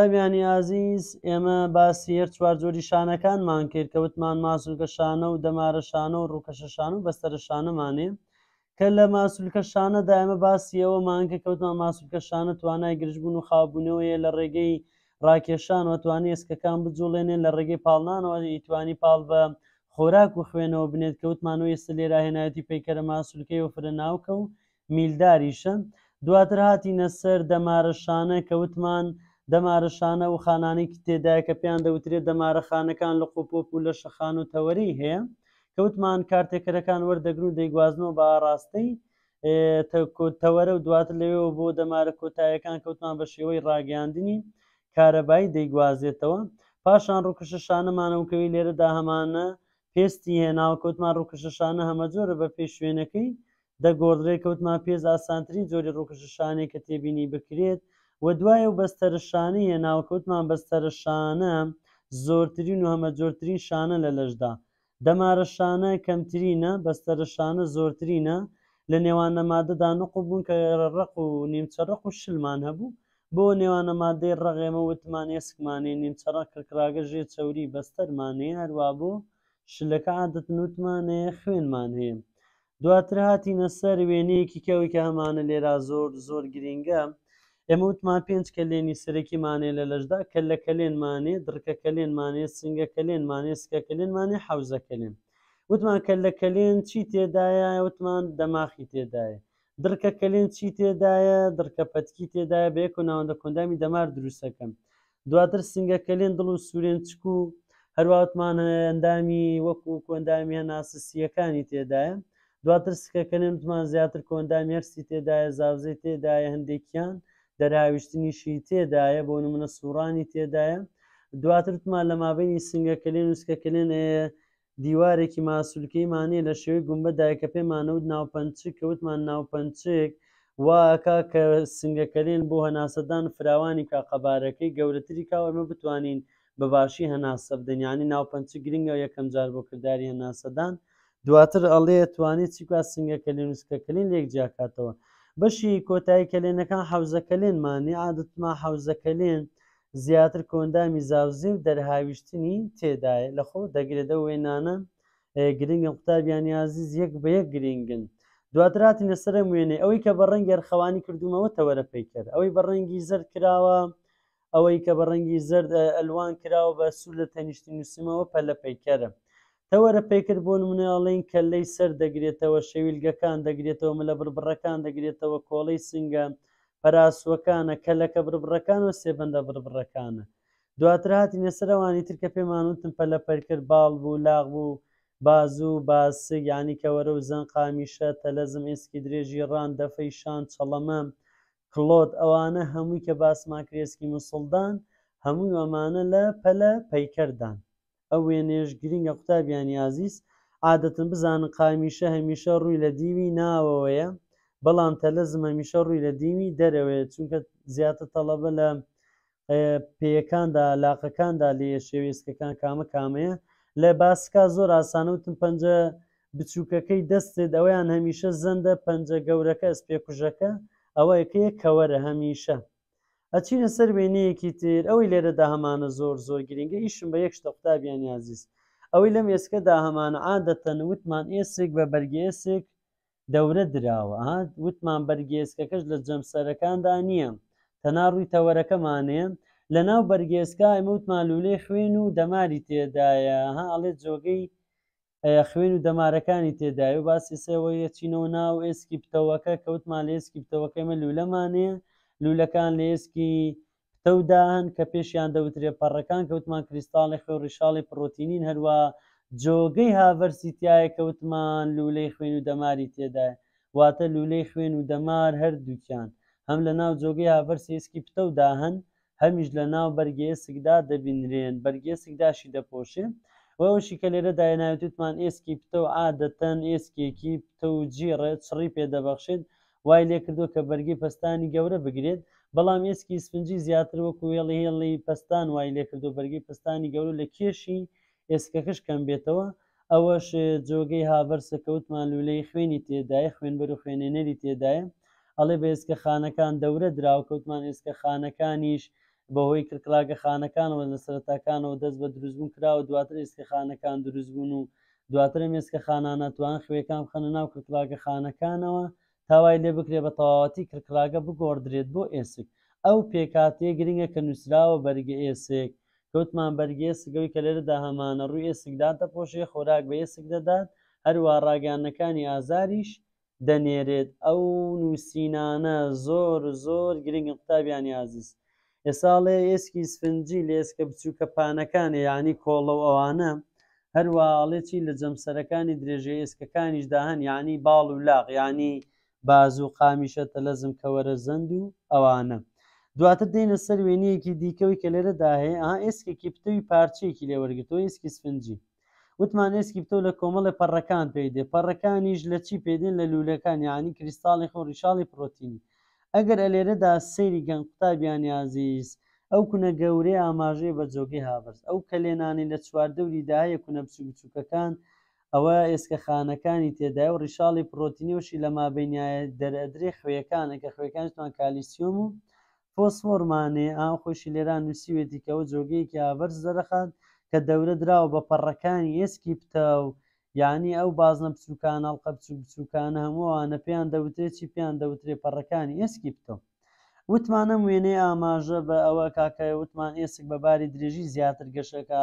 تاویانی ئازیز ئێمە باسی هەر چوار جۆری شانەکانمان کرد کەوتمان ماسوولکە شانە و دەمارە شانە و ڕووکەشە شانە و بەستەرە شانەمانێ کە لە ماسوولکە شانە دائمە باسیەوەمان کە کەوتمان ماسوولکە شانە توانای گرژبوون و خابوونەوەیە لە ڕێگەی ڕاکێشان وتوانانی ئێسکەکان بجوڵێنێ لە ڕێگەی پاڵنانەوە ئیتوانی پاڵ بە خۆراک و خوێنەوە بنێت کەوتمانەوە ئێستا لێراهێنایەتی پیکەرە ماسوولکەی و فرە ناوکە و میلداریشە دواتر هاتیە سەر دەمارە شانە کەوتمان، دەمارەشانە و خانانێکی تێدایە کە پێیان دەوترێت دەمارە خانەکان لە قوپۆپ و لە شەخان و تەوەری هەیە کەوتمان کارتێکەکان وەردەگرن و دەیگوازنەوە بە ئاراستەی تەوەرە و دواتر لەوێەوە بۆ دەمارە کۆتاییەکان کەوتمان بە شێوەی ڕاگەاندنی کارەبایی دەیگوازێتەوە پاشان ڕووکشەشانەمانە و کەوی لێرەدا هەمانە پێستی هێناو کەوتمان ڕووکشەشانە هەمە جۆرە بە پێی شوێنەکەی دەگۆدرێ کەوتمان پێز ئاسانترین جۆری ڕووکشەشانێک کە تێبینی بکرێت و دوایە و بەستەرشانەیە ناوکەوتمان بەستەرشانە زۆرترین و هەمە زۆرترین شانە لە لەشدا دەمارەشانە کەمترینە بەستەرشانە زۆرترینە لە نێوانە مادەدا نقو بوون کە ڕق و نیمچەرق و شلمان هەبوو بۆ نێوانە مادەی ڕەغێمە وتمانێ سکمانی نیمچەڕ کڕکراگە ژێ چوری بەستەرمانێ هەروە بۆ شلەکە عادەت نوتمانەیە خوێنمان هەیە دواتر هاتی نەسەر وێنەیەکی کەوی کە هەمانە لێرا زۆر زۆر گرینگە ئێمە وتمان پێنج کەلێنی سەرەکیمانێ لە لەشدا کە لە کەلێنمانێ درکە کەلێنمانێ سنگە کەلێنمانێ سکە کەلێنمانێ حوزە کەلێن وتمان کە لە کەلێن چی تێدایە وتمان دەماخی تێدایە درکە کەلێن چی تێدایە درکە پەتکی تێدایە بێک و ناوەندە کۆندامی دەمار دروستەکەم دواتر سنگە کەلێن دڵ و سوورێن چکو و هەرواتمان ئەندامی وەکو کۆندامی ناسسیەکانی تێدایە دواتر سکەکەنێنمان زیاتر کۆندامی هەرسی تێدایە زاوزەی تێدایە هەندێکیان دەراویشتنیشی تێدایە بۆ نمونە سوورانی تێدایە دواترتمان لە مابینی سنگە کلێن وسکە کلێنەیە دیوارێکی ماسوولکەیمانێ لە شێوی گومبە دایکە پێمانە و ناوپەنچی کەوتمان ناوپەنچێک واکا کە سنگەکەلێن بۆ هەناسەدان فراوانی کاقەبارەکەی گەورەتری کاوەمە بتوانین بەباشی هەناسە بدەنیانی ناوپەنچی گرنگە یەکەم جار بۆ کردداری هەناسەدان دواتر ئەڵێ توانێت چیکوا سنگەکەلێن وسکەکەلین لێک جیاکاتەوە بەشی کۆتایی کەلێنەکان حوزەکەلێنمانی عادتما حوزەکەلێن زیاتر کۆندامی زاوزی و دەرهاویشتنی تێدایە لەخۆ دەگرێتە وێنانە گرنگە قوتابیانیازیز یەک بە یەک گرنگن دواتراتی نەسرە وێنێ ئەوەی کە بە ڕەنگەر خەوانی کردومەوە تەوەرە پێی کرد ئەوەی بە ڕەنگی زەر کراوە ئەوەی کە بە ڕەنگی زرد ئەلوان کراوە بە سوول لە تەنیشتی نووسمەوە پەلە پیکەرە تەوەرە پێکرد بۆ مناڵین کە لەی سەر دەگرێتەوە شەویلگەکان دەگرێتەوە ملە بربڕەکان دەگرێتەوە کۆڵی سنگە پەراسوەکانە کەلەکە بربڕەکان و سێبندە بربڕەکانە دواترهاتی نەسەرەوانی ترکە پێمانوتتم پەلە پەرکرد باڵ بوو لاغ بوو بازوو باس یانی کەوەرە و زەن قامیشە تەلەزم ئێسکی درێژی ڕان دەفەی شان چەڵەمە کلۆت ئەوانە هەمووی کە باسماکرێسکی مسلدان هەمووی ئەمانە لە پەلە پەیکەردان ئەو وێنێش گرینگە قوتابیانی عزیز عادەتن بزانن قامیشە هەمیشە ڕووی لە دیوی ناوەوەیە بەڵام تەلەزم هەمیشە ڕووی لە دیوی دەرەوەێت چونکە زیاتر تەڵەبە لە پێیەکاندا لاقەکاندا لێ شێویستەکان کامە کامەیە لە باسکا زۆر ئاسانەوتتم پەنجە بچووکەکەی دەستێت ئەویان هەمیشە زەندە پەنجە گەورەکە ئەس پێکوژەکە ئەوە یەکەیە کەوەرە هەمیشە ئەچینە سەر وێنەیەکی تر ئەوەی لێرەدا هەمانە زۆر زۆر گرنگگە ئیشم بە یەک شتە قوتابیان یازیز ئەوەی لەم ئێسکەدا هەمانە عادەتەن وتمان ئێسێک بە بەرگێسێک دەورە دراوە وتمان بەرگێسکەکەش لە جەمسەرەکاندا نییە تەنا ڕووی تەوەرەکەمانێن لە ناو بەرگێسکە ئەمەوت مالولێ خوێن و دەماری تێدایە ها ئەڵێ جۆگەی خوێن و دەمارەکانی تێدای و باسی سەوەیە چینەوە ناو ئێسکی پتەوەکە کەوت مال ئێسکی پتەوەکەمە لولەمانەیە لولەکان لە ئێسکی پتەوداهن کە پێشیان دەوترێ پەڕەکان کەوتمان کریستاڵی خێ ڕیشاڵی پرۆتینین هەروە جۆگەی هاڤەرسیتیایە کەوتمان لولەی خوێن و دەماری تێدای واتە لولەی خوێن و دەمار هەردووکیان هەم لە ناو جۆگەی هاڤەرسی ئێسکی پتەوداهن هەمیش لە ناو بەرگێسکدا دەبینرێن بەرگێسکداشی دەپۆشێ وەوشی کە لێرە داەناوتتمان ئێسکی پتە و عادەتەن ئێسکێکی پتە و جیڕێ چڕی پێدەبەخشێت وای لێ کردو کە بەرگی پستانی گەورە بگرێت بەڵام ئێسکی سپنجی زیاتر وەکو وێڵی هێڵی پستان وای لێ کردو بەرگی پستانی گەورە لە کێشی ئێسکەکەش کەم بێتەوە ئەوەش جۆگەی هاوەرسە کەوتمان لولەی خوێنی تێدایە خوێنبەر و خوێنێنەری تێدایە ئەڵێ بە ئێسکە خانەکان دەورە دراوکەوتمان ئێسکە خانەکانیش بەهۆی کرکلاگە خانەکانەوە لە سەرتاکانەوە دەست بە دروستبوون کراوە دواتر ئێسکە خانەکان دروستبوون و دواتر مێسکە خانانەتوان خوێکان خەنە ناو کرکلاگە خانەکانەوە تاوای لێ بکرێ بە تەواتی کرکراگە بگۆدرێت بۆ ئێسک ئەو پێکاتێ گرنگە کە نووسراوە بەرگە ئێسێک کەوتمان بەرگێ سگەوی کە لێرەدا هەمانە ڕووی ئێسکداتە پۆشێ خۆراک بە ئێسک دەدات هەروە ڕاگەانەکانی ئازاریش دەنێرێت ئەو نووسینانە زۆر زۆر گرنگ قوتابیانی عزیز ئێساڵێ ئێسکی سفنجی لێسکە بچووکە پانەکانی یانی کۆڵە ئەوانە هەروەڵێکی لە جەمسەرەکانی درێژەیە ئێسکەکانیش داهن یانی باڵ و لاغ ینی باز و قامیشەتە لەزم کەوەرە زەند و ئەوانە دواتر دێنە سەر وێنەیەکی دیکەوی کە لێرەدا هەیە ئا ئێسکێکی پتەوی پارچەیەکی لێوەرگتەوە ئێسکی سفنجی وتمان ئێسکی پتۆ لە کۆمەڵی پەڕەکان پێدێ پەڕەکانیش لە چی پێدێن لە لولەکان یانی کریستاڵی خۆڕیشاڵی پرۆتینی ئەگەر ئەلێرەدا سەیری گەنقوتابیانی عزیز ئەو کونە گەورەی ئاماژەیە بە جۆگەی هاورس ئەو کەلێنانی لە چواردەوری داهەیە کونە بچوبچووکەکان و ئەوە ئێسکە خانەکانی تێدای و ڕیشاڵی پرۆتینیوشی لە مابینایە دەرەدرێ خوێەکانە کە خوێەکانتان کالیسیۆم و فۆسمۆرمانێ ئا خۆشی لێران نووسیوێتی کەەوە جۆگەیەکی ئاڤەرز دەرەخان کە دەورە دراوە بە پەڕەکانی ئێسکی پتە و یعنی ئەو بازنە بچووکان ئەڵقە بچوو بچووکانە هەمووانە پێیان دەوترێت چی پێیان دەوترێ پەڕەکانی ئێسکی پتەوە وتمانە وێنەی ئاماژە بە ئەوە کاکای وتمان ئێسک بەباری درێژی زیاتر گەشەکە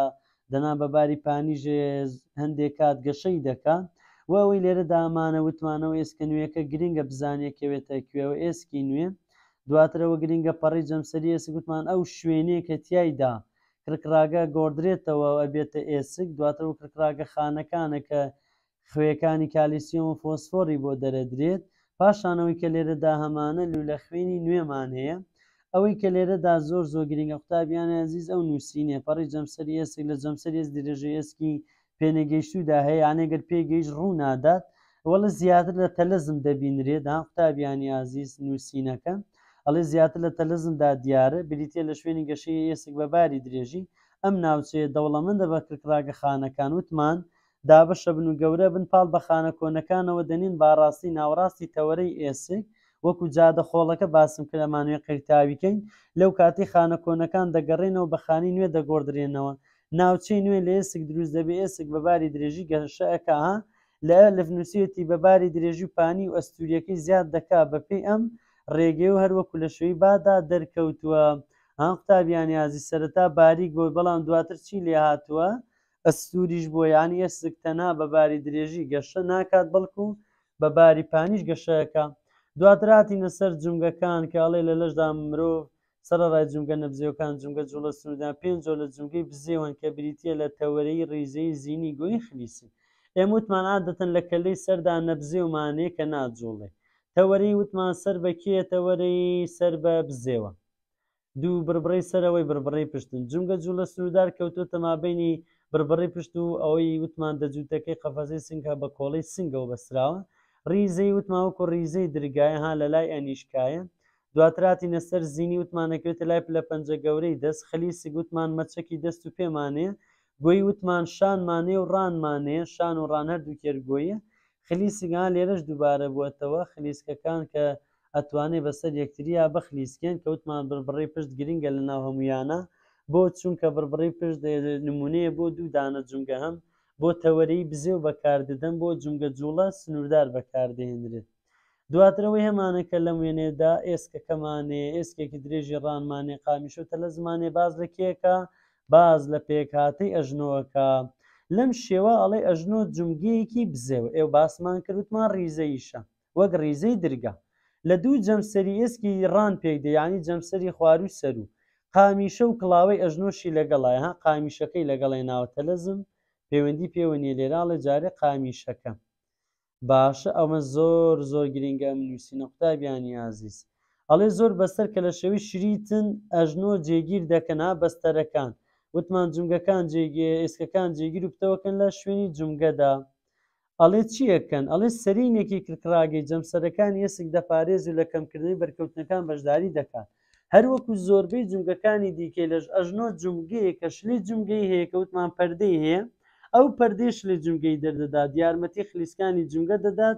دەنا بە باری پانیژێز هەندێک کات گەشەی دەکات و ئەوی لێرە دامانە وتمانەوە ئێسکە نوێەکە گرینگە بزانێکەوێتە کوێوە ئێسکی نوێ دواترەوە گرینگە پەڕی جەمسەری ئێسک گوتمان ئەو شوێنەیە کە تایدا کرکراگە گۆدرێتەوە ئەبێتە ئێسک دواتر و کرکراگە خانەکانەکە خوێەکانی کالیسیۆم و فۆسفۆری بۆ دەرەدرێت پاشانەوەی کە لێرەدا هەمانە لو لە خوێنی نوێمان هەیە ئەوەی کە لێرەدا زۆر زۆر گرنگە قوتابیانە عزیز ئەو نووسینێ پەڕی جەمسەری ئێسک لە جەمسەریێز درێژەیەسکی پێنەگەیشتودا هەیە یانەگەر پێگەیش ڕوو نادات وەڵە زیاتر لە تەلەزم دەبینرێدا قوتابیانی عزیز نووسینەکە ئەڵێ زیاتر لە تەلەزمدا دیارە بریتە لە شوێنی گەشەی ئێسک بەباری درێژی ئەم ناوچەیە دەوڵەمەندە بە کرکراگە خانەکان وتمان دابشە بن و گەورە بن پاڵ بە خانە کۆنەکانەوە دەنین باڕاستی ناوڕاستی تەوەرەی ئێسک وەکو جادە خۆڵەکە باسم کە لەمانوێ قەرتاویکەین لەو کاتی خانە کۆنەکان دەگەڕێنەوە بە خانی نوێ دەگۆدرێنەوە ناوچەی نوێ لە ئێسک دروست دەبێ ئێسک بەباری درێژی گەشەکە لە لەفنووسەتی بەباری درێژی پانی و ئەستوریەکەی زیاد دەکا بەپی ئەم ڕێگەی و هەروەکو لە شوی بادا دەرکەوتووە ئەم قوتابیانی یازی سەرەتا باری گۆی بەڵام دواتر چی لێ هاتووە ئەستوریش بۆ یانی ئەسک تەنا بەباری درێژی گەشە ناکات بەڵکو بەباری پانیش گەشەکە دواتراتی نەسەر جمگەکان کاڵێ لە لەشدا مرۆڤ سەر ڕای جمگە نەبزیەکان جمگە جوڵە سنوودان پێنجۆ لە جمگەی بزێوان کە بریتە لە تەوەرەی ڕیزەی زینی گۆی خلیسی ئێمە وتمان عادەتەن لە کەلەی سەردا نەبزیێومانێ کە ناجۆڵێ تەوەری وتمان سەر بە کێ تەوەرەی سەر بە بزێوە دوو بربڕی سەرەوەی بربڕی پشتن جمگە جوولە سنوودار کەوتۆ تەمابینی بربڕی پشت و ئەوەی وتمان دەجووتەکەی قەفەزی سنگە بە کۆڵی سنگەوە بەسراوە ریزەی وتماوەکو ریزەی درگایە ها لە لای ئەنیشکایە دواتراتی نەسەر زینی وتمانەکەوێت لای پلە پەنجە گەورەی دەست خەلیسی گوتمان مەچەکی دەست و پێمانێ گوۆی وتمان شانمانێ و ڕانمانەیە شان و ڕانەر دووکێرگۆیە خلیسیگان لێرەش دووبارە بووەتەوە خلیسکەکان کە ئەتوانێ بەسەر یەکتریا بەخلیسکێن کەوتمان بربڕی پشت گرنگە لە ناو هەمویانە بۆ چونکە بربڕی پشت نمونەیە بۆ دوو دانە جونگە هەم بۆ تەوەرەی بزێ و بەکاردەدەن بۆ جونگە جوڵە سنووردار بەکاردەێنرێت دواترەوەی هەمانەکە لەم وێنێدا ئێسکەکەمانێ ئێسکێکی درێژی ڕانمانێ قامیشوتە لە زمانێ باز لە کێکە باز لە پێکاتی ئەژنەوەکە لەم شێوە ئەڵێ ئەژنۆ جمگەیەکی بزێوە ئێو باسمان کردوتمان ریزەیشە وەک ریزەی درگە لە دوو جەمسەری ئێسکی ڕان پێدەیانی جەمسەری خوار و سەر و قامیشە و کڵاوی ئەژنۆشی لەگەڵای ها قامیشەکەی لەگەڵی ناوتەلەزم پەیوەندی پەیوەنیە لێراڵە جارێ قامیشەکەم باشە ئەمە زۆر زۆر گرنگە نووسینە قوتابیانی عزیز ئەڵێ زۆر بەسەر کە لە شەوی شریتن ئەژنۆ جێگیر دەکەنا بەستەرەکان وتمان جمگەکان جێگێ ئێسکەکان جێگیر و پتەوەکەن لە شوێنی جمگەدا ئەڵێ چیەکەن ئەڵێ سەرینێکی کرکراگەی جەمسەرەکان یەسک دەپارێز و لە کەمکردنی بەرکەوتنەکان بەشداری دەکات هەر وەکو زۆربەی جمگەکانی دیکەی لەش ئەژنۆ جمگەیە کەشلی جمگەی هەیە کەوتمان پەردەی هەیە ئەو پردێش لە جمگەی دەردەدات یارمەتی خلیسکانی جمگە دەدات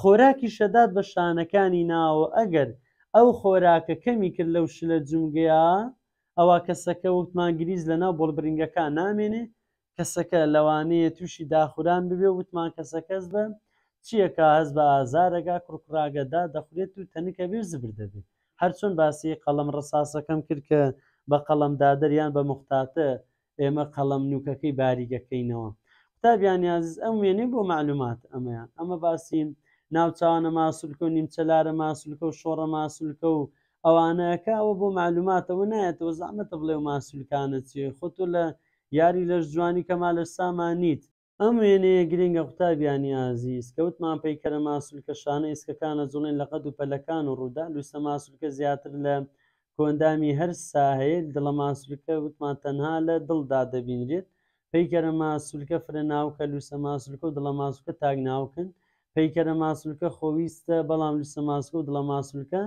خۆراکی شەدات بە شانەکانی ناوە ئەگەر ئەو خۆراکە کەمی کرد لەو شلە جمگەیە ئەوا کەسەکە وتمان گریز لەناو بۆڵ برنگەکان نامێنێ کەسەکە لەوانەیە تووشی داخوران ببێ وتمان کەسە کەس بە چیەکە هەز بە ئازارەگا کوڕراگەدا دەخورێت و تەنکە بێ زبر دەبێت هەرچۆن باسی قەڵم ڕساسەکەم کرد کە بە قەڵم دادریان بە مختاتە ئێمە قەڵم نوکەکەی باریگەکەینەوە قوتابیانیاز ئەم وێنێ بۆ معلومات ئەمەیان ئەمە باسیین ناوچوانە ماسولکە و نیمچەلارە ماسولکە و شۆڕە ماسولکە و ئەوانەکەوە بۆ معلوماتەوە نایەتەوە زانەتە بڵێ ماسولکانە چیە خۆتۆ لە یاری لەش جوانی کەما لە سامانیت ئەم وێنەیە گرنگە قوتابیانی ئازیز کەوتمان پەیکەرە ماسولکە شانە ئیسکەکانە زوڵێن لە قەد و پەلەکان و ڕوودا لوسە ماسولکە زیاتر لە کۆندامی هەر ساهەیە دڵە ماسولکە وتمان تەنها لە دڵدا دەبینرێت پیکەرە ماسولکە فرە ناوکە لوسە ماسولکە و دڵە ماسوکە تاک ناوکن پیکەرە ماسولکە خۆویستە بەڵام لوسە ماسکە و دڵە ماسولکە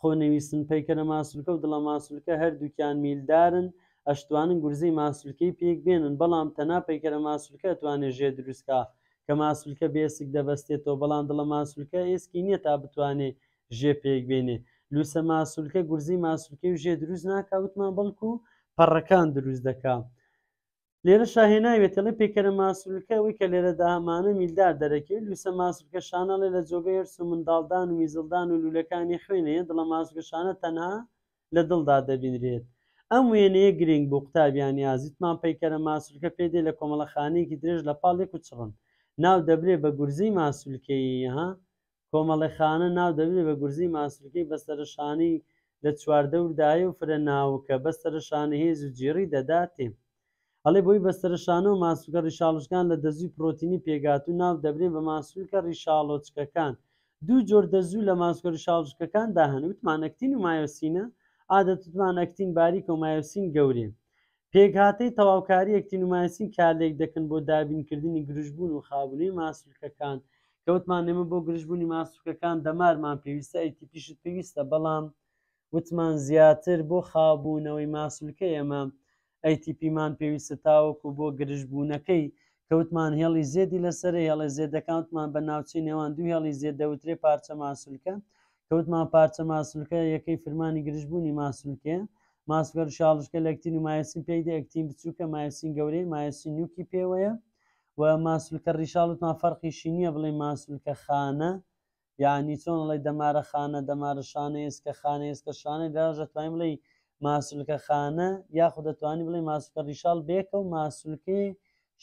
خۆنەویستن پیکەرە ماسولکە و دڵە ماسولکە هەردووکیان میلدارن ئەشتوانن گورزی ماسولکەی پێک بێنن بەڵام تەنا پیکەرە ماسولکە توانێت ژێ دروستکە کە ماسولکە بێسک دەبەستێتەوە بەڵام دڵە ماسولکە ئێسکی نییە تا بتوانێت ژێ پێک بێنێت لوسە ماسوولکە گورزی ماسوولکە و ژێ دروست ناکەوتمان بەڵکو پەڕەکان دروست دەکا لێرە شاهێناوێتەڵێ پێکەرە ماسوولکە ئەوی کە لێرە داهامانە میلدار دەرەکەی لوسە ماسوولکە شانە لێ لە جۆگە هەرس و منداڵدان و میزلدان و لولەکانی خوێنەیە دڵە ماسوکەشانە تەنها لە دڵدا دەبینرێت ئەم وێنەیە گرنگ بۆ قوتابیانی ئازیتمان پەیکەرە ماسوولکە پێدێ لە کۆمەڵە خانەیەکی درێژ لە پاڵێک و چڕن ناو دەبرێ بە گورزی ماسوولکەی ها؟ کۆمەڵێخانە ناو دەبێت بە گورزی ماسوورکی بەسەرشانی لە چواردەوردایە و فرە ناوکە بەسەرشانە هێز و جێری دەداتێ ئەڵێ بۆی بەسەرشانە و ماسوکە ریشالشکان لە دەزوی پرۆتینی پێگات و ناو دەبرێن بە ماسوولکە ریشالۆچکەکان دوو جۆر دەزوو لە ماسکۆ ریشالشکەکاندا هەنوتمانەکتین و مایۆسینە ئادەتتمانەکتین باری کۆمایۆسین گەورێن پێکهاتەی تەواوکاری ئەکتین و مایسین کارێک دەکەن بۆ دابینکردنی گرژبوون و خابوونی ماسوولکەکان و کەوتمان ئێمە بۆ گرژبوونی ماسوکەکان دەمارمان پێویستە ئەیتی پیشت پێویستە بەڵام وتمان زیاتر بۆ خابوونەوەی ماسولکە ئێمە ئەیتیپیمان پێویستە تاوەکو بۆ گرژبوونەکەی کەوتمان هێڵی زێدی لەسەر هێڵی زێدەکانتمان بە ناوچی نێوان دوو هێڵی زێدەوترێ پارچە ماسولکە کەوتمان پارچە ماسولکە یەکەی فرمانی گرژبوونی ماسولکە ماسگەر شالشکە لەکتین و مایسین پێی دەکتین بچووکە مایسین گەورەی مایسی نوکی پێوەیە و ماسولکە ریشالوتمان فەرقیشی نییە بڵێ ماسولکە خانە یعنی چۆن ئەڵی دەمارە خانە دەمارە شانە ئێسکە خانە ئێسکە شانە داژەتوانین بڵێ ماسولکە خانە یاخود دەتوانانی بڵێ ماسوکە ریشال بێکە و ماسولکەی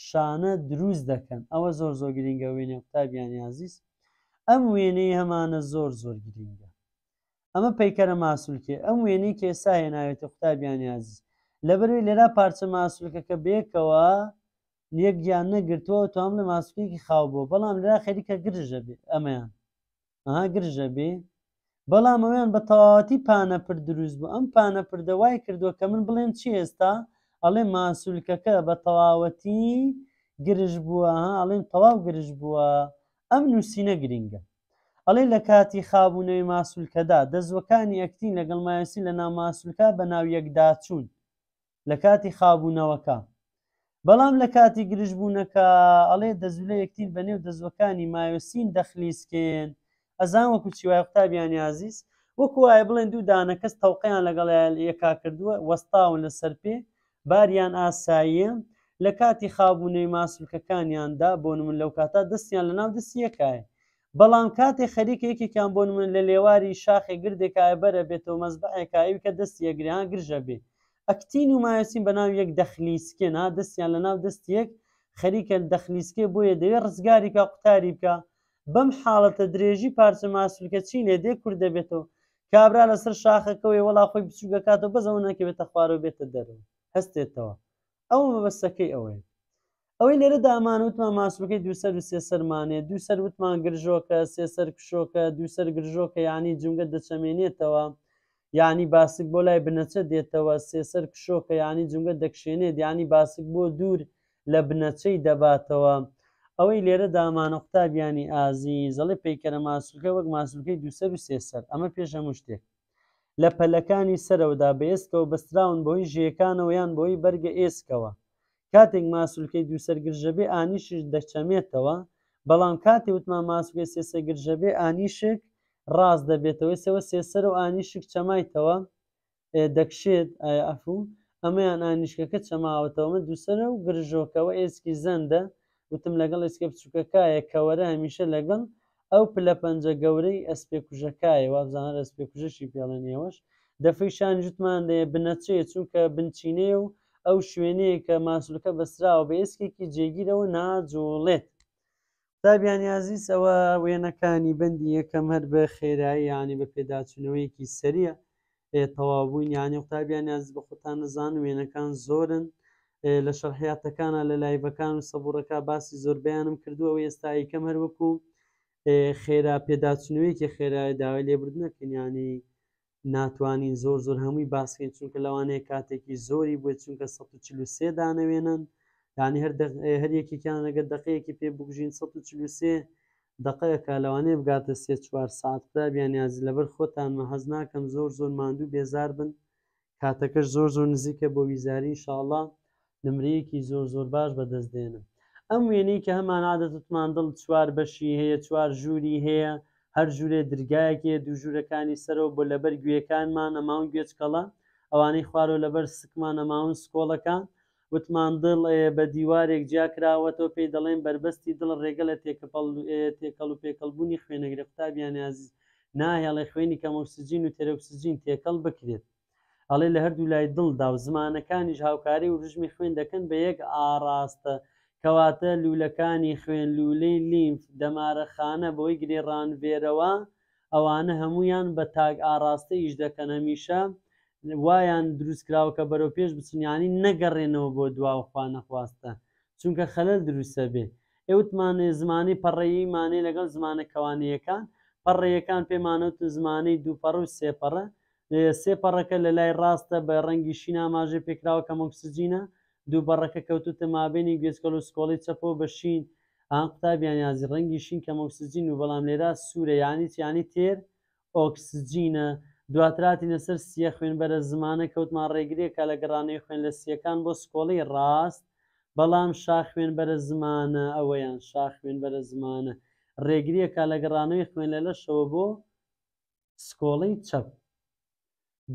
شانە دروست دەکەن ئەوە زۆر زۆر گرینگە وێنێ قوتابیانی عزیز ئەم وێنەی هەمانە زۆر زۆر گرینگە ئەمە پەیکەرە ماسوولکێ ئەم وێنەی کێسا هێناوێتە قوتابیانی عزیز لەبەروی لێرا پارچە ماسوولکەکە بێکەوە یەک گیان نەگرتووە تام لە ماسکێکی خاو بوو بەڵام لرا خەریکە گرژە بێ ئەمەیان ئەها گرژە بێ بەڵام ئەویان بە تەواتی پانەپر دروست بوو ئەم پانەپردە وای کردووە کە من بڵێن چی ئێستا ئەڵێ ماسوولکەکە بە تەواوەتی گرژ بووە ئەڵێن تەواو گرژ بووە ئەم نووسینە گرنگە ئەڵێ لە کاتی خابوونەوەی ماسوولکەدا دەزوەکانی ئەکتین لەگەڵ مایسی لە ناماسوولکە بە ناو یەکدا چوون لە کاتی خابوونەوەکە بەڵام لە کاتی گرژبوونەکە ئەڵێ دەزولە یەکتین بە نێو دەزوەکانی مایۆسین دەخلیسکێن ئەزان وەکو چیوای قوتابیانی عزیز وەکو وایە بڵێن دوو دانە کەس تەوقیان لەگەڵ یەکا کردووە وەستاون لە سەرپێ باریان ئاساییە لە کاتی خابوونەی ماسوولکەکانیاندا بۆ من لەو کاتا دەستیان لە ناو دەستیەکایە بەڵام کاتێ خەریکێکیان بۆن من لە لێواری شاخی گردێکای بەرە بێتەوە مەزبعەکایی کە دەستیە گریان گرژە بێ ئەکتین و مایۆسین بەناو یەک دەخلیسکێ نا دەستیان لە ناو دەست یەک خەریکە دەخلیسکێ بۆیە دەوێت ڕزگاری کا قوتاری بکە بەم حاڵەتە درێژی پارچە ماسولکە چین لێ دێ کورد دەبێتەوە کابرا لەسەر شاخەکەوەی وڵا خۆی بچووگەکاتەوە بەزەوە ناکەوێتە خوارەوە بێتە دەرەوە هەستێتەوە ئەو مەبەستەکەی ئەوەیە ئەوەی لێرە دامان وتمان ماسوەکەی دوسەر و سێسەرمانێ دوسەر وتمان گرژۆکە سێسەر کشۆکە دوسەر گرژۆکە ینی جونگە دەچەمێنێتەوە ینی باسک بۆ لای بنەچە دێتەوە سێسەر کشۆکە ینی جونگە دەکشێنێت ینی باسک بۆ دوور لە بنەچەی دەباتەوە ئەوەی لێرە دامانە قوتابیانی ئازی زەڵی پیکەرە ماسوکە وەک ماسوکەی دوسەر و سێسەر ئەمە پێشە شتێک لە پەلەکانی سەرەوەدا بەێستکەوە بەستراون بۆی ژیەکانەوە یان بۆی بەرگە ئێسکەوە کاتێک ماسوولکەی دووسەر گرژەبێ ئانیشش دەچەمێتەوە بەڵام کاتی وتمان ماسوگە سێسە گرژەبێ ئانیشک ڕاست دەبێتەوەی سەوە سێسەر و ئانیشک چەمایتەوە دەکشێت ئەفوو ئەمەیان ئانیشکەکە چەماوەتەوەمە دووسەر و گرژۆکەوە ئێسکی زەندە وتم لەگەڵ ئێسکە بچووکەکایە کەوەرە هەمیشە لەگەڵ ئەو پلە پەنجە گەورەی ئەسپێ کوژەکایە وابزانە ئەسپێ کوژەشی پێڵێنەوەش دەفەی شان جوتمان دێ بنەچێ چونکە بنچینێ و ئەو شوێنەیە کە ماسوولەکە بەسراوە بە ئێسکێکی جێگیرەوە ناجۆڵێت تابیانیازیس ئەوە وێنەکانی بەندی یەکەم هەر بە خێرایی ینی بە پێداچونەوەیەکی سەریە تەوابووین یانی قوتابیانیاز بە خۆتان نزان وێنەکان زۆرن لە شەرحیاتەکانە لە لایڤەکان و سەبوورەکە باسی زۆربیانم کردووە و ئێستا یکەم هەروەکو خێرا پێداچنوەیەکی خێرای داوای لێبردنەکەنیانی ناتوانین زۆر زۆر هەمووی باسکەین چونکە لەوانەیە کاتێکی زۆری بۆ چونکە 1940 دانەوێنن یعنی هەر هەر یەکێکیان لەگە دقەیەکی پێ بگژین 1940 دقەیەکە لەوانەیە بگاتە سێ چوار ساعت قوتابیان یازی لەبەر خۆتانمە هەز ناکەم زۆر زۆر ماندوو بێزار بن کاتەکەش زۆر زۆر نزیکە بۆ ویزاری شاءله نمرەیەکی زۆر زۆر باش بەدەستدێنم ئەم وێنەی کە هەمان عادەتمان دڵ چوار بەشی هەیە چوار ژووری هەیە هەر ژورێ دررگایەکێ دوو ژوورەکانی سەرەوە بۆ لەبەر گوێەکانمان ئەماون گوێچکەڵە ئەوانەی خوارۆ لەبەر سکمان ئەماون سکۆڵەکان وتمان دڵ بە دیوارێک جیاکراوەتەوە پێی دەڵێن بربەستی دڵ ڕێگە لە تێکەڵ و پێکەڵبوونی خوێنەگرە قوتابیان عزیز نایڵێ خوێنی کەمەسجین و تێرەوسجین تێکەڵ بکرێت ئەڵێ لە هەردوو لای دڵدا و زمانەکانیش هاوکاری و ژمی خوێن دەکەن بە یەک ئاراستە کەواتە لولەکانی خوێن لولەی لیمف دەمارە خانە بۆی گرێ ڕانڤێرەوە ئەوانە هەمویان بە تاک ئاراستە ئیش دەکەنەمیشە وایان دروستکراوە کە بەرەو پێش بچنیانی نەگەڕێنەوە بۆ دواوخوا نەخواستە چونکە خەلل دروستە بێ ئێوتمانێ زمانی پەڕێیمانەی لەگەڵ زمانە کەوانیەکان پەڕێیەکان پێمانەوت زمانی دووپەڕ و سێپەڕە سێپەڕەکە لە لای ڕاستە بە ڕەنگی شینا ماژێ پێکراوە کە مۆکسسجینە دووبەڕەکە کەوتوتە مابێنی گوێسکەل و سکۆڵی چەپۆ بە شین ئان قوتابیان یازی ڕەنگی شین کە مۆکسسجین و بەڵام لێرا سوورە یانی چیانی تێر ئۆکسسجینە دواتراتی لەسەر سیە خوێنبەرە زمانە کەوتمان ڕێگرێکە لە گەڕانەی خوێن لە سیەکان بۆ سکۆڵی ڕاست بەڵام شا خوێنبەرە زمانە ئەوەیان شا خوێنبەرە زمانە ڕێگریەکە لە گەڕانەوەی خوێن لە لەشەوە بۆ سکۆڵی چەپ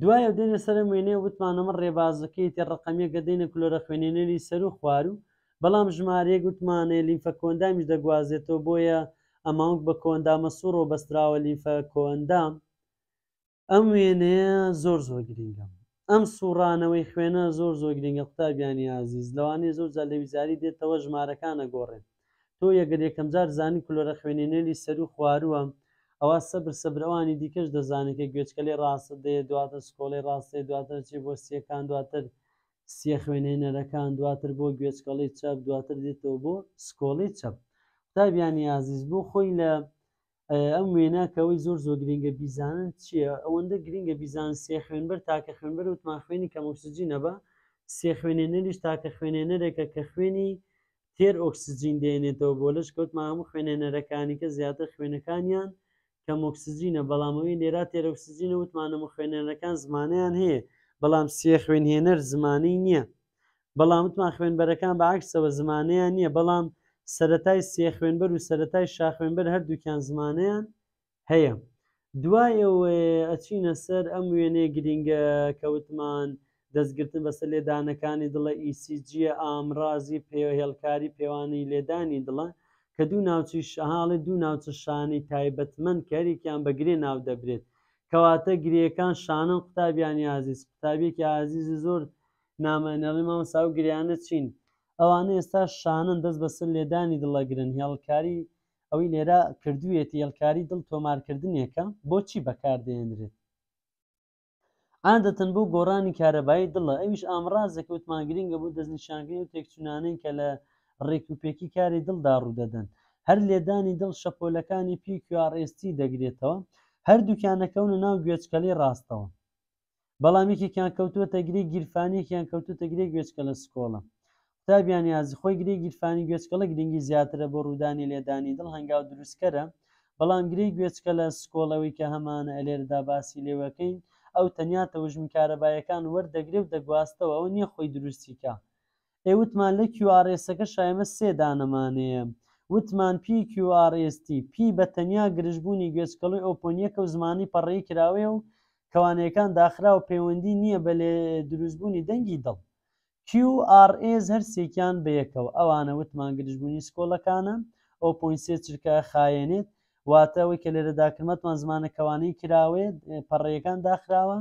دوایە دێنە سەر وێنێ وتمانەمە ڕێبازەکەی تێ ڕقەمیە گەدەینە کلۆرە خوێنێنەری سەر و خوار و بەڵام ژمارەیە گوتمانێ لیمفە کۆندامیش دەگوازێتەوە بۆیە ئەماونک بە کۆندامە سوڕۆ بەستراوە لیمفە کۆندام ئەم وێنەیە زۆر زۆر گرنگم ئەم سوڕانەوەی خوێنە زۆر زۆر گرنگە قوتابیانی عزیز لەوانەیە زۆر زار لەویزاری دێتەوە ژمارەکانە گۆڕێن تۆ یەگەر یەکەم جار زانی کلۆرە خوێنێنێلی سەر و خوارووە ئەوە سەبر سەبرەوانی دیکەش دەزانێکە گوێچکەلی ڕاستە دێ دواتە سکۆڵی ڕاستی دواتر چی بۆ سیەکان دواتر سیە خوێنێنەرەکان دواتر بۆ گوێچکەڵی چەپ دواتر دێتەوە بۆ سکۆڵی چەپ تابیانی عزیز بۆ خۆی لە ئەم وێناکەەوەی زۆر زۆر گرنگە بیزانن چییە ئەوەندە گرنگە بیزان سێ خوێنبەر تاکە خوێنبەر وتمان خوێنی کە ئۆکسسیجی نەبە سێ خوێنێنەریش تاکە خوێنێنەرێکە کە خوێنی تێر ئۆکسسیجین دێنێتەوە بۆ لەش کەوت مامە خوێنێنەرەکانی کە زیاتر خوێنەکانیان کە مۆکسسیجینە بەڵامەوەی لێرا تێر ئۆکسسیجینە وتمانەمە خوێنێنەکان زمانیان هەیە بەڵام سێ خوێنهێنەر زمانی نییە بەڵامتمان خوێنبەرەکان بە عکسەوە زمانیان نییە بەڵام سەتای سێ خوێنبەر و سەتای شاخوێنبەر هەردووکیان زمانیان هەیە دوایەوە ئەچینە سەر ئەم وێنێ گرینگە کەوتمان دەستگرتن بەسەر لێدانەکانی دڵە ئیسیجیە ئامرازی پێوهێڵکاری پێوانی لێدانی دڵە کە دوو ناوچی شەهاڵی دوو ناوچە شانی تایبەتمەند کەریکیان بەگرێ ناو دەبرێت کەواتە گرەکان شانن قوتابیانی عزیز قوتابێکی عزیزی زۆر نامەنەڵی مام ساو گریانە چین ئەوانە ئێستا شانن دەست بەسەر لێدانی دڵەگرن هێڵکاری ئەوەی لێرە کردوێتی هێڵکاری دڵ تۆمارکردنیەکە بۆچی بەکاردێنرێت عادەتەن بۆ گۆڕانی کارەبایی دڵە ئەویش ئامرازەکە وتمانگرینگە بوو دەستنیشانگرین و تێکچونانەی کە لە ڕێکوپێکی کاری دڵدا ڕوودەدەن هەر لێدانی دڵ شەپۆلەکانی PQRST دەگرێتەوە هەردووکیانەکەونە ناو گوێچکەلی ڕاستەوە بەڵامێکیان کەوتووەتە گری گیرفانێکیان کەوتوتە گرێ گوێچکە لە سکۆڵە تابیان یازی خۆی گری گیرفانی گوێچکەڵە گرنگی زیاترە بۆ ڕوودانی لێدانی دڵ هەنگاو دروستکەرە بەڵام گری گوێچکە لە سکۆڵەوەی کە هەمانە ئەلێردا باسی لێوەکەین ئەو تەنیا تەوژم کارەبایەکان وەردەگرێ و دەگواستەوە ئەو نییە خۆی دروستیکە ئێوتمان لە QRSەکە شایمە سێ دانەمانەیە وتمان PQRST P بە تەنیا گرژبوونی گوێچکەڵی ئۆپۆنیەکە و زمانی پەڕێی کراوێ و کەوانەکان داخرا و پەیوەندی نییە بە لێ دروستبوونی دەنگی دڵ QRS هەرسێکیان بەیەکەوە ئەوانە وتمان گرژبوونی سکۆلەکانە ئەو پوینسێ چرکە خایێنێت واتەوەی کە لێرە داکردمەتمان زمانەکەوانەی کراوێت پەڕێەکان داخراوە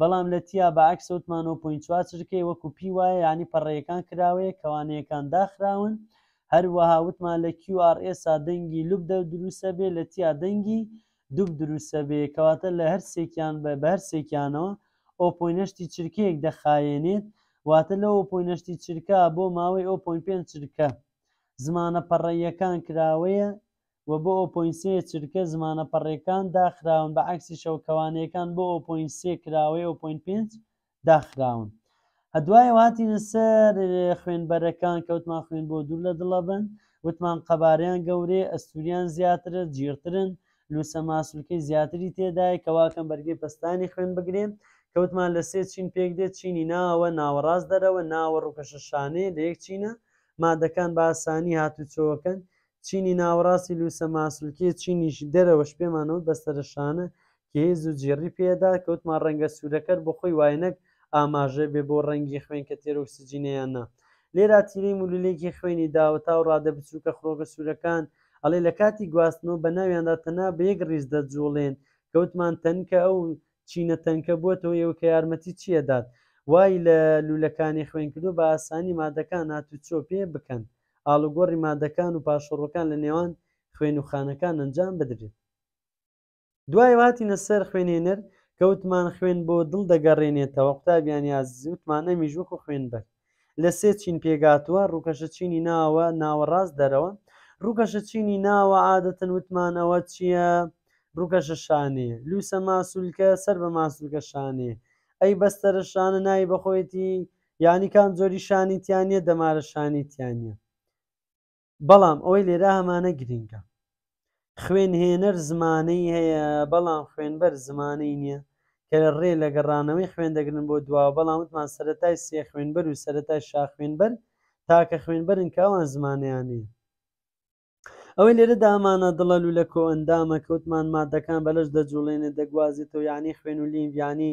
بەڵام لە تیا بە عکسوتمان و پوینچوا چرکەی وەکو پی وایە ینی پەڕێەکان کراوەیە کەوانەیەکان داخراون هەروەها وتمان لە QRS دەنگی لوب دە دروسە بێ لە تیا دەنگی دوب دروسە بێ کەواتە لە هەرسێکیان بە بەرسێکیانەوە ئۆپۆینەشتی چرکەیەک دەخایێنێت واتە لەوە پۆینەشتی چرکە بۆ ماوەی ئەو پوین پێ چرکە زمانە پەڕێیەکان کراوەیە و بۆ ئۆپۆینسێ چرکە زمانە پەڕێکان داخراون بە عکسی شەوکەوانەکان بۆ ئۆپۆینسێ کراوەی ئۆپۆین پێ داخراون هەدوای واتینە سەر خوێنبەرەکان کەوتمان خوێن بۆ دوور لە دڵە بن وتمان قەباریان گەورێ ئەستوریان زیاترە جیرترن لوسە ماسوولکەی زیاتری تێدای کەواکەم بەرگی پستانی خوێن بگرێن کەوتمان لە سێ چین پێک دێت چینی ناوە ناوەڕاست دەرەوە ناوە ڕوکەشەشانەیە لە یەک چینە مادەکان بە ئاسانی هاتوچۆوەکەن چینی ناوەڕاستی لوسە ماسوولکێ چینیشی دەرەوەش پێمانەوە بەستەرشانە کێز و جێڕی پێدا کەوتمان ڕەنگە سوورەکەت بۆ خۆی واینەک ئاماژە بێ بۆ ڕەنگی خوێن کە تێرۆکسسیجینیان نا لێرا تیرەی مولولێکی خوێنی داوەتا و ڕادە بچووکە خۆگە سوورەکان ئەڵێ لە کاتی گواستنەوە بە ناویاندا تەنا بەیەک ڕیز دەجوڵێن کەوتمان تەنکە ئەو چینە تەنکە بووەوە ئێوە کە یارمەتی چیەدات وای لە لولەکانی خوێنکردو بە ئاسانی مادەکان هاتو چۆ پێ بکەن ئالوگۆڕی مادەکان و پاشۆڕەکان لە نێوان خوێن و خانەکان ئەنجام بدرێت دوای واتی نەسەر خوێنێنەر کەوتمان خوێن بۆ دڵ دەگەڕێنێتەوە قوتابیانی زوتمانە میژوەکو خوێنبەر لە سێ چین پێگاتووە ڕووکەشە چینی ناوە ناوەڕاست دەرەوە ڕووکەشە چینی ناوە عادەتەن وتمانەوە چییە؟ بروکەشە شانێ لوسە ماسوولکە سەر بە ماسوولکە شانێ ئەی بەستەرە شانە نای بەخۆیەتی یانی کام زۆری شانی تیانە دەمارە شانی تیانە بەڵام ئەوەی لێرا هەمانە گرنگە خوێنهێنەر زمانەی هەیە بەڵام خوێنبەر زمانەی نییە کە لە ڕێ لە گەڕانەوەی خوێندەگرن بۆ دوا بەڵامتمان سەتای سێ خوێنبەر و سەتای شاخوێنبەر تاکە خوێنبەرن کاوان زمانیانە ئەوەی لێرە دامانە دڵە لو لە کۆئندامە کەوتمان مادەکان بەلەش دەجوڵێنێ دەگوازیتەوە یانی خوێن و لینڤانی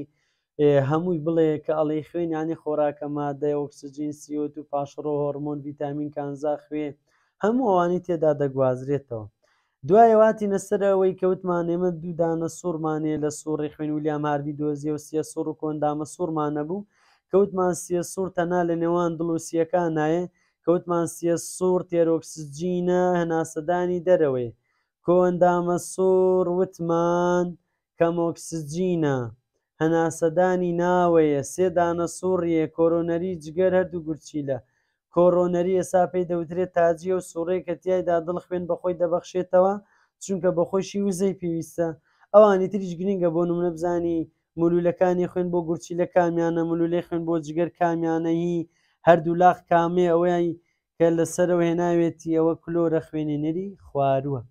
هەمووی بڵێ کە ئەڵی خوێنیانی خۆراکە مادەی ئۆکسسجین سیوت و پاشڕۆ هۆرمۆن ڤیتامین کانزا خوێ هەموو ئەوانی تێدا دەگوازرێتەوە دوایەواتی نەسەرەوەی کەوتمان ئێمە دوودانە سوورمانێ لە سوڕی خوێن ولیام هاروی دۆزیە و سیە سوور و کۆندامە سوورمانە بوو کەوتمان سیە سوور تەنا لە نێوان دڵوسیەکان نایە کەوتمان سیە سوور تێرۆکسجینە هەناسەدانی دەرەوەی کۆندامە سوور وتمان کەمۆکسجینە هەناسەدانی ناوەیە سێدانە سوڕیە کۆرۆنەری جگەر هەردوو گورچیلە کۆڕۆنەری ئێسا پێی دەوترێت تاجیە و سوڕەی کە تایدا دڵ خوێن بەخۆی دەبەخشێتەوە چونکە بەخۆشی وزەی پێویستە ئەوانی تریش گرنگە بۆ نمونە بزانی مولولەکانی خوێن بۆ گورچیلە کامیانە مولولەی خوێن بۆ جگەر کامیانە هی هەردوو لاخ کامێ ئەوەیان کە لەسەرەوە هێناوێتی ئەوە کلۆرە خوێنێنەری خوارووە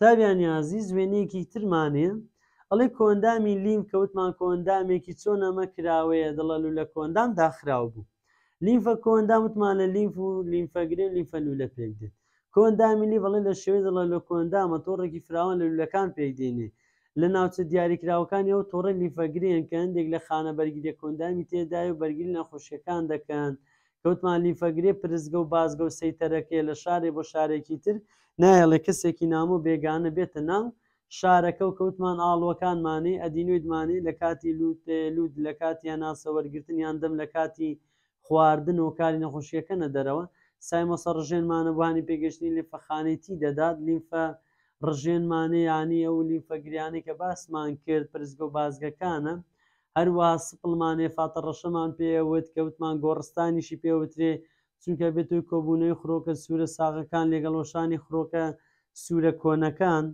تابیان یازی زوێنەیەکی ترمانەیە ئەڵێ کۆندامی لیم کەوتمان کۆندامێکی چۆنەمە کراوەیە دڵە لو لە کۆندام داخراو بوو لیمفە کۆندام وتمان لە لیمف و لیمفەگرێن لیمفە لو لە پێک دێت کۆندامی لی بەڵێ لە شوێ دڵە لە کۆندامە تۆڕێکی فراوان لە لولەکان پێک دێنێ لە ناوچە دیاریکراوەکانیەوە تۆڕە لیفەگرێن کە هەندێک لە خانە بەرگریە کۆندامی تێدای و بەرگری نەخۆشیەکان دەکەن کەوتمان لیفەگرێ پرزگە و بازگە و سەیتەرەکەی لە شارێ بۆ شارێکی تر نایەڵێ کەسێکی نام و بێگانە بێتە ناو شارەکە و کەوتمان ئاڵوەکانمانی ئەدینویدمانی لە کاتی لوت لود لە کاتیان ناسەوەرگرتنیان دەم لە کاتی خواردن و کاری نەخۆشیەکە نەدەرەوە سایمەسە ڕژێنمانەبوانی پێگەشتنی لێفەخانێتی دەدات لیمفە ڕژێنمانەیانی ئەولی فەگریانی کە باسمان کرد پرزگە و بازگەکانە هەروە سپڵمانێ فاتە ڕەشەمان پێوت کەوتمان گۆڕستانیشی پێوترێ چونکە بێت و کۆبوونەی خرۆکە سوورە ساغەکان لێگەڵۆشانی خرۆکە سوورە کۆنەکان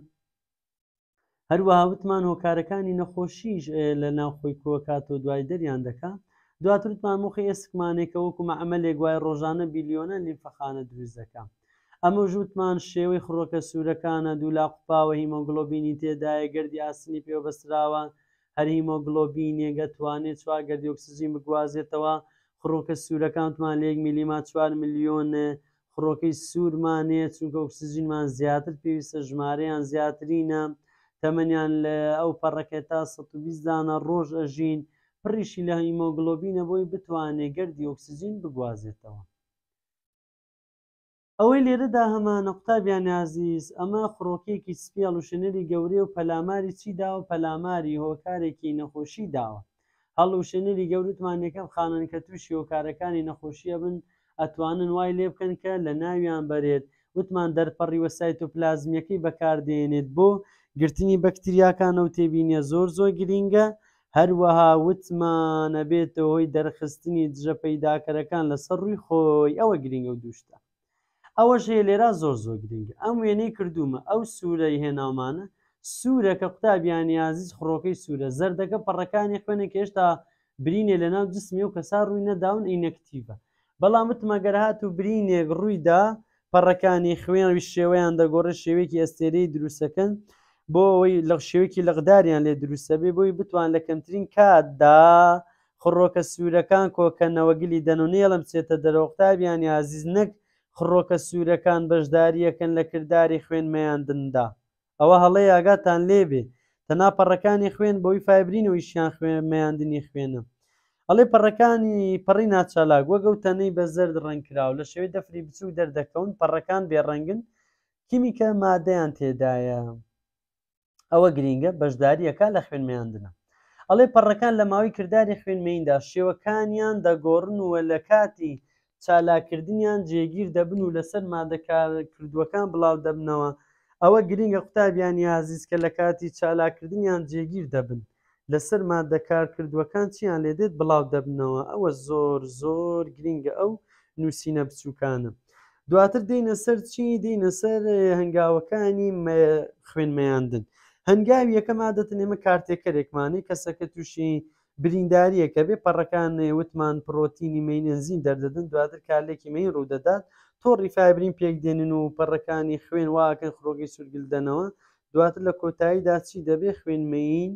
هەروە وتمان هۆکارەکانی نەخۆشیش لە ناوخۆی کۆکات و دوای دەریان دەکات دواترتمان مخی ئێسکمانێکەوەکو مەعملێک گوای ڕۆژانە بیلیۆنە لیمفەخانە دروست دەکات ئەمە ژوتمان شێوەی خڕۆکە سوورەکانە دوولا قوپاوە هیمۆگلۆبینی تێدایە گردی ئاسنی پێوە بەسراوە هەریمۆگلۆبینێ گەتوانێت چوار گردی ئۆکسزیین بگوازێتەوە خڕۆکە سوورەکانتمان لێک میلیما 4 میلیۆن خڕۆکەی سوورمانێت چونکە ئۆکسزیینمان زیاتر پێویستە ژمارەیان زیاترینە تەمەنیان لە ئەو پەڕەکە تا 120 دانە ڕۆژ ئەژین پڕیشی لە هیمۆگلۆبینە بۆی بتوانێت گردی ئۆکسزیین بگوازێتەوە ئەوەی لێرەدا هەمانە قوتابیان یازیز ئەمە خڕۆکێکی سپیاڵ و شنەری گەورەی و پەلاماری چی داوە پەلاماری هۆکارێکی نەخۆشی داوە هەڵ و شنەری گەورتمانەکەم خانن کە تووشی هۆکارەکانی نەخۆشیە بن ئەتوانن وای لێ بکەن کە لە ناویان بەرێت وتمان دەرپەڕی وەسایت و پلازمیەکەی بەکاردێنێت بۆ گرتنی بەکتریاکانە و تێبینە زۆر زۆر گرینگە هەروەها وتمانە بێتەوەی دەرخستنی دژە پەیداکەرەکان لەسەر ڕووی خۆی ئەوە گرینگە و دوشتە ئەوەش هەیە لێرا زۆر زۆر گرنگگە ئەم وێنەی کردومە ئەو سوورەی هێناومانە سوورەکە قوتابیانیازیز خڕۆکەی سوورە زەردەکە پەڕەکانی خوێنە کێشتا برینێ لە ناو جسمی و کەسا ڕووی نەداون ئینەکتیڤە بەڵام متمەگەر هات و برینێک ڕوویدا پەڕەکانی خوێنوی شێوەیان دەگۆڕە شێوێکی ئەستێرەی دروستەکەن بۆ ئەوی لە شێوکی لەغداریان لێ دروستەبێ بۆی بتوان لە کەمترین کاتدا خڕۆکە سوورەکان کۆکەنەوەگلی دەنونێڵم چێتە دەرەوەختابیانی عزیز نەک خڕۆکە سوورەکان بەشداریەکەن لە کردداری خوێنمەیاندندا ئەوە هەڵەی ئاگاتان لێبێ تەنا پەڕەکانی خوێن بەوەی فایبرین و ئیشیان خوێنمەیاندنی خوێنە ئەڵێ پەڕەکانی پەڕی ناچالاک وەگەوتەنەی بە زرد ڕنگراو لە شوێ دەفری بچوو دەردەکەون پەڕەکان بێڕەنگن کیمیکە مادەیان تێدایە ئەوە گرینگە بەشداریەکە لە خوێنمەیاندنە ئەڵێ پەڕەکان لە ماوەی کردداری خوێنمەیندا شێوەکانیان دەگۆڕن وە لە کاتی چالاکردنیان جێگیر دەبن و لەسەر مادەکردوەکان بڵاو دەبنەوە ئەوە گرینگە قوتابیانی عزیز کە لە کاتی چالاکردنیان جێگیر دەبن لەسەر مادەکارکردوەکان چیان لێدێت بڵاو دەبنەوە ئەوە زۆر زۆر گرینگە ئەو نووسینە بچووکانە دواتر دینە سەر چی دینە سەر هەنگاوەکانی خوێنمەیاندن هەنگاوی یەکە مادەتن ئێمە کارتێکەرێکمانی کەسەکە تووشی برینداریە کە بێ پەڕەکان وتمان پرۆتینی مینەنزین دەردەدن دواتر کارلێکی مین ڕوودەدات تۆ ریفایبرین پێک دێنن و پەڕەکانی خوێن واکەن خۆگەی سوورگلدنەوە دواتر لە کۆتاییدا چی دەبێ خوێنمەین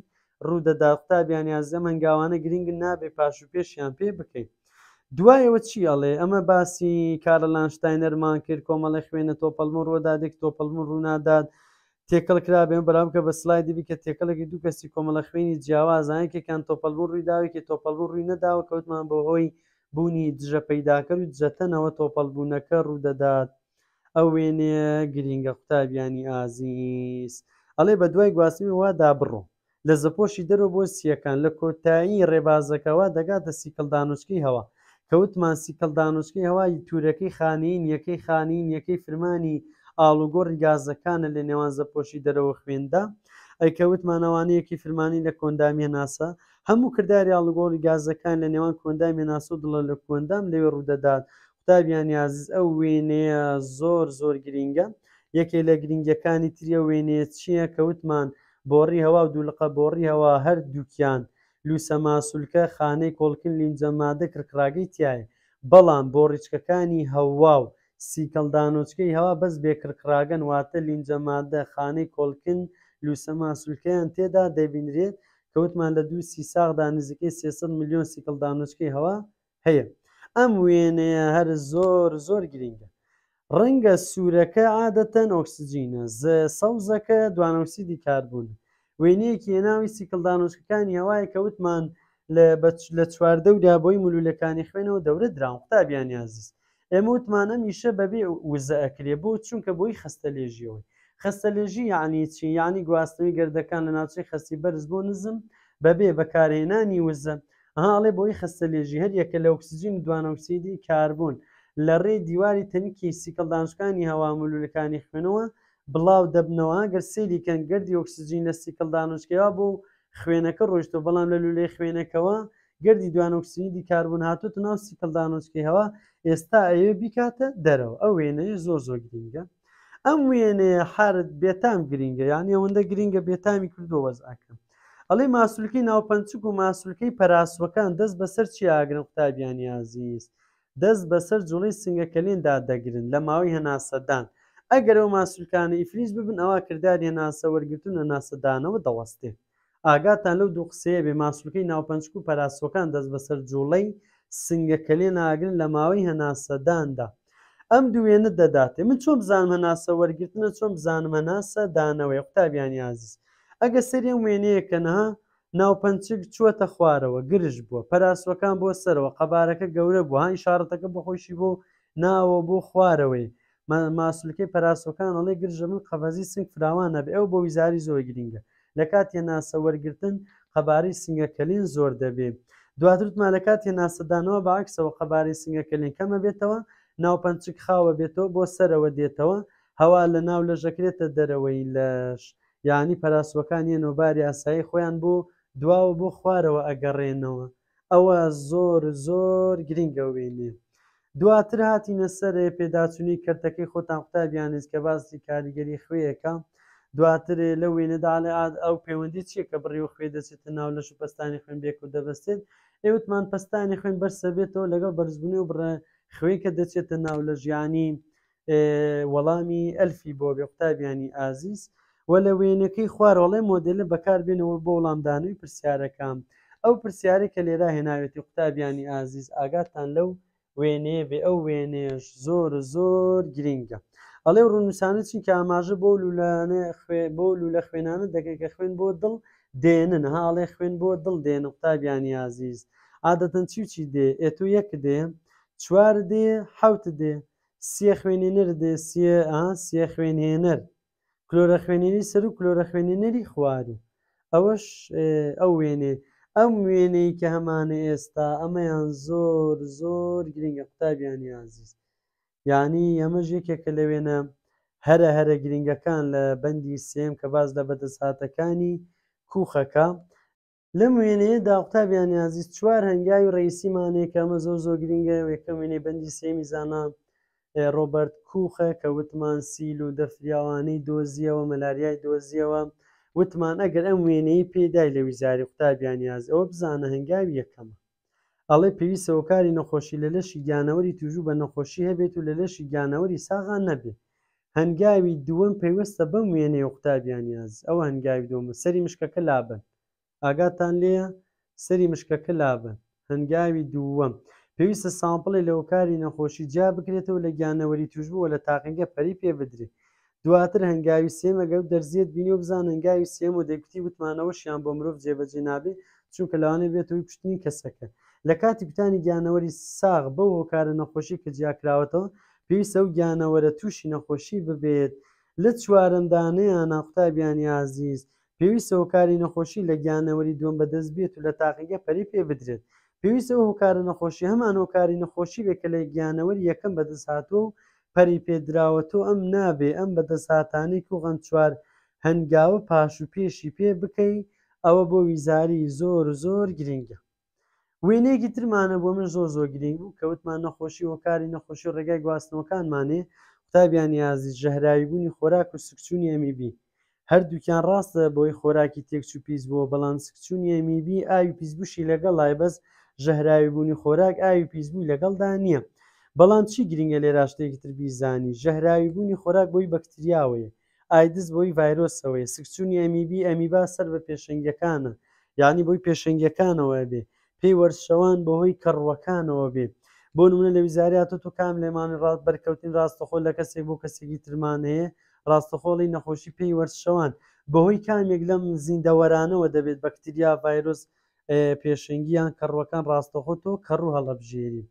ڕوودەداختا بیانیازە مەنگاوانە گرنگن نابێ پاش و پێشیان پێ بکەین دوایەوە چیڵێ ئەمە باسی کارە لانشتای نەرمان کرد کۆمەڵی خوێنە تۆپەلمە ڕۆدادێک تۆپەلمە ڕوونادات تێکەڵکرا بێن بەرام کە بە سلای دیبی کە تێکەڵێکی دوو کەسی کۆمەڵە خوێنی جیاوازانکێکیان تۆپەلبوو ڕوویداوی کە تۆپەلبوو ڕووی نەداوە کەوتمان بە هۆی بوونی دژە پەیداکە و جەتەنەوە تۆپەلبوونەکە ڕوودەدات ئەو وێنێ گرینگە قوتابیانی ئازیز ئەڵێ بە دوای گواستنی وادا بڕۆ لە زەپۆشی دەرەوە بۆ سیەکان لە کۆتایی ڕێبازەکەەوە دەگاتە سیکەلدانوشکی هەوا کەوتمان سیکەلدانوشکی هەوای تورەکەی خانین یەکەی خانین یەکەی فرمانی ئالوگۆڕی گازەکانە لە نێوان زەپۆشی دەرەوە خوێندا ئەیکەوت مانەوانەیەکی فرمانی لە کۆندامیە ناسا هەموو کردداری ئالوگۆڵی گازەکان لە نێوان کۆندامی ناسو دڵە لە کۆندام لەوێ ڕوودەدات قوتابیان یازیز ئەو وێنەیە زۆر زۆر گرینگە یەکێ لە گرنگەکانی تریە وێنێ چییە کەوتمان بۆڕی هەوا و دوولقە بۆڕی هەوا هەر دووکیان لوسە ماسولکە خانەی کۆڵکن لینجەمادە کرکراگەی تایە بەڵام بۆ ڕیچکەکانی هەوا و سیکەلدانۆچکەی هەوا بەس بێکرکراگەن واتە لینجەمادە خانەی کۆلکن لوسە ماسوولکەیان تێدا دەبینرێت کەوتمان لە دوو سی ساغدا نزیکەی 300 میلیۆن سیکەلدانۆچکەی هەوا هەیە ئەم وێنەیە هەر زۆر زۆر گرنگە ڕەنگە سوورەکە عادەتەن ئۆکسسیجینە سەوزەکە دوانەوسیدی کاربوون وێنەیەکی هێناوی سیکلدانۆشکەکانی هەوای کەوتمان لە چواردە ودا بۆی مولولەکانی خوێنەوە دەورە درام قوتابیان یازیست ئێمە وتمانە میشە بەبێ وزە ئەکرێ بۆ چونکە بۆی خستە لێژیەوەی خستە لێژی یعنی چی ینی گواستنەوەی گردەکان لە ناوچەی خستی بەرز بۆ نزم بەبێ بەکارهێنانی وزە هاڵێ بۆی خستە لێژی هەر یەکە لە ئۆکسسیجین دوانەکسیدی کاربوون لە ڕێ دیواری تەنکی سیکلدانشکانی هەواملولەکانی خوێنەوە بڵاو دەبنەوە گەر سێلی کەنگردی ئۆکسسیجین لە سیکلدانشکەوە بۆ خوێنەکە ڕۆشتەوە بەڵام لە لولەی خوێنەکەەوە گردی دوانۆکسیدی کاربوون هاتوت ناو سیکلدانۆچکی هەوە ئێستا ئەوێ بیکاتە دەرەوە ئەو وێنەیە زۆر زۆر گرینگە ئەم وێنەیە حرت بێتام گرینگە یانی ئەوەندە گرینگە بێتامی کردو وەزعکەم ئەڵێ ماسوولکی ناوپەنچک و ماسوولکەی پەراسوەکان دەست بەسەر چی ئاگرن قوتابیانی عزیز دەست بەسەر جوڵی سنگەکەلێندا دەگرن لە ماوەی هەناسەدان ئەگەر ئەو ماسوولکانی ئیفریز ببن ئەوە کردداری ناسە وەرگتون لە ناسەدانەوە دەوەستێ ئاگاتان لەو دوو قسەیە بێ ماسوولکەی ناوپەنچک و پەراسوەکان دەست بەسەر جوڵەی سنگەکە لێ ناگرن لە ماوەی هەناسەداندا ئەم دوێنە دەداتێ من چۆم بزانمە ناسە وەرگرتنە چۆم بزانمە ناسە دانەوەی قوتابیانی عزیز ئەگە سری وێنەیە کەنەها ناوپەنچک چوەتە خوارەوە گرش بووە پەراسوەکان بۆ سەرەوە قەبارەکە گەورە بوو هاین شارەتەکە بەخۆشی بۆ ناوە بۆ خوارەوەی ماسولکەی پەراسوەکان ئەڵێ گرژە من قەفەزی سنگ فراوان نەبێ ئەو بۆ ویزاری زۆر گرینگە لە کاتێ ناسە وەرگرتن قەباری سنگەکەلین زۆر دەبێت. دواترت مالەکات هێناسەدانەوە باکسەوە قەباری سنگەکە لینکەمە بێتەوە ناو پەنچک خاوە بێتەوە بۆ سەرەوە دێتەوە هەوا لە ناو لەژەکرێتە دەرەوەی لەش یانی پەراسوەکانی نۆباری ئاسایی خۆیان بۆ دواوە بۆ خوارەوە ئەگەڕێنەوە ئەوە زۆر زۆر گرنگەوێنێ دواتر هاتیە سەر پێداچوونی کردەکەی خۆتان قوتابیانێت کە باسی کاریگەری خوێیەکە دواترێ لە وێنەداڵێ ئەو پەیوەندی چیە کە بڕی و خوێ دەچێتە ناو لەش پستانی خوێن بێک و دەبستێت ئێوتمان پستانی خوێن بەرسە بێتەوە لەگەڵ بەرزبوونی و بڕە خوێن کە دەچێتە ناو لە ژیانی وەڵامی ئەلفی بۆ بێ قوتابیانی ئازیز وە لە وێنەکەی خواروڵێ مۆدلە بەکاربێنەوە بۆ وەڵامدانوی پرسیارەکان ئەو پرسیارێک کە لێرا هێناوێتی قوتابیانی ئازیز ئاگاتان لەو وێنەیە بێ ئەو وێنێش زۆر زۆر گرینگە ئەڵێ ڕوونوسانە چین کە ئاماژە بۆ لولانە بۆ لولە خوێنانە دەگەکە خوێن بۆ دڵ دێنن هاڵێ خوێن بۆ دڵ دێن قوتابیانی عزیز عادەتەن چیچی دێ ئێ تو یەک دێ چوار دێ حوت دێ سێ خوێنێنەر دێ سێ سێ خوێنێنەر کلۆرە خوێنێنی سەر و کلۆرە خوێنێنەری خوار و ئەوەش ئەو وێنێ ئەم وێنەی کە هەمانە ئێستا ئەمەیان زۆر زۆر گرنگە قوتابیانی عزیز یانی ئەمەژ یەکێکە لە وێنە هەرە هەرە گرنگەکان لە بەندی سێم کە باز لە بەدەست هاتەکانی کوخەکە لەم وێنەیە داوتابیان یازی چوار هەنگاوی ڕیسیمانێک ئەمە زۆر زۆ گرنگە وێکەم وێنێ بەندی سێمی زانان ڕۆبرت کوخە کە وتمان سیل و دەفریاوانەی دۆزیەوە مەلاریای دۆزیەوە وتمان ئەگەر ئەم وێنەی پێدای لە ویزاری قوتابیان یاز ئەوە بزانە هەنگاوی یەکەمە ئەڵێ پێویستەوەکاری نەخۆشی لە لەشی گیانەوەری توژوو بە نەخۆشی هەبێت و لە لەشی گیانەوەری ساغان نەبێت هەنگاوی دووەم پێیوەستە بەم وێنێ و قوتابیان یاز ئەو هەنگاوی دووەمە سەری مشکەکە لابن ئاگاتان لێە سەری مشکەکە لابن هەنگاوی دووەم پێویستە سامپڵی لەوکاری نەخۆشی جا بکرێتەوە لە گیانەوەری توشبووە لە تاقنگە پەری پێ بدرێ دواتر هەنگاوی سێمەگەوت دەزیێت بینی و بزان هەنگاوی سێم و دەکوتی وتمانەوە شیان بۆ مرۆڤ جێبەجێنابێ چونکە لەوانێ بێتەوەی پشتنی کەسەکە لە کاتی کوتانی گیانەوەری ساغ بەو هۆکارە نەخۆشی کە جیاکراوەتەوە پێویستە و گیانەوەرە تووشی نەخۆشی ببێت لە چوارەندانەیە ناختابیانی عزیز پێویستە هۆکاری نەخۆشی لە گیانەوەری دوم بەدەست بێت و لە تاقیگە پەری پێ بدرێت پێویستە هۆکارە نەخۆشی هەمان هۆکاری نەخۆشی بێکە لە گیانەوەری یەکەم بەدەست هاتووە و پەری پێدراوەتۆ ئەم نابێ ئەم بەدەساتانی و غەم چوار هەنگاوە پاش و پێشی پێ بکەی ئەوە بۆ ویزاری زۆر زۆر گرنگە وێنەیەکی ترمانە بۆ من زۆ زۆ گرنگ بوو کەوتمان نەخۆشی و کاری نەخۆشی ڕێگای گواستنەوەکانمانێ قوتابیانی یازی ژەهراویبوونی خۆراک و سکچوونی ئەمیبی هەردووکیان ڕاستە بۆی خۆراکی تێکچ و پیس بووە بەڵام سکچوونی ئەمیبی ئاوی پیسبوشی لەگەڵ لایبەز ژەهراویبوونی خۆراک ئاوی پیسبووی لەگەڵدا نییە بەڵام چی گرنگە لێ راشتێکی تر بیزانی ژەهراویبوونی خۆراک بۆی بەکتریاوەیە ئایدز بۆی ڤایرۆسەوەی سکچوونی ئەمیبی ئەمیبا سەر بە پێشنگەکانە یعنی بۆی پێشنگەکانەوە بێ پێی وەرشەوان بەهۆی کەڕوەکانەوە بێ بۆ نمونە لە ویزاریات تۆ کام لێمانی ڕات بەرکەوتین ڕاستەخۆ لە کەسێک بۆ کەسێکی ترمانەیە ڕاستەخۆڵی نەخۆشی پێی وەرشەوان بەهۆی کامێک لەم زیندەوەرانەوە دەبێت بەکتریا ڤایرۆس پێشنگیان کەڕوەکان ڕاستەخۆ تۆ کەڕوو هەڵەبژێری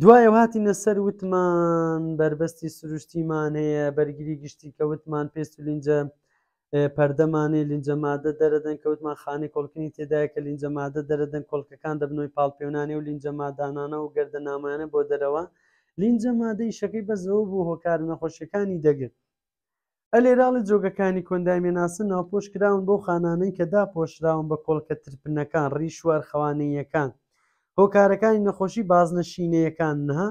دوایە هاتیە سەر وتمان بربەستی سروشتیمان هەیە بەرگری گشتی کە وتمان پێست و لینجە پەردەمانی لینجەمادە دەرەدەن کەوتمان خانی کۆلکنی تێدایە کە لینجەمادە دەرەدەن کۆلکەکان دەبنەوەی پاڵپێونانی و لینجەمادانانە و گردەنامانە بۆ دەرەوە لینجەمادەی شەکەی بەزەوە بوو هۆکار نەخۆشیەکانی دەگرت ئەلێراڵی جۆگەکانی کۆندای مێناسن ناوپۆش کراون بۆ خانانەی کە داپۆشراون بە کۆلکە ترپنەکان ڕیشوار خەوانەیەکان هۆکارەکانی نەخۆشی بازنەشینەیەکان نەها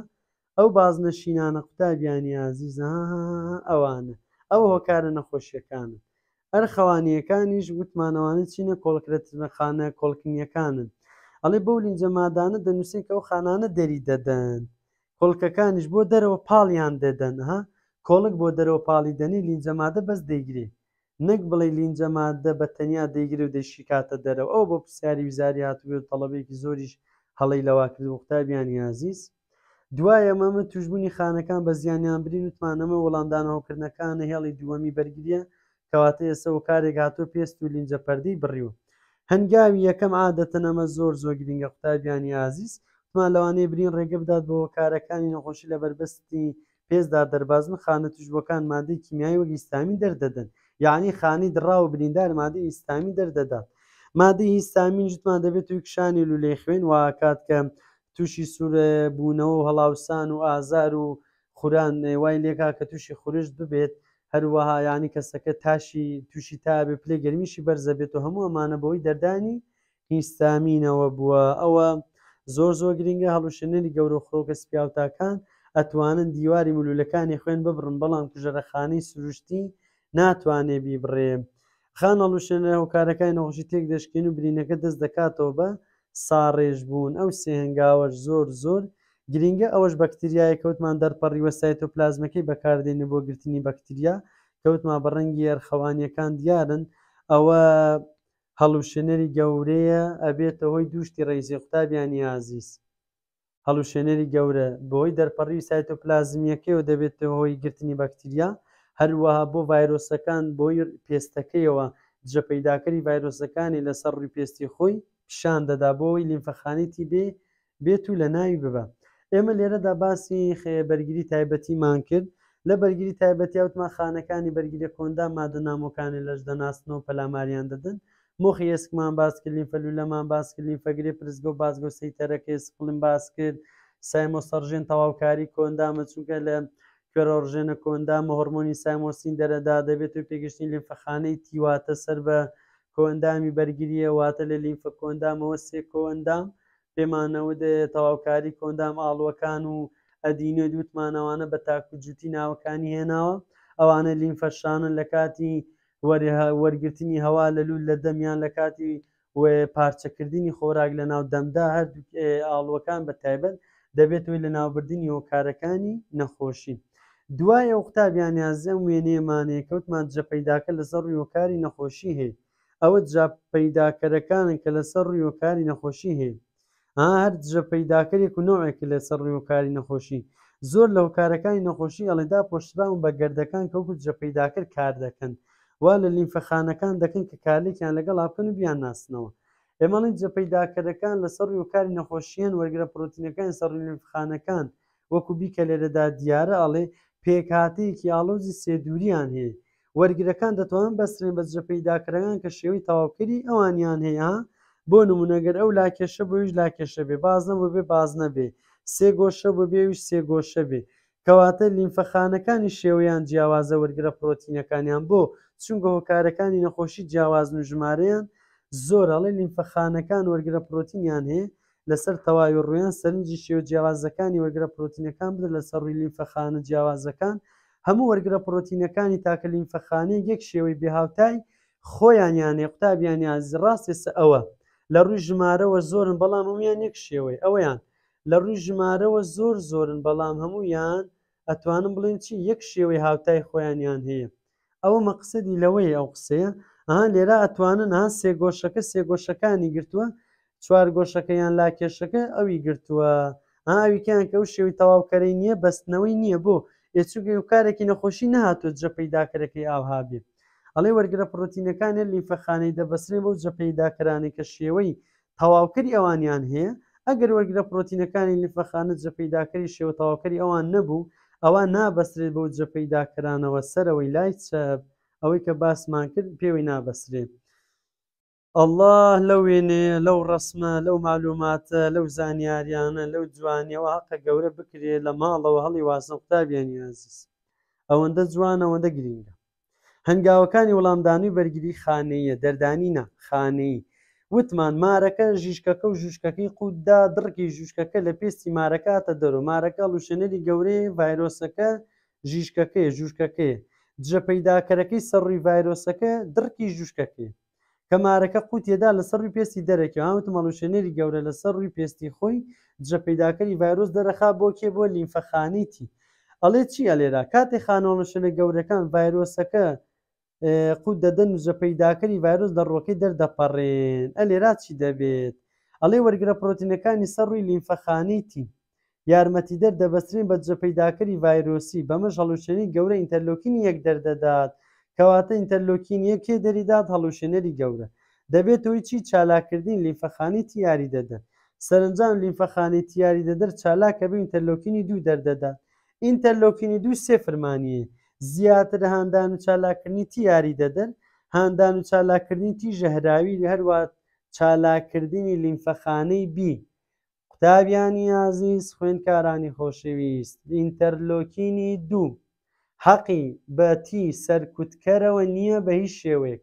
ئەو بازنەشینانە قوتابیانی عزیزە ئەوانە ئەو هۆکارە نەخۆشیەکانن ئەر خەوانیەکانیش وتمانەوانە چینە کۆڵکرەتمەخانە کۆڵکنیەکانن ئەڵێ بەولین جەمادانە دەنووسین کە ئەو خانانە دەری دەدەن کۆڵکەکانیش بۆ دەرەوە پاڵیان دەدەن ها کۆڵک بۆ دەرەوە پاڵی دەنی لینجەمادە بەس دەیگری نەک بڵێ لینجەمادە بە تەنیا دەیگری و دەشیکاتە دەرەوە ئەو بۆ پرسیاری وزاری هاتوێ و تەڵەبێکی زۆریش هەڵی لەواکرد و قوتابیان یازیز دوایە مەمە توشببوونی خانەکان بە زیانیان برین وتمانەمە وەڵامدانەوەکردنەکانە هێڵی دووەمی بەرگریە کەواتە ئێستا و کارێک هاتۆ پێست و لینجە پەردەی بڕیوە هەنگاوی یەکەم عادەتەن ئەمە زۆر زۆر گرنگە قوتابیانی عزیز ما لەوانەیە برین ڕێگە بدات بۆ کارەکانی نەخۆشی لە بربەستی پێزدا دەربازن خانە توشبەکان مادەی کیمیایی وەک ئیسلامی دەردەدەن یعنی خانی دراوە بریندار مادەی ئیسلامی دەردەدات مادەی ئیسلامین جتمان دەبێت توی کشانی لولێ خوێن واکات کە تووشی سوورە بوونەوە و هەڵاوسان و ئازار و خوران وای لێکا کە تووشی خورشت ببێت هەروەها یانی کەسەکە تاشی تووشی تابێ پلێ گەرمیشی بەرزە بێت و هەموو ئەمانە بەوەی دەردانی هیستامینەوە بووە ئەوە زۆر زۆر گرنگە هەڵوشێنەری گەورە خۆکە سپیاوتاکان ئەتوانن دیواری ملولەکانی خوێن ببرن بەڵام کوژەرەخانەی سروشتی ناتوانێ بیبڕێ خان هەڵوشێنە هۆکارەکانی نەخۆشی تێک دەشکین و برینەکە دەست دەکاتەوە بە ساڕێژ بوون ئەو سێهنگاوەش زۆر زۆر گرینگە ئەوەش بەکتریای کەوتمان دەرپەڕی وەسایەت و پلازمەکەی بەکاردێنە بۆ گرتنی بەکتریا کەوتما بەڕەنگی ئەرخەوانیەکان دیارن ئەوە هەڵوشێنەری گەورەیە ئەبێتە هۆی دوشتی ڕێزی قوتابیانی عزیز هەڵوشێنەری گەورە بۆی دەرپەڕی سایت و پلازمیەکەیەوە دەبێتە هۆی گرتنی بەکتریا هەروەها بۆ ڤایرۆسەکان بۆی پێستەکەیەوە جە پەیداکەری ڤایرۆسەکانی لەسەر ڕووی پێستی خۆی پیشان دەدا بۆەوەی لیمفەخانیتی بێ بێت و لە ناوی ببە ئێمە لێرەدا باسی بەرگری تایبەتیمان کرد لە بەرگری تایبەتی وتمان خانەکانی بەرگری کۆندا مادە نامۆکانی لەش دەناسنەوە پەلاماریان دەدن مۆخی ئێسکمان باس کردین فەلوولەمان باس کردین فەگری پرزگە و بازگۆ سەیتەرەکەی سپڵم باس کرد سایمۆسەرژێن تەواوکاری کۆندامە چونکە لە کەڕۆژێنە کۆندامە هۆرمۆنی سایمۆسین دەرەدا دەبێت و پێگەشتین لێ فەخانەی تیواتە سەر بە کۆندامی بەرگریە واتە لە لینفە کۆندامەوە سێ کۆندام پێمانەوە دێ تەواوکاری کۆندام ئاڵوەکان و ئەدینە دووتمانەوانە بە تاکوجوتی ناوەکانی هێناوە ئەوانە لینفەشانن لە کاتی وەرگرتنی هەوا لە لول لە دەمیان لە کاتی پارچەکردنی خۆراک لە ناو دەمدا هەردوو ئاڵوەکان بە تایبەت دەبێت وی لە ناوبردننی هۆکارەکانی نەخۆشی دوایە قوتابیان یازەم وێنێمانەیە کەوتمان جەپەیداکە لەسەر ڕیۆکاری نەخۆشی هەیە ئەوە جا پەیداکەرەکانن کە لەسەر ڕیۆکاری نەخۆشی هەیە هەر جە پەیداکەێک و نوێکی لە سەر ڕێوەکاری نەخۆشی زۆر لەو کارەکانی نەخۆشی ئەڵێدا پۆشتراون بە گردەکان کەوت جە پەیداکرد کار دەکەن وا لە لیمفەخانەکان دەکەن کە کارێکیان لەگەڵ ئاکەن و بیان ناسنەوە ئێمەڵی جە پەیداکەرەکان لە سەر وکاری نەخۆشیان وەرگرە پرۆتینەکانی سەر لیمفخانەکان وەکو بیکە لێرەدا دیارە ئەڵێ پێکاتەیەکی ئالۆزی سێدوریان هەیە وەرگرەکان دەتوان بەسرێن بە جە پەیداکەرەکان کە شێوەی تەواوکردی ئەوانیان هەیە بۆ نمونەگەر ئەو لاکێشە بۆویش لاکێشە بێ باز نەبوو بێ باز نەبێ سێ گۆشە بۆ بێویش سێ گۆشە بێ کەواتە لیمفەخانەکانی شێوەیان جیاوازە وەرگرە پرۆتینەکانیان بۆ چونگە هۆکارەکانی نەخۆشی جیاوازن و ژمارەیان زۆرەڵی لیمفەخانەکان وەرگرە پرۆتینیان هەیە لەسەر تەواوی ڕویان سەرنجی شێوە جیاوازەکانی وەرگرە پرۆتینەکان بدە لە سەر ڕووی لیمفەخانە جیاوازەکان هەموو وەرگرە پرۆتینەکانی تاکە لیمفەخانەی یەک شێوەی بێهاوتای خۆیانیانێ قوتابیان یازی ڕاستێسە ئەوە لە ڕووی ژمارەوە زۆرن بەڵام هەمویان یەک شێوەی ئەوەیان لە ڕووی ژمارەوە زۆر زۆرن بەڵام هەمویان ئەتوانم بڵێن چی یەک شێوەی هاوتای خۆیانیان هەیە ئەوە مەقصدی لەوەی ئەو قسەیە ئەها لێرە ئەتوانن هان سێگۆشەکە سێگۆشەکانی گرتووە چوار گۆشەکەیان لا کێشەکە ئەوی گرتووە ئاویکیان کە ئەو شێوی تەواوکەرەی نییە بەستنەوەی نییە بۆ ئێچوگەی و کارێکی نەخۆشی نەهاتۆ جەپەیداکەرەکەی ئاوهابێت ئەڵێ وەرگرە پرۆتینەکانە لیفەخانەی دەبەسرێن بەو جەپەیداکەرانی کە شێوەی تەواوکردی ئەوانیان هەیە ئەگەر وەرگرە پرۆتینەکانی لیفەخانە جەپەیداکەری شێوە تەواوکەری ئەوان نەبوو ئەوان نابەسرێت بەو جەپەیداکەرانەوە سەرەوەی لای چەپ ئەوەی کە باسمان کرد پێوەی نابەسرێت. الله لەو وێنێ لەو ڕسمە لەو معلوماتە لەو زانیاریانە لەو جوانیەوە حقە گەورە بکرێ لە ماڵەوە هەڵی واسم قوتابیان یازیز ئەوەندە جوان ئەوەندە گرینگە هەنگاوەکانی وەڵامدانوی بەرگری خانەیە دەردانینە خانەی وتمان مارەکە ژیشکەکە و ژوشکەکەی قوتدا دڕکی ژوشکەکە لە پێستی مارەکاتە دەرو مارەکە لوشنەری گەورەیە ڤایرۆسەکە ژیشکەکەی ژوشکەکەی جە پەیداکەرەکەی سەڕی ڤایرۆسەکە دڕکی ژوشکەکەی کە مارەکە قوتیدا لە سەڕی پێستی دەرەکی هاوت مەلوشێنەری گەورە لە سەڕوی پێستی خۆی جە پەیداکەری ڤایرۆس دەرەخا بۆ کێ بۆ لیمفەخانیتی ئەڵێ چی ئەلێرا کاتێ خانۆڵشنە گەورەکان ڤایرۆسەکە قوت دەدەن وزە پەیداکەری ڤایرۆس لە ڕۆکەی دەردەپەڕێن ئە لێرا چی دەبێت ئەڵێ وەرگرە پرۆتینەکانی سەر ڕووی لیمفەخانیتی یارمەتی دەر دەبەسترین بە جەپەیداکەری ڤایرۆسی بەمەش هەڵوشێنی گەورە ئینتەرلۆکینی یەک دەردەدات کەواتە ئینتەرلۆکین یەکێ دەریداد هەڵوشێنەری گەورە دەبێت ئەوی چی چالاکردین لیمفەخانی تیاری دەدەن سەرنجام لیمفەخانی تیاری دەدەر چالاکە بە ئینتەرلۆکینی دوو دەردەدات ئینتەرلۆکینی دوو سێ فرمانیە زیاتر هاندان و چالاکردنی تیاری دەدەن هاندان و چالاکردنی تی ژەهراوی هەروە چالاکردنی لیمفەخانەی بی قوتابیانی یازیز خوێندکارانی خۆشەویست ئینتەرلۆکینی دوو حەقی بەتی سەرکوتکەرەوە نییە بە هیچ شێوەیەک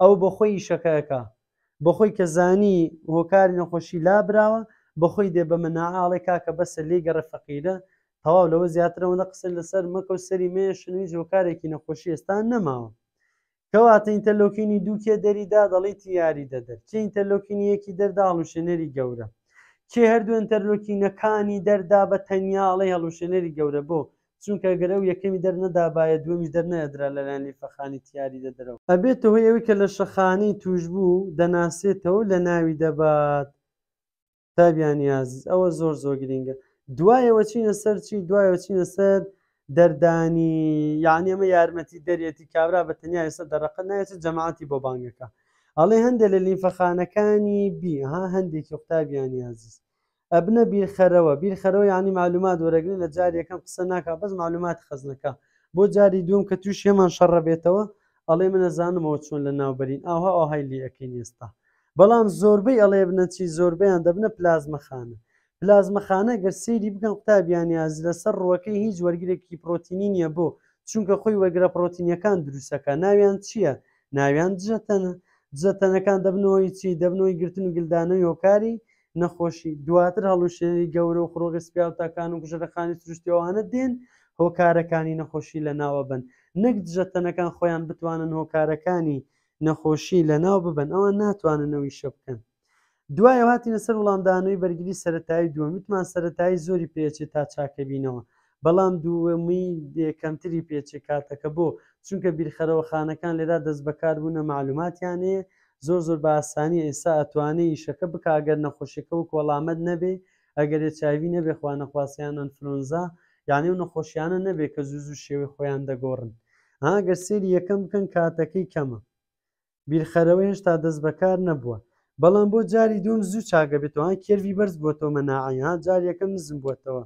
ئەو بەخۆی شەکەکە بەخۆی کە زانی هۆکاری نەخۆشی لابراوە بەخۆی دێ بە منەعاڵێکا کە بەسە لێگەڕە فەقیرە تەواو لەوە زیاترەوەدە قسە لەسەر مەکە و سەری مێ شنووی جۆکارێکی نەخۆشی ئێستان نەماوە کەواتە ئینتەلۆکینی دووکێ دەریدا دەڵیتی یاری دەدەر چ ئینتەلۆکینی یەکی دەردا هەڵوشێنەری گەورە چێ هەردوو ئەتەرلۆکینەکانی دەردا بە تەنیاڵی هەڵوشێنەری گەورە بۆ چونکە گەرە و یەکەمی دەرنەدابایە دومی دەرنەدرا لەلانی فەخانی تیاری دەدرەوە ئەبێتە هۆیەوەی کە لە شەخانەی توش بوو دەناسێتەوە لە ناوی دەبات تابیانیاز ئەوە زۆر زۆر گرنگە دوایەوە چینە سەر چی دوایەوە چینە سەر دەردانی یانیمە یارمەتی دەرێتی کابرا بە تەنیا ئێستا دەرەق نایێت جەماعتی بۆ بانگەکە ئەڵێ هەندە لە لیفەخانەکانی بیها هەندێکی قوتابیانی عزیز ئەبنە بیرخەرەوە بیرخەرەوە ینی معلومات وەرەگرن لە جاری یەکەم قسە ناکە بەس معلومات خەزنەکە بۆ جاری دوم کە توش هێمان شەڕە بێتەوە ئەڵێ منەزانمەوە چۆن لە ناوبەرین ئاها ئاهای لیەکەی نیێستا بەڵام زۆربەی ئەڵێ بنەچی زۆربیان دەبنە پلازمەخانە پلازمەخانە گەر سری بکەن قوتابیانیاز لەسەر ڕوەکەی هیچ وەرگێکی پرۆتینی نیە بۆ چونکە خۆی وەگرە پرۆتینیەکان دروستەکە ناویان چییە؟ ناویان جەتەنە جەتەنەکان دەبنەوەی چی دەبنەوەی گرتن و گلدانە یۆکاری نەخۆشی دواتر هەڵوشێنی گەورە و خڕۆگە سپیاوتاکان و گژەرەخانی سروشتیەوەوانە دێن هۆکارەکانی نەخۆشی لە ناوە بن نەک جەتەنەکان خۆیان بتوانن هۆکارەکانی نەخۆشی لە ناو ببن ئەوە ناتوانن ئەوی شە بکەن دوایە هاتیە سەر وڵاندانەوەی بەرگری سەتایی دووەمیتمان سەتایی زۆری پێچێت تا چاکەبینەوە بەڵام دووەمی کەمتری پێچێ کاتەکە بۆ چونکە بیرخەرەوە خانەکان لێرا دەست بەکار بوونە معلوماتیانەیە زۆر زۆر بە ئاسانی ئێستا ئەتوانەی ئیشەکە بکگەر نەخۆشیەکە و کۆڵامەت نەبێ ئەگەرێ چاوی نەبێ خوانەخواسییانن فرۆنزا یانی و نەخۆشییانە نەبێ کە زوو زوو شێوەی خۆیان دەگۆڕن ئاگەر سری یەکەم بکەن کاتەکەی کەمە بیرخەرەوە هێشتا دەست بەکار نەبووە بەڵام بۆ جاری دوم زوو چاگە بێتەوە کێوی بەرز بۆتەوە مەناعیها جاریەکەم نزم بووتەوە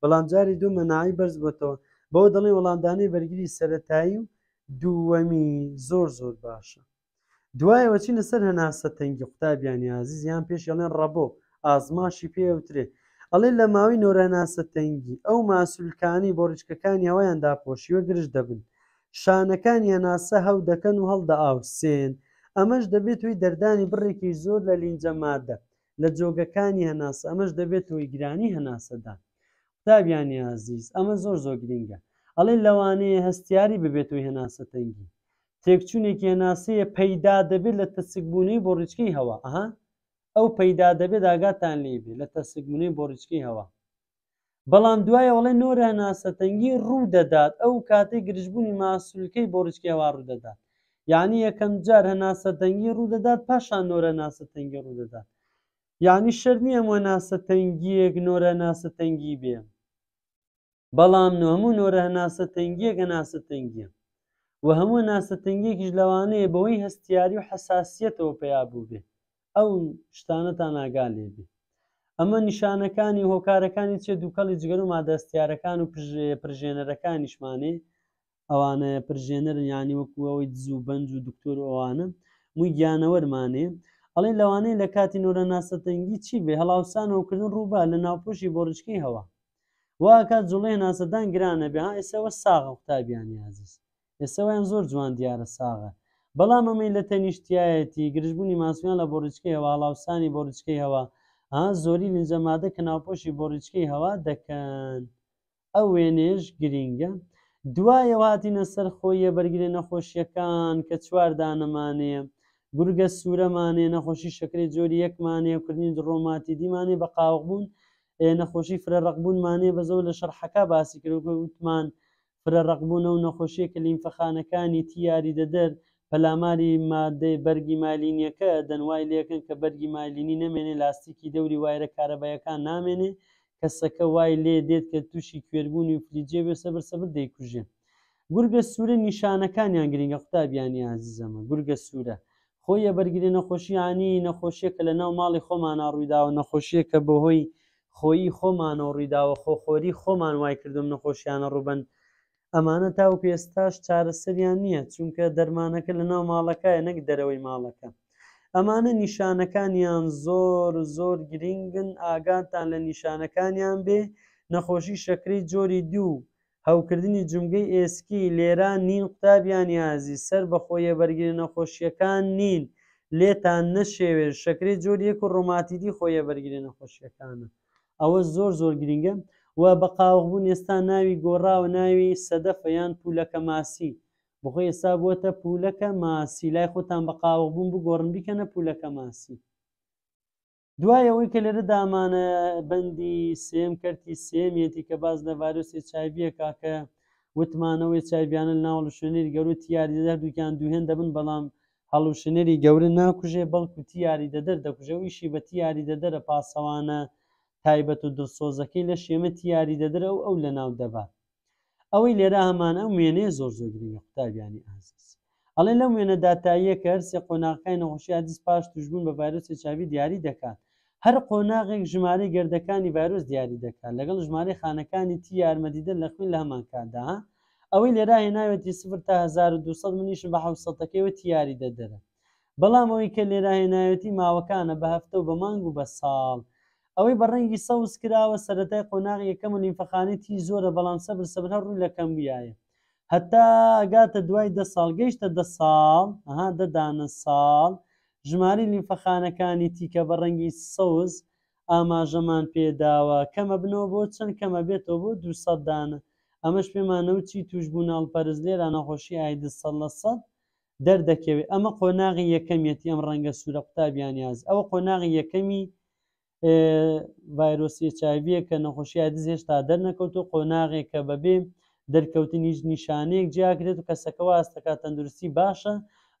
بەڵام جاری دوو مەناایی بەرز بۆتەوە بۆ دەڵێ وەڵامدانەی بەرگری سەتایی و دووەمی زۆر زۆر باشە دوایەوە چینە سەر هەناسە تەنگی قوتابیانی عزیزیان پێشڵێن ڕەبۆ ئازماشی پێوترێ ئەڵێ لە ماوەی نۆرەناسە تەنگی ئەو ماسولکانی بۆ ڕچکەکانی ئەویان داپۆشیوە گرش دەبن شانەکانی هەناسە هەو دەکەن و هەڵدا ئاوسێن ئەمەش دەبێت توی دەردانی بڕێکی زۆر لە لینجە مادە لە جۆگەکانی هەناس ئەمەش دەبێت توی گرانی هەناسەدا تابیانی عزیز ئەمە زۆر زۆر گرنگە ئەڵێ لەوانەیە هەستیاری ببێت توی هەناسە تەنگی تێکچوونێکی هەناسەیە پەیدا دەبێت لە تەسیکبوونی بۆ ڕچکی هەوا ئەها ئەو پەیدا دەبێت ئاگاتان لێبێ لە تەسیکبوونی بۆ ڕچکی هەوا بەڵام دوایەوەڵێ نۆرە ناسەتەنگی ڕوو دەدات ئەو کاتەی گرژبوونی ماسوولکەی بۆ ڕچکیاوا ڕوودەدات یعنی یەکەم جار هەناسە دەنگی ڕوودەدات پاشان نۆرە ناسە تەنگی ڕوودەدات یعنی شەر نییە ئەمە ناسە تەنگیەک نۆرە ناسە تەنگی بێ بەڵام هەموو نۆرە هەناسە تەنگیەکە ناسە تەنگیە و هەموو ناسە تەنگیەکیش لەوانەیە بەوەی هەستیاری و حساسیەتەوە پێیابوو بێ ئەو شتانەتان ئاگا لێ بێ ئەمە نیشانەکانی هۆکارەکانی چێ دووکەڵی جگەر و مادەستیارەکان و پرژێنەرەکانیشمانەیە ئەوانەیە پرژێنەر ینی وەکو ئەوەی زوو بەنج و دکتۆر ئەوانە مووی گیانەوەرمانێ ئەڵێ لەوانەیە لە کاتی نۆرە ناسەتەنگی چی بێ هەڵاوسانەوەکردن ڕووبا لە ناوپۆشی بۆڕچکی هەوا واکە جوڵێ ناسەدان گرانە بێ ئێسەوە ساغە قوتابیانی عزیز ئێسەوەیان زۆر جوان دیارە ساغە بەڵام ئەمەی لە تەنیشتایەتی گرژبوونی ماسویان لە بۆڕچکی هەوا هەڵاوسانی بۆڕچکی هەوا زۆری لنجەمادە کە ناوپۆشی بۆڕچکی هەوا دەکەن ئەو وێنێژ گرینگە دوایەواتینە سەر خۆیە بەرگرێ نەخۆشیەکان کە چوار دانەمانەیە گورگە سوورەمانێ نەخۆشی شکری جۆری یەکمانەیە کردنی دڕۆماتی دیمانێ بە قاوق بوون نەخۆشی فرەڕقبوونمانێ بە زەو لە شەرحەکە باسی کردوکە وتمان فرەڕقبوون و نەخۆشیە کە لیمفەخانەکانی تیاری دەدەر پەلاماری مادەی بەرگی مالینیەکە دەنوای لەکەن کە بەرگی مالینی نامێنێ لاستیکی دەوری وایرە کارەبەکان نامێنێ کەسەکە وای لێ دێت کە تووشی کوێربوونی و فلیجێ بێ سەبەر سەبەر دەیکوژێ گورگە سوورە نیشانەکانیان گرنگە قوتابیانی عزیزەمە گورگە سوورە خۆیە بەرگری نەخۆشیانی نەخۆشیە کە لە ناو ماڵی خۆمانە ڕوویداوە نەخۆشیە کە بەهۆی خۆی خۆمانەوە ڕوویداوە خۆخۆری خۆمان وای کردم نەخۆشیانە ڕوبەن ئەمانە تا و پێستاش چارەسەریان نییە چونکە دەرمانەکە لە ناو ماڵەکە نەک دەرەوەی ماڵەکە ئەمانە نیشانەکانیان زۆر زۆر گرنگن ئاگاتان لە نیشانەکانیان بێ نەخۆشی شەکری جۆری دوو هەوکردنی جمگەی ئێسکی لێران نین قوتابیانی ئازی سەر بەخۆیە بەرگری نەخۆشیەکان نین لێتان نەشێوێ شەکری جۆریەک و ڕۆماتیدی خۆیە بەرگری نەخۆشیەکانە ئەوە زۆر زۆر گرنگە و بە قاوبوون ئێستا ناوی گۆڕاوە ناوی سەدەفەیان پولەکە ماسی بخۆی ئێستا بووە پولەکە ماسی لای خۆتان بە قاوە بوون بگۆڕن بیکەنە پولەکە ماسی دوایەوەی کە لەرە دامانە بەندی سێم کردی سێمیەتی کە باز لە ڤایرۆسی چاویە کاکە وتمانەوەی چاویانە ناو لە شوێنێری گەور و تیاریدە دوکان دوهێن دەبن بەڵام هەڵوشنێری گەورە ناکوژێ بەڵکو تیاری دەدەر دەکوژە ویشی بە تیاری دەدەرە پاسەوانە تایبەت و دڵسۆزەکەی لە شێمە تیاری دەدرە و ئەو لە ناو دەبات ئەوەی لێرە هەمانە وێنێ زۆر زۆر گرنگە قوتابیانی ئازیز ئەڵێ لەو وێنە داتاییە کەرسێ قۆناقەکەی نەخۆشی ئازیز پاش توژبوون بە ڤایرۆسی چاوی دیاری دەکات هەر قۆناغێک ژمارە گردەکانی ڤایرۆس دیاری دەکات لەگەڵ ژمارە خانەکانی تی یارمەدیدە لە خوێن لە هەمان کاتدا ئەوەی لێرا هێناوێتی سفر تا 1200 منیشم بە حوسەتەکەیوە تیاری دەدەرە بەڵام ئەوەی کە لێرا هێناوێتی ماوەکانە بە هەفتە و بە مانگ و بە ساڵ ئەوەی بە ڕەنگی سەوز کراوە سەتای قۆناغی یەکەم و نیمفەخانێتی زۆرە بەڵام سەبر سەبەر ڕوو لەکەم بیایە هەتا ئەگاتە دوای دە ساڵ گەیشتە دە ساڵ ئەها دەدانە ساڵ ژماری لیمفەخانەکانی تیکە بە ڕەنگی سەوز ئاماژەمان پێداوە کەمە بنەوە بۆ چەند کەمە بێتەوە بۆ دو سەد دانە ئەمەش پێمانە و چی توش بوو ناڵپەرز لێرە نەخۆشی ئایدە سە لە سەد دەردەکەوێت ئەمە قۆناغی یەکەمیەتی ئەم ڕەنگە سوورە قوتابیان یاز ئەوە قۆناغی یەکەمی ڤایرۆسی چاویە کە نەخۆشییا دزێشتا دەرنەکەوت و قۆناغێک کە بەبێ دەرکەوتنیش نیشانەیەک جیاکرێت و کەسەکەەوە ئاستەکە تەندروستی باشە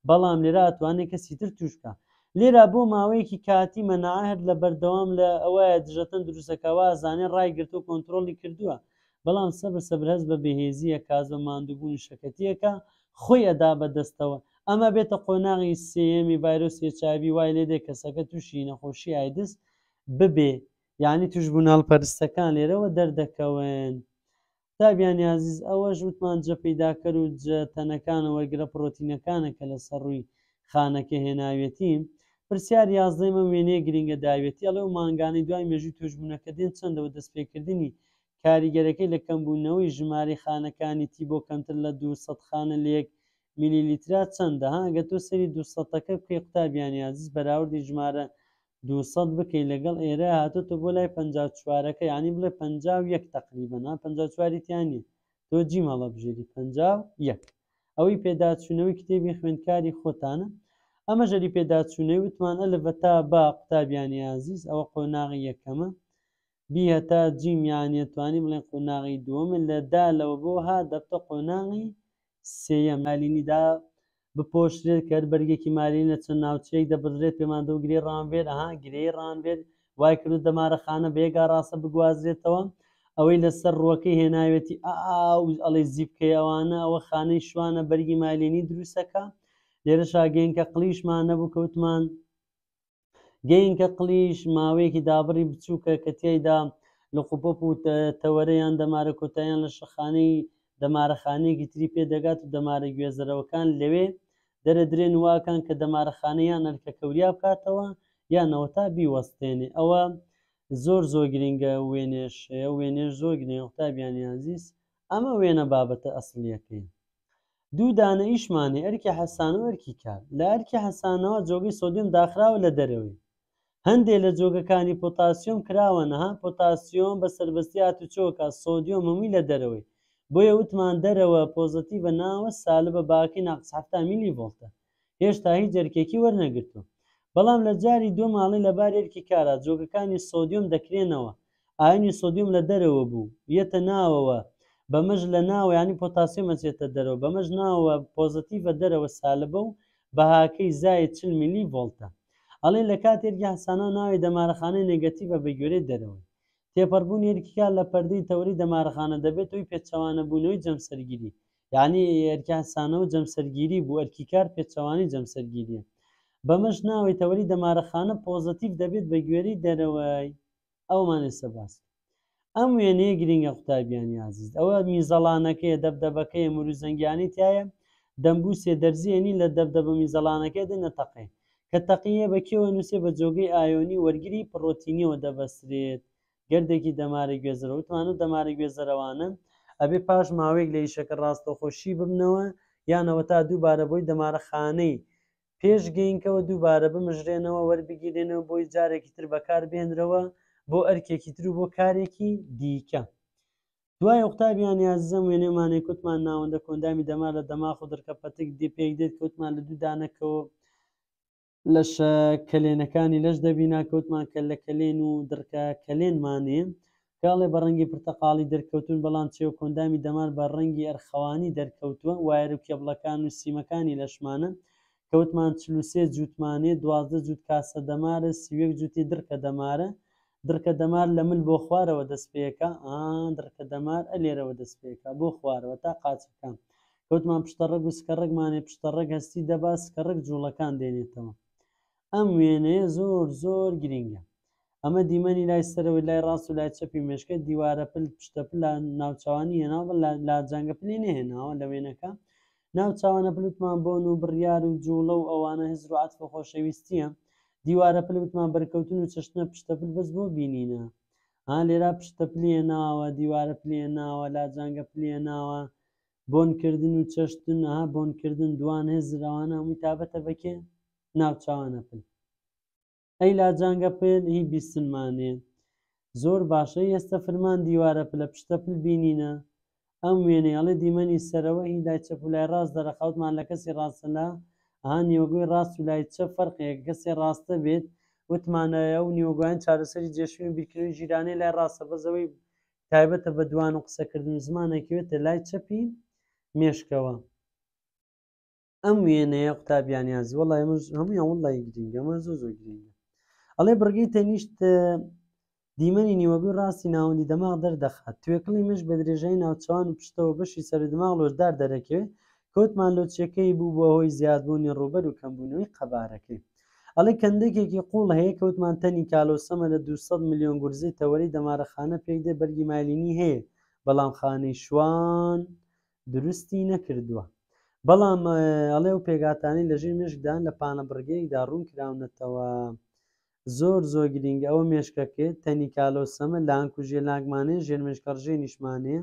بەڵام لێرە ئەتوانێت کەسی تر توشکە لێرە بۆ ماوەیەکی کاتی مەناهر لە بەردەوام لە ئەوەیە دژەتەن دروستەکەەوە زانێ ڕایگررت و کۆنتترۆلی کردووە بەڵام سەبر سەبرەز بە بەهێزیە کاز بە مادوبوون شەکەتیەکە خۆی ئەدا بەدەستەوە ئەمە بێتە قۆناغی سێمی ڤایرۆسی چاوی وای لێدێ کەسەکە تووشی نەخۆشی ئایدست ببێ یعنی توش بوون هەڵپەرستەکان لێرەوە دەردەکەون تابیانی عزیز ئەوە ژوتمان جە پیداکەر و جەتەنەکانەوە گرە پرۆتینەکانە کە لە سەڕووی خانەکە هێناوێتیم پرسیار یازدەیمە وێنێ گرینگە داوێتی ئەڵێ و مانگانی دوای مێژوی توشبوونەکە دێن چەندەوە دەستپێکردنی کاریگەرەکەی لە کەمبوونەوەی ژماری خانەکانی تی بۆ کەمتر لە 200 خانە لەیەک میلیلیترا چەندە هاگە تۆ سەری 200ەکە بکەی قوتابیانی عزیز بەراوردی ژمارە دوسەد بکەی لەگەڵ ئێرە هاتۆ بۆ لای پ چوارەکە ینی بڵێ پ یەک تقریبنا پ چواریتیانی تۆ جیمەڵە بژێری پ یەک ئەوەی پێداچوونەوەی کتێبی خوێندکاری خۆتانە ئەمە ژەری پێداچوونەی وتمانە لە بەتا با قوتابیانی عزیز ئەوە قۆناغی یەکەمە بیهتا جیمیانێتوانی بڵێن قۆناغی دووەمە لە دا لەوە بۆ ها دەبتە قۆناغی سێەم نالینیدا بپۆشترێت کە بەرگێکی مالی نەچە ناوچەیەک دەبدرێت پێماندە و گرێ ڕانبێت ئەها گرێ ڕانبێت وای کرد دەمارە خانە بێگا ڕاستە بگوازرێتەوە ئەوەی لەسەر ڕوەکەی هێناوێتی ئەڵی زیبکەی ئەوانە ئەوە خانەی شوانە بەرگی مالێنی دروستەکە لێرە شاگەین کە قلیشمان نەبوو کەوتمان گەین کە قلیش ماوەیەکی دابڕی بچووکە کە تێیدا لە قوپۆپ و تەوەرەیان دەمارە کۆتاییان لە شەخانەی دەمارەخانەیەکی تری پێ دەگات و دەمارە گوێزەرەوەکان لەوێت دەرەدرێن واکەن کە دەمارەخانەیان ئەرکە کەوریا بکاتەوە یانەوە تا بیوەستێنێ ئەوە زۆر زۆر گرنگە وێنێش وێنێش زۆر گرنێوەتابیانیان زیست ئەمە وێنە بابەتە ئەسلیەکەی دوو دانە ئیشمانی ئەرکی حەسان و ئەرکی کار لە ئەرکی حەسانەوە جۆگەی سۆدیم داخراوە لە دەرەوەی هەندێک لە جۆگەکانی پۆتاسیۆم کراوە نەها پۆتاسیۆم بە سربەستی هاتوچۆکە سۆدیۆ مەمی لە دەرەوەی بۆیە وتمان دەرەوە پۆزتیڤە ناوە سالە بە باکی ناقسەفتا میلی ڤۆڵتە هێشتا هیچ جەرکێکی وەرنەگرتو بەڵام لە جاری دو ماڵی لە بارێکی کارا جۆگەکانی سۆدیۆم دەکرێنەوە ئاینی سۆدیۆم لە دەرەوە بوو یەتە ناوەوە بەمەژ لە ناوە ینی پۆتاسی مەچێتە دەرەوە بەمەژ ناوە پۆزتیڤە دەرەوە سالبە و بەهاکەی زایە چل میلی ڤۆڵتە ئەڵێ لە کاتێک یاسانە ناوی دەمارەخانەی نگەتی بە بەگوێرە دەرەوە تێپەربوون یەرکیکار لە پەردەی تەوری دەمارخانە دەبێت توی پێچەوانە بوونەوەی جەمسەرگیری یعنی ئەرکانسانە و جەمسەرگیری بوو ئەرکیکار پێچەوانی جەمسەرگیریە بەمەش ناوی تەوری دەمارەخانە پۆزتیف دەبێت بە گوێری دەرەوەی ئەومانێ سەباس ئەم وێنەیە گرنگە قوتابیانی عزیز ئەوە میزەڵانەکەی دەبدەبەکەی مروزەنگیانی تایە دەمبوو سێ دەرزیێنی لە دەبدەبە میزەڵانەکەی دێنە تەقی کە تەقیە بەکێوە نووسێ بە جۆگەی ئایۆنی وەرگری پرۆتینیەوە دەبەسرێت گردێکی دەماری گوێزەرە وتوانە دەماری گوێزەرەوانە ئەبێ پاش ماوەیەک لە یشەکە ڕاستەخۆشی ببنەوە یانەوە تا دووبارە بۆی دەمارەخانەی پێشگەینکەوە دووبارە بمژرێنەوە وەربگیرێنەوە بۆی جارێکی تر بەکار بێنرەوە بۆ ئەرکێکی تر بۆ کارێکی دیکە دوای ئۆختابیان یازم وێنێمانێک کوتمان ناوەندە کۆندامی دەما لە دەما خودرکە پەتێک دی پێک دێت کوتمان لە دوودانەکەەوە لەش کلێنەکانی لەش دەبینا کەوتمان کە لە کلێن و درکە کلێنمانێ کاڵێ بە ڕەنگی پرتەقاڵی دەرکەوتون بەڵام چێو کۆندامی دەمار بە ڕەنگی ئەرخەوانی دەرکەوتووە وایرە کێبڵەکان و سیمەکانی لەشمانە کەوتمان چلوسێ جووتمانێ دوازدە جووت کاسە دەمارە سیوەک جوتی درکە دەمارە درکە دەمار لە من بۆ خوارەوە دەستپێکە ئان درکە دەمار ئەلێرەوە دەستپێکە بۆ خوارەوە تا قاچەکان کەوتمان پشتە ڕگ و سکە ڕگمانێ پشتە ڕگ هەستی دەباس کە ڕگ جوڵەکان دێنێتەوە ئەم وێنەیە زۆر زۆر گرینگە ئەمە دیمەنی لای سەرەوە لای ڕاست و لای چەپی مشکە دیوارە پل پشتە پل ناوچوانی هێناوە لا جەنگە پلی نهێناوە لە وێنەکە ناوچوانە پلوتمان بۆن و بڕیار و جوڵە و ئەوانە هزروعات بە خۆشەویستیە دیوارە پلوتمان بەرکەوتن و چشتنە پشتە پل بەس بۆ بینینە ئا لێرا پشتە پلیە ناوە دیوارە پلیە ناوە لا جەنگە پلیە ناوە بۆنکردن و چشتن ها بۆنکردن دوان هێزراوانە هەمووی تابەتە بەکێن ناوچوانەپل ئەی لاجانگە پێل هی بیستمانێ زۆر باشەی ئێستا فرمان دیوارە پلە پشتە پل بینینە ئەم وێنەیەڵی دیمەنی سەرەوە هی لای چەپ لای ڕاست دەرەخەوتمان لە کەسی ڕاستەلا ئا نیۆگوی ڕاست و لای چە فەرقەیە کەسێ ڕاستە بێت وتمانەیە و نیۆگویان چارەسەری جێشوی بیرکردنی ژیرانەی لای ڕاستە بەزەوەی تایبەتە بە دوان و قسەکردن زمانێکوێتە لای چەپی مێشکەوە ئەم وێنەیە قوتابیانیان زوەڵای هەمویان وڵی گرنگگە مە زۆ زۆر گرنگە ئەڵێ بڕگەی تەنیشت دیمەنی نیوەگوی ڕاستی ناوەندی دەماغ دەردەخات توێکڵی مش بە درێژەی ناوچوان و پشتەوە بەشی سەردماغ لۆژدار دەرەکێ کۆتمان لۆچەکەی بوو بۆ هۆی زیادبوونی ڕوبەر و کەمبوونەوەی قەبارەکەی ئەڵێ کەندێکێکی قوڵ هەیە کەوتمان تەنی کالۆسەمە لە 200 میلیۆن گورزی تەوەری دەمارەخانە پێیدە بەرگی مالینی هەیە بەڵام خانەی شوان دروستی نەکردووە بەڵام ئەڵێ و پێگاتانی لەژێ مێشکدان لە پانە بڕگەیدا ڕوون کراونەتەوە زۆر زۆر گرنگ ئەوە مێشکەکە تەنیکالۆ سەمە لانکوژێ لاگمانێ ژێرمێشکەڕژێ نیشمانێ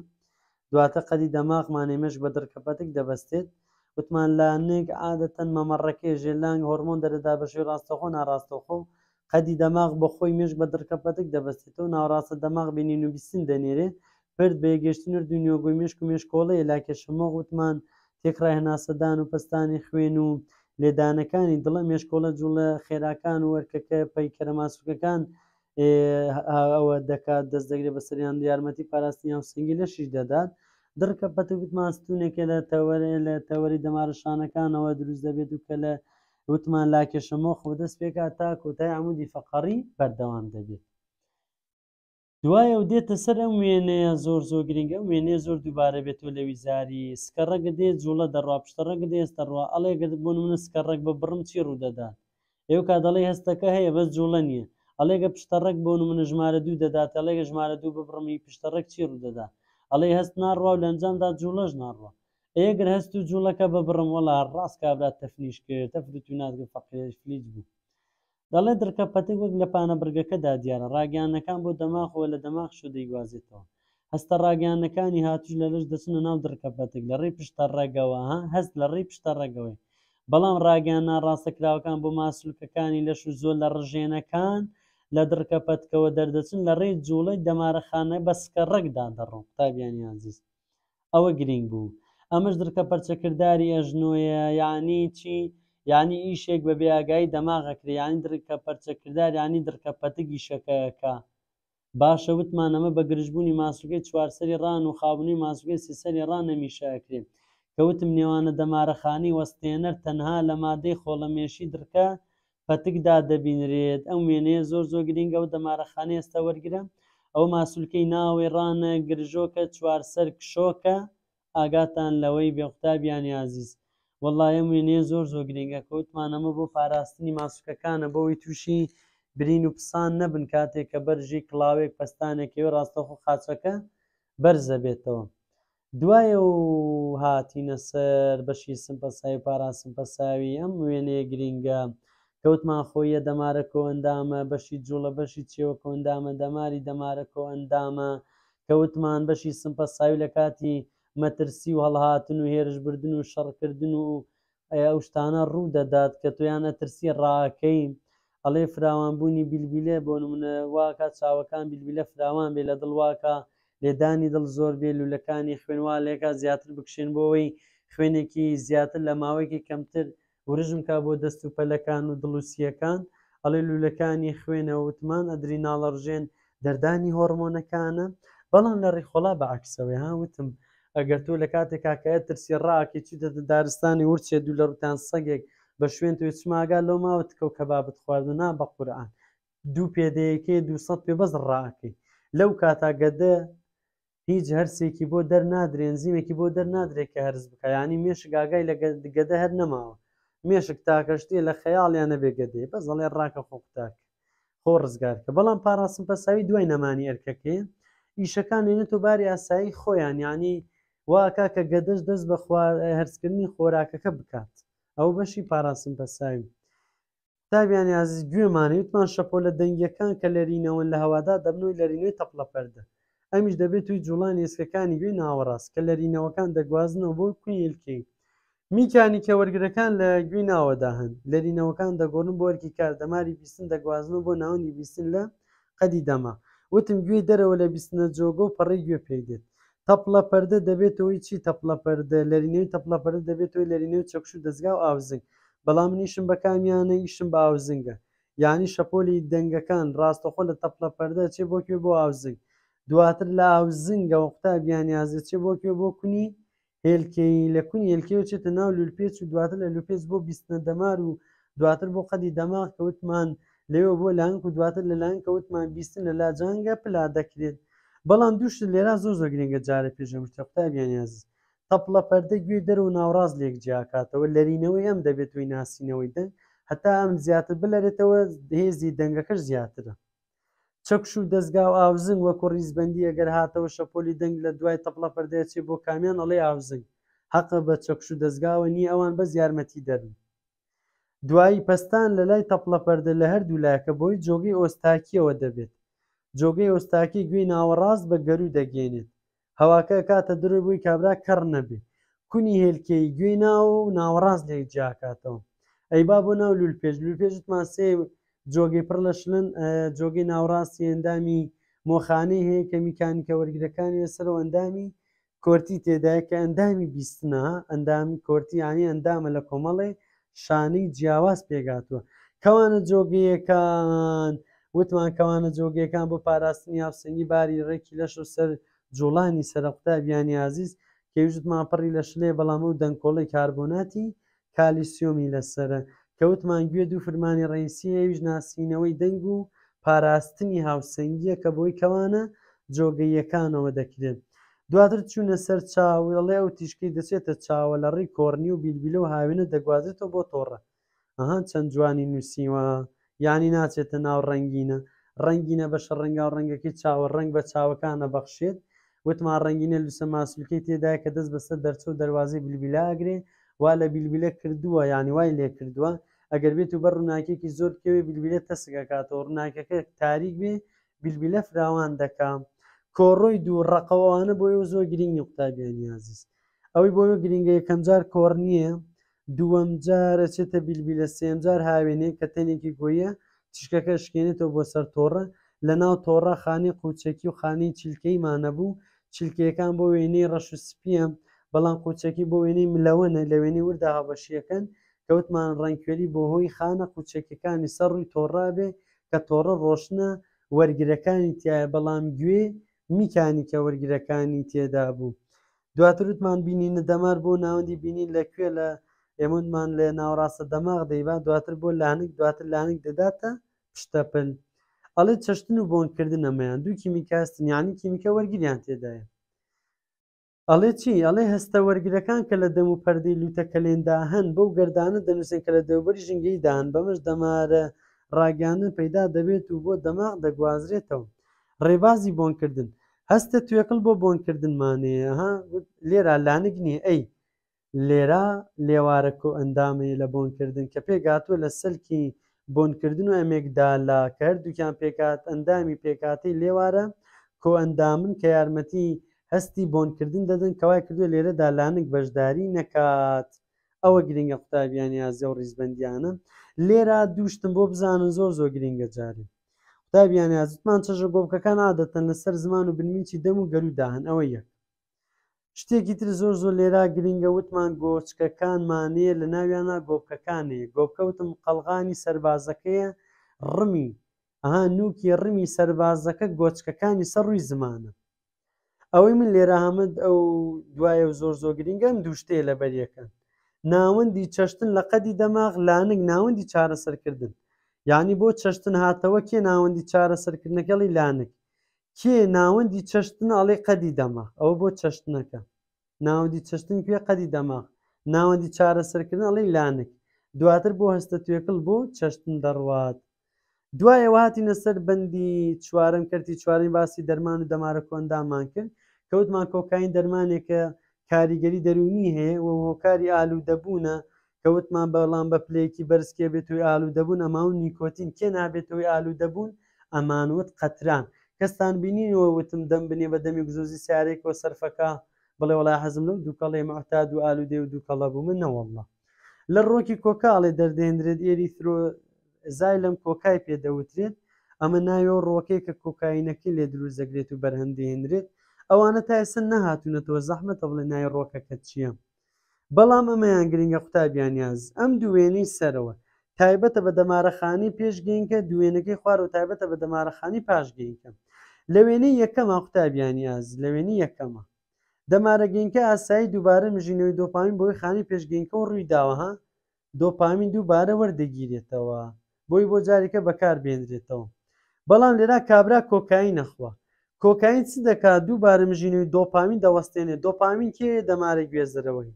دواتە قەدی دەماغمانێ مێش بە دەرکەپەتێک دەبەستێت وتمان لانێک عادەتەن مەمەڕەکەی ژێلانگ هۆرمۆن دەرەدا بەشێ ڕاستەخۆ ناڕاستەخۆ و قەدی دەماغ بە خۆی مێش بە دەرکەپەتێک دەبەستێتەوە ناوڕاستە دەماغ بینین و بیسین دەنێرێ پرد بێگەشتنر دنیۆگوی مێشک و مێشکۆڵی لاکێشمە وتمان تێکڕایهێنا سەدان و پستانی خوێن و لێدانەکانی دڵە مێشکۆڵە جوڵە خێراکان و وەرکەکە پەیکەرە ماسوکەکان ئەوە دەکات دەست دەگرێت بە سەریان یارمەتی پاراستنی ئەو سنگی لەشیش دەدات درکە پەتوت ماستونێکە لە تەوەرە لە تەوەری دەمارشانەکانەوە دروست دەبێت و کە لە وتمان لاکێشەمە خۆ دەست پێکات تا کۆتای عمودی فەقەڕی بەردەوام دەبێت دوایە و دێتە سەر ئەم وێنەیە زۆر زۆر گرنگگە وێنێ زۆر دووبارە بێتەوە لە ویزاری سکە ڕەگە دێت جوڵە دەڕوا پشتە ڕەگە دێستە ڕوا ئەڵێگەت بۆ منە سکە ڕەک بە بڕم چی ڕوودەدات ئێو کا دەڵی هەستەکە هەیە بەس جوڵە نییە ئەلێگە پشتە ڕەک بۆ منە ژمارە دوو دەدات ئەلێگە ژمارە دوو ببڕمی پشتە ڕەک چی ڕوودەدا ئەڵێ هەست ناڕوا و لەنجامدا جوڵەش ناڕوە ئێگر هەست و جوڵەکە بە بڕم وەڵا ڕاست کابرات تەفنیش کرد تەفرت و نازگە فەقێش فلیج بوو دەڵێ درکە پەتێک وەک لە پانە برگەکەدا دیارە ڕاگەانەکان بۆ دەماخەوە لە دەماخ شو دەیگوازێتەوە هەستە ڕاگەانەکانی هاتوش لە لەش دەچنە ناو درکە پەتێک لە ڕێی پشتە ڕێگەوە ها هەست لە ڕێی پشتە ڕێگەوەی بەڵام ڕاگەان ناڕاستەکراوەکان بۆ ماسوولکەکانی لەش و زۆر لە ڕژێنەکان لە درکە پەتکەوە دەردەچن لە ڕێی جوڵی دەمارەخانە بەسکە ڕێکدا دەڕۆم تابیانیان زیست ئەوە گرنگ بوو ئەمەش درکە پەرچەکردداری ئەژنۆیە یعنی چی؟ ینی ئیشێک بە بێگایی دەماغەکریانی درکە پەرچەکردار ینی درکە پەتگی شەکەکە باشە وتمانەمە بە گرژبوونی ماسوگەی چوارسەری ڕان و خاابنی ماسوگەی سیسەری ڕان نەمیشاکرێن کەوتم نێوانە دەمارەخانی وەستێنەر تەنها لە مادەی خۆڵەمێشی درکە پەتکدا دەبینرێت ئەو مێنەیە زۆر زۆ گرینگە و دەمارەخانە ئێستا وەرگرە ئەو ماسولکەی ناوی ڕانە گرژۆکە چوارسەر کشۆکە ئاگاتان لەوەی بێختابیانی عزیز وەڵایە وێنێ زۆر زۆر گرنگە کەوتمانەمە بۆ پاراستنی ماسوکەکانە بەوەی تووشی برین و پسان نەبن کاتێک کە بەرژی کلااوێک پستانێکەوە ڕاستەخۆ خاچەکە بەرزە بێتەوە دوایە و هاتیینە سەر بەشی سمپەساوی پاراسمپەساوی ئەم وێنێ گرینگە کەوتمان خۆیە دەمارە کۆندامە بەشی جوڵە بەشی چێوە کۆندامە دەماری دەمارە کۆندامە کەوتمان بەشی سمپەساوی لە کاتی مەترسی و هەڵهاتن و هێرش بردن و شەڕکردن و ئەو شتانە ڕوو دەدات کە تۆیانە ترسی ڕاکەین ئەڵێ فراوانبوونی بیلبیلێ بۆ نمونە واکە چاوەکان بیلبیلە فراوان بێ لە دڵواکە لێدانی دڵ زۆر بێ لولەکانی خوێنوا لێکا زیاتر بکشێن بۆەوەی خوێنێکی زیاتر لە ماوەیەکی کەمتر ورژم کا بۆ دەست و پەلەکان و دڵوسیەکان ئەڵێ لولەکانی خوێنەوە وتمان ئەدریناڵەڕژێن دەردانی هۆرمۆنەکانە بەڵام لە ڕێخۆڵا بە عکسەوەی ها وتم ئەگەر تۆ لە کاتێک کاکایە ترسی ڕاکی چی دەدارستانی ورچێ دوو لە ڕوتان سەگێک بە شوێن توێ چماگا لەو ماوە تکە و کەبابت خواردنا بە قورآان دوو پێدەیەکێ دو پێ بەز ڕاکی لەو کاتاگەدە هیچ هەرسێکی بۆ دەرنادرێن زیمێکی بۆ دەرنادرێت کە هەرز بکایانی مێشگاگای لە گەدە هەر نەماوە مێشک تاکەشتی لە خەیاڵیانە بێگەدێ بەزڵێ ڕاکە خۆقتاک خۆ ڕزگار کە بەڵام پاراسم پەساوی دوای نەمانی ئەرکەکەی ئیشەکان نێنێت و باری ئاسایی خۆیان ینی واکە کە گەدەش دەست بە هەرسکردنی خۆراکەکە بکات ئەو بەشی پاراستن بەساوی تابیانی عزیز گوێمانەوتمان شەپۆ لە دەنگەکان کە لەرینەوەن لە هەوادا دەبنەوەی لەرینەوەی تەپلە پەردە ئەمیش دەبێت توی جوڵان ێسکەکانی گوێ ناوەڕاست کە لەرینەوەکان دەگوازنەوە بۆ کویلکەی میکانیکە وەرگەکان لە گوێ ناوەدا هەن لەرینەوەکان دەگۆن بۆ وەرگی کار دەماری بیستن دەگوازنەوە بۆ ناوەنی بیستن لە قەدی دەما وتم گوێ دەرەوە لە بیستنە جۆگە و پەڕی گوێ پێی دێت تەپڵە پەردە دەبێتەوەی چی تەپڵە پەردە لەرینەوەی تەپڵە پەردە دەبێتەوەی لەرینەوە چەکش و دەستگا و ئاوزنگ بەڵام منیشم بە کامیانە ئیشم بە ئاوزنگە یعنی شەپۆلی دەنگەکان ڕاستەخۆ لە تەپڵە پەردە چێ بۆ کوێ بۆ ئاوزنگ دواتر لە ئاوزنگە وەختا بیانیازە چێ بۆ کوێ بۆ کونی هێلکەی لە کونی هێلکەوە چێتە ناو لولپێچ و دواتر لە لوپێچ بۆ بیستە دەمار و دواتر بۆ قەدی دەماغ کەوتمان لێوە بۆ لانک و دواتر لە لاین کەوتمان بیستن لە لاجانگە پلا دەکرێت بەڵام دووش لێرا زۆر زۆر گرنگگە جارە پێشەمشتە قوتابیانیازیز تەپڵە پەردە گوێ دەرە و ناوڕاز لێک جیاکاتەوە لەرینەوەی ئەم دەبێتەوەی ناسینەوەی دەنگ هەتا ئەم زیاتر بلەرێتەوە هێزی دەنگەکەش زیاترە چەکش و دەستگا و ئاوزن وەکو ریزبندی ئەگەر هاتەوە شەپۆلی دەنگ لە دوای تەپڵە پەردەیەچێ بۆ کامیان ئەڵێ ئاوزنگ حەقە بە چەکش و دەستگاوە نی ئەوان بەس یارمەتی دەرن دوایی پستان لە لای تەپڵە پەردە لە هەردوو لایەکە بۆی جۆگی ئۆستاکیەوە دەبێت جۆگەی ئۆستاکی گوێی ناوەڕاست بە گەرو دەگەێنێت هەواکە کاتە دربووی کابرا کەڕ نەبێ کونی هێلکەی گوێی ناوە و ناوەڕاست لێ جیاکاتەوە ئەی با بۆ ناو لول پێش لول پێشتمان سێ جۆگەی پڕ لە شلن جۆگەی ناوڕاستی ئەندامی مۆخانەی هەیە کە میکانیکە وەرگەکانی لەسەرەوە ئەندامی کۆرتی تێدایە کە ئەندامی بیستنا ئەندامی کۆرتیانی ئەندامە لە کۆمەڵێ شانەی جیاواز پێگاتووە کەوانە جۆگەیەکان وتمان کەوانە جۆگەکان بۆ پاراستنی هاوسنگی باری ڕێکی لەش و سەر جوڵانی سەرقوتابیانی عزیز کەویژتمان پڕی لە شلێ بەڵام و دەنگکۆڵی کاربووناتی کالیسیۆمی لەسرە کەوتمان گوێ دوو فرمانی ڕیسی هێویش ناسینەوەی دەنگ و پاراستنی هاوسنگیە کە بۆی کەوانە جۆگەیەکانەوە دەکرێت دواتر چوونە سەر چاوڵێ و تیشکی دەچێتە چاوە لە ڕی کۆرنی و بیلبیلە و هاوێنە دەگوازێتەوە بۆ تۆڕە ئەهان چەند جوانی نووسیوە ینی ناچێتە ناو ڕنگینە ڕنگینە بەشە ڕەنگا و ڕەنگەکەی چاوە ڕنگ بە چاوەکانە بەخشێت وتمان ڕنگینە لوسە ماسولکەی تێدای کە دەست بەسەر دەرچ و دەواازی بلبیلاگرێ وا لە بلبیلە کردووە ینی وای لێ کردووە ئەگەر بێت و بەر ڕووناکێکی زۆر کەوێ بلبیلە تەسگەکاتەوە ڕووناکەکە تاریک بێ بلبیلە فراوان دەکا کۆڕۆی دوو ڕقەوانە بۆی و زۆر گرنگ قوتابیان یازیست ئەوەی بۆ گرنگگە یەکەمجار کۆڕ نییە دووەم جارە چێتە بیلبی لە سێم جار هاوێنەیە کە تەنێکی گوۆیە تشکەکە شکێنێتەوە بۆ سەر تۆڕە لە ناو تۆڕە خانی قوچەکی و خانی چیلکەی مانەبوو چیلکیەکان بۆ وێنەی ڕەش و سپیە بەڵام قوچەکی بۆ وێنەی ملەوەنە لە وێنەی وردا هاوبەشیەکەن کەوتمان ڕنگکوێری بۆ هۆی خانە قوچەکەکانی سەر ڕووی تۆڕابێ کە تۆڕە ڕۆشنە وەرگرەکانی تایە بەڵام گوێ میکانی کە وەرگرەکانی تێدا بوو دواترتمان بینی نەدەمار بۆ ناوەندی بینی لەکوێ لە ئێمونمان لێ ناوەڕاستە دەماغ دەیبا دواتر بۆ لانک دواتر لانک دەداتە پشتەپل ئەڵێ چشتن و بۆنکردن ئەمەیان دوو کیمیکاستن یانی کیمیکە وەرگیان تێدایە ئەڵێ چی ئەڵێ هەستە وەرگەکان کە لە دەم و پەردەی لوتە کەلێندا هەن بەو گردانە دەنووسن کە لە دەوبەری ژنگەی دان بەمەش دەمارە ڕاگیانە پەیدا دەبێت و بۆ دەماغ دەگوازرێتەوە ڕێبازی بۆنکردن هەستە توێقل بۆ بۆنکردنمانەیە ها لێرا لانک نییە ئەی لێرە لێوارەکە و ئەندامی لە بۆنکردن کە پێگاتوە لە سەلکی بۆنکردن و ئەمێکدا لە کرد دوکان پێکات ئەندامی پێکاتی لێوارە کۆ ئەندامن کە یارمەتی هەستی بۆنکردن دەدەن کەوای کردو لێرە دالانک بەشداری نەکات ئەوە گرنگە قوتابیانی یازیە و ریزبندیانە لێرە دووشتم بۆ بزانن زۆر زۆر گرنگە جاری قوتابیان یازتمان چەژە گۆبکەکان عادەتەن لەسەر زمان و بنمیچی دەم و گەلو داهن ئەوە یەک شتێکی تر زۆر زۆر لێرا گرنگە وتمان گۆچکەکانمانەیە لە ناویانە گۆبکەکانی گۆبکەوتم قەلغانی سربازەکەیە ڕمی ئەها نوکی ڕمی سربازەکە گۆچکەکانی سەر ڕووی زمانە ئەوەی من لێرە هەمد ئەو دوایە زۆر زۆر گرنگەم دووشتەیە لە بەریەکە ناوەندی چەشتن لە قەدی دەماغ لانگ ناوەندی چارەسەرکردن یعنی بۆ چەشتن هاتەوە کێ ناوەندی چارەسەرکردنەکەڵی لانک کێ ناوەندی چەشتن ئاڵێ قەدی دەما ئەوە بۆ چەشتنەکە ناوەندی چەشتن کوێ قەدی دەما ناوەندی چارەسەرکردن ئەڵێ لانک دواتر بۆ هەستە توێکل بۆ چەشتن دەڕوات دوای ئەوهاتینە سەر بەندی چوارم کردی چوارین باسی دەرمان و دەمارە کۆندامان کرد کەوتمان کۆکین دەرمانێکە کاریگەری دەرونی هەیە و هۆکاری ئالو دەبوونە کەوتمان بەڵام بە پلەیەکی بەرزکێ بێت توی ئالو دەبوون ئەما و نیکۆتین کێ نابێتەوەی ئالو دەبوون ئەمانوت قەتران کەستان بینینەوە وتم دەم بنێ بە دەمی گزۆزی سیارێکەوە سەرفەکە بڵێ وڵا حەزم لەو دووکەڵێ مەحتا دو ئالودێ و دووکەڵە بوو من نەوەڵە لە ڕۆکی کۆکاڵێ دەردێنرێت ئێری ترۆ زای لەم کۆکای پێدەوترێت ئەمە ناوێ ڕۆکەی کە کۆکاینەکە لێ دروست دەگرێت و بەرهەندێنرێت ئەوانە تا ئێسن نەهاتونەتەوە زەحمەتە بڵێ نای ڕۆکەکە چییە بەڵام ئەمەیان گرنگە قوتابیانیاز ئەم دوێنەی سەرەوە تایبەتە بە دەمارەخانی پێشگەینکە دوێنەکەی خوار و تایبەتە بە دەمارەخانی پاشگەینکە لە وێنەی یەکەمە قوتابیانی ئاز لە وێنی یەکەمە دەمارەگەینکە ئاسایی دووبارە مژینەوەی دۆپامین بۆی خانی پێشگەینکە و ڕووی داوەها دۆپامین دووبارە وەردەگیرێتەوە بۆی بۆ جارێکە بەکار بێنرێتەوە بەڵام لێرا کابرا کۆکایی نەخوا کۆکاین چ دەکات دووبارە مژینەوەی دۆپامین دەوەستێنێ دۆپامین کێ دەمارە گوێزەرەوەی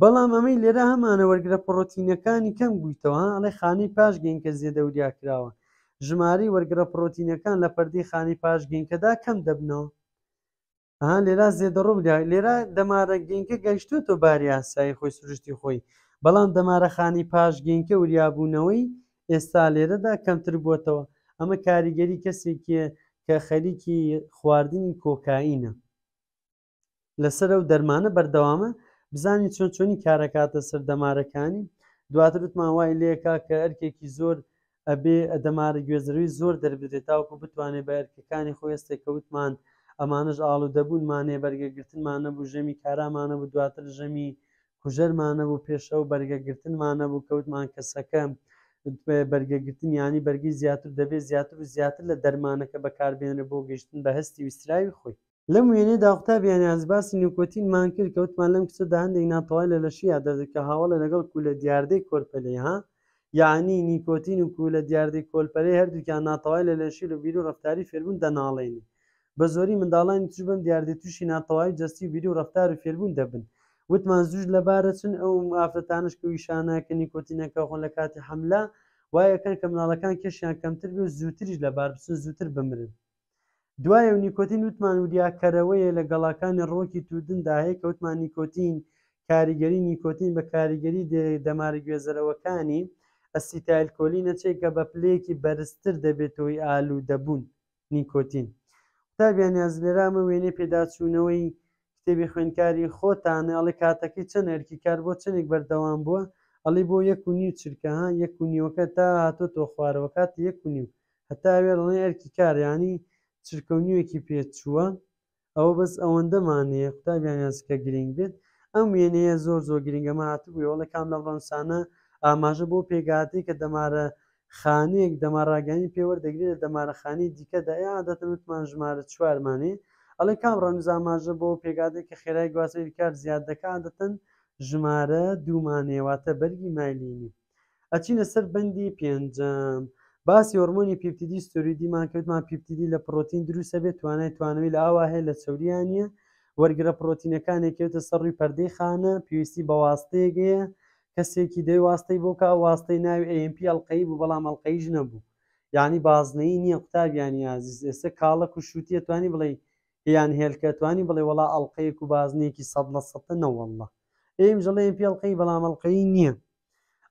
بەڵام ئەمەی لێرە هەمانە وەرگرە پرۆتینەکانی کەم بوویتەوە ئەڵێ خانی پاش گەینکە زیێدەوریا کراوە ژماری وەرگرە پرۆتینەکان لە پەردی خانی پاشگەینکەدا کەم دەبنەوە ئەها لێرا زێدەڕوودا لێرا دەمارە گەینکە گەیشتو تۆ باریاسایی خۆی سروشتی خۆی بەڵام دەمارە خانی پاشگەینکە وریابوونەوەی ئێستا لێرەدا کەمتر بووتەوە ئەمە کاریگەری کەسێکە کە خەریکی خواردنی کۆکاینە لەسەر و دەرمانە بەردەوامە بزانی چۆن چۆنی کارەکاتە سەر دەمارەکانی دواتر وتمان وای لێکا کە ئەرکێکی زۆر ئەبێ دەمارە گوێزەوی زۆر دەربێت تاوکو بتوانێت بە ئەرکەکانی خۆێستێک کەوتمان ئەمانش ئاڵو دەبوونمانێ بەرگەگرتنمانە بوو ژەمی کارامانە بوو دواتر ژەمی کوژەرمانە بوو پێشە و بەرگەگرتنمانە بوو کەوتمان کەسەکەم بەرگەگرتن ینی بەرگی زیاتر دەبێت زیاتر و زیاتر لە دەرمانەکە بەکاربێنە بۆ گەشتن بە هەستی ویسراوی خۆی لەم وێنێ داوتابیان ئازباسی نیوکۆتینمان کرد کەوتمان لەم کچە داهندێک ناتوانای لە لەشییا دەدەکە هاوڵە لەگەڵ کولە دیاردەی کۆرپەلەی ها یعنی نیکۆتین و کو لە دیاردی کۆلپەری هەردووکیان ناتەوای لە لەشیل و بیر و ڕفتاری فێربوون دەناڵێنی بە زۆری منداڵانی توش بم دیاردی تووشی ناتەوای جستی بیر و ڕفتار و فێربوون دەبن وتمان زوج لەبارە چون ئەو ئافرەتانش کە ویشانەکە نیکۆتینەکە خۆن لە کاتی حملا وایەکەن کە مناڵەکان کێشیان کەمتر بێ زووتریش لەبار بچن زووتر بمرن دوایە و نیکۆتین وتمان وریاکەرەوەیە لە گەڵاکانی ڕۆکی تودن داهەیە کە وتمان نیکۆتین کاریگەری نیکۆتین بە کاریگەری دەماری گوێزەرەوەکانی ئەسیتایلکۆلی نەچێت کە بە پلەیەکی بەرزتر دەبێتەوەی ئالو دەبوون نیکۆتین تابیانیاز لێرامە وێنێ پێداچوونەوەی کتێبی خوێندکاری خۆتانە ئەڵی کاتەکەی چەند ئەرکی کار بۆ چنێک بەردەوام بووە ئەڵی بۆ یەک و نیو چرکە ها یەک و نیوەکە تا هاتۆ تۆ خوارەوە کات یەک و نیو هەتاوێڵێ ئەرکی کاریانی چرکەونیوەکی پێچووە ئەوە بەس ئەوەندەمانەیە قوتابیانیان کە گرنگ بێت ئەم وێنەیە زۆر زۆر گرنگەمە هاتبووەوە لە کام لە ڕەنسانە ئاماژە بۆ پێگاتی کە دەمارە خانەیەک دەماڕاگەانی پێوەردەگرێت لە دەمارەخانی دیکەدا عادەتەوتمان ژمارە چوارمانی ئەڵێ کام ڕەنوز ئاماژە بۆ پێگاتێک کە خێرای گواستری کار زیاد دەکاتەن ژمارە دوومانێواتە بەرگی مایلینی ئەچینە سەر بەندی پێنجەم باسی هۆرمۆنی پیپتیدی سوریدیمان کردمان پیپتیدی لە پرۆتین دروستە بێت توانای توانوی لە ئاوا هەیە لە چوریانە وەرگرە پرۆتینەکانێکێتە سەڕوی پەردەی خانە پێویستی بەواستەیەگەیە کەسێکی دەی واستەی بۆ کا واستەی ناوی ئMP ئەلقەی بوو بەڵام ئەلقەیش نەبوو یعنی بازنەی نییە قوتابیانی یازیز ئێستا کاڵک و شووتە توانی بڵێ یان هێلکەتوانی بڵێ وڵا ئەلقەیەک و بازنێکی سە لە سە نەوەله ئێم ژەڵێ پڵقەی بەڵام ئەلقەی نییە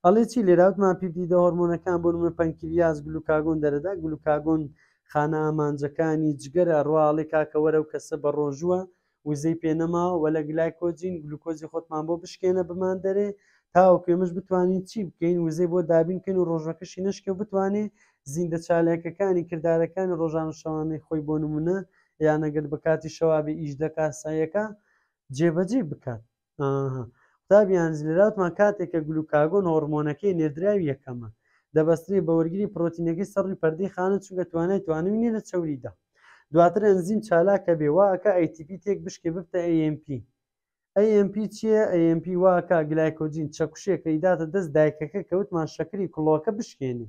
ئەڵێ چی لێراوتمان پیدە هۆرمۆنەکان بۆ منە پنکیاز گلوکاگۆن دەرەدا گلوکاگۆن خانە ئامانجەکانی جگەرە ڕواڵێ کاکەوەرە و کەسە بە ڕۆژووە وزەی پێنەما وە لە گلای کۆجین گلوکۆزی خۆتمان بۆ بشکێنە بمان دەرێ تاوکێمەش بتوانین چی بکەین وزەی بۆ دابینکەین و ڕۆژەکەشی نشکە بتوانێ زیندە چالێکەکانی کردارەکانی ڕۆژان شەوانەی خۆی بۆ نمونە یانەگەر بە کاتی شەوابی ئیشدەکە سایەکە جێبەجێ بکات تابیان زلراتمان کاتێکە گلوکاگۆن هۆرمۆنەکەی نێردراوی یەکەمە دەبەستری بە وەرگری پرۆتینەکەی سەڕی پەردەی خانە چونگە توانای توانوی لە چوریدا دواتر ئەنزیم چالاکە بێواکە ئەیتیپی تێک بشکێ ببتە AMP ئەMP چییە ئەMP واکە گلایکۆجین چەکوشێکەکە داتە دەست دایکەکە کەوتمان شەکری کڵۆکە بشکێنی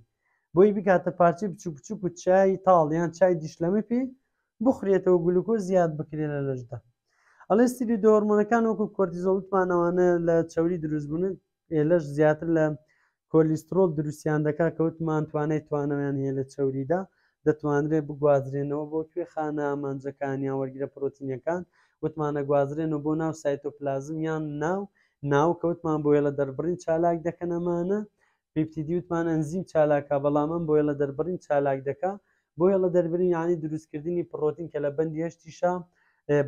بۆی بکاتە پارچی بچوو بچوو و چای تاڵیان چای دیشلەمە پێی بخرێتەوە گلوکۆ زیاد بکرێنە لەشدا ئەڵێ سری دۆرمونەکان وەکو کۆرتیزەڵوتمانەوانە لە چوری دروستبوون لەش زیاتر لە کۆلیسترۆل دروستیان دەکا کەوتمان توانای توانەوەیان هەیە لە چوریدا دەتوانرێ بگوازرێنەوە بۆ کوێ خانە ئامانجەکانیان وەرگرە پرۆتینەکان وتمانە گوازرێن و بۆ ناو سایتۆپلازمیان ناو ناو کەوتمان بۆیە لە دەربڕین چالاک دەکەنەمانە پیپتیدی وتمان ئەنزیم چالاکە بەڵامم بۆیە لە دەربڕین چالاک دەکا بۆیە لە دەربرین ینی دروستکردنی پرۆتین کە لە بەندی هەشتیشا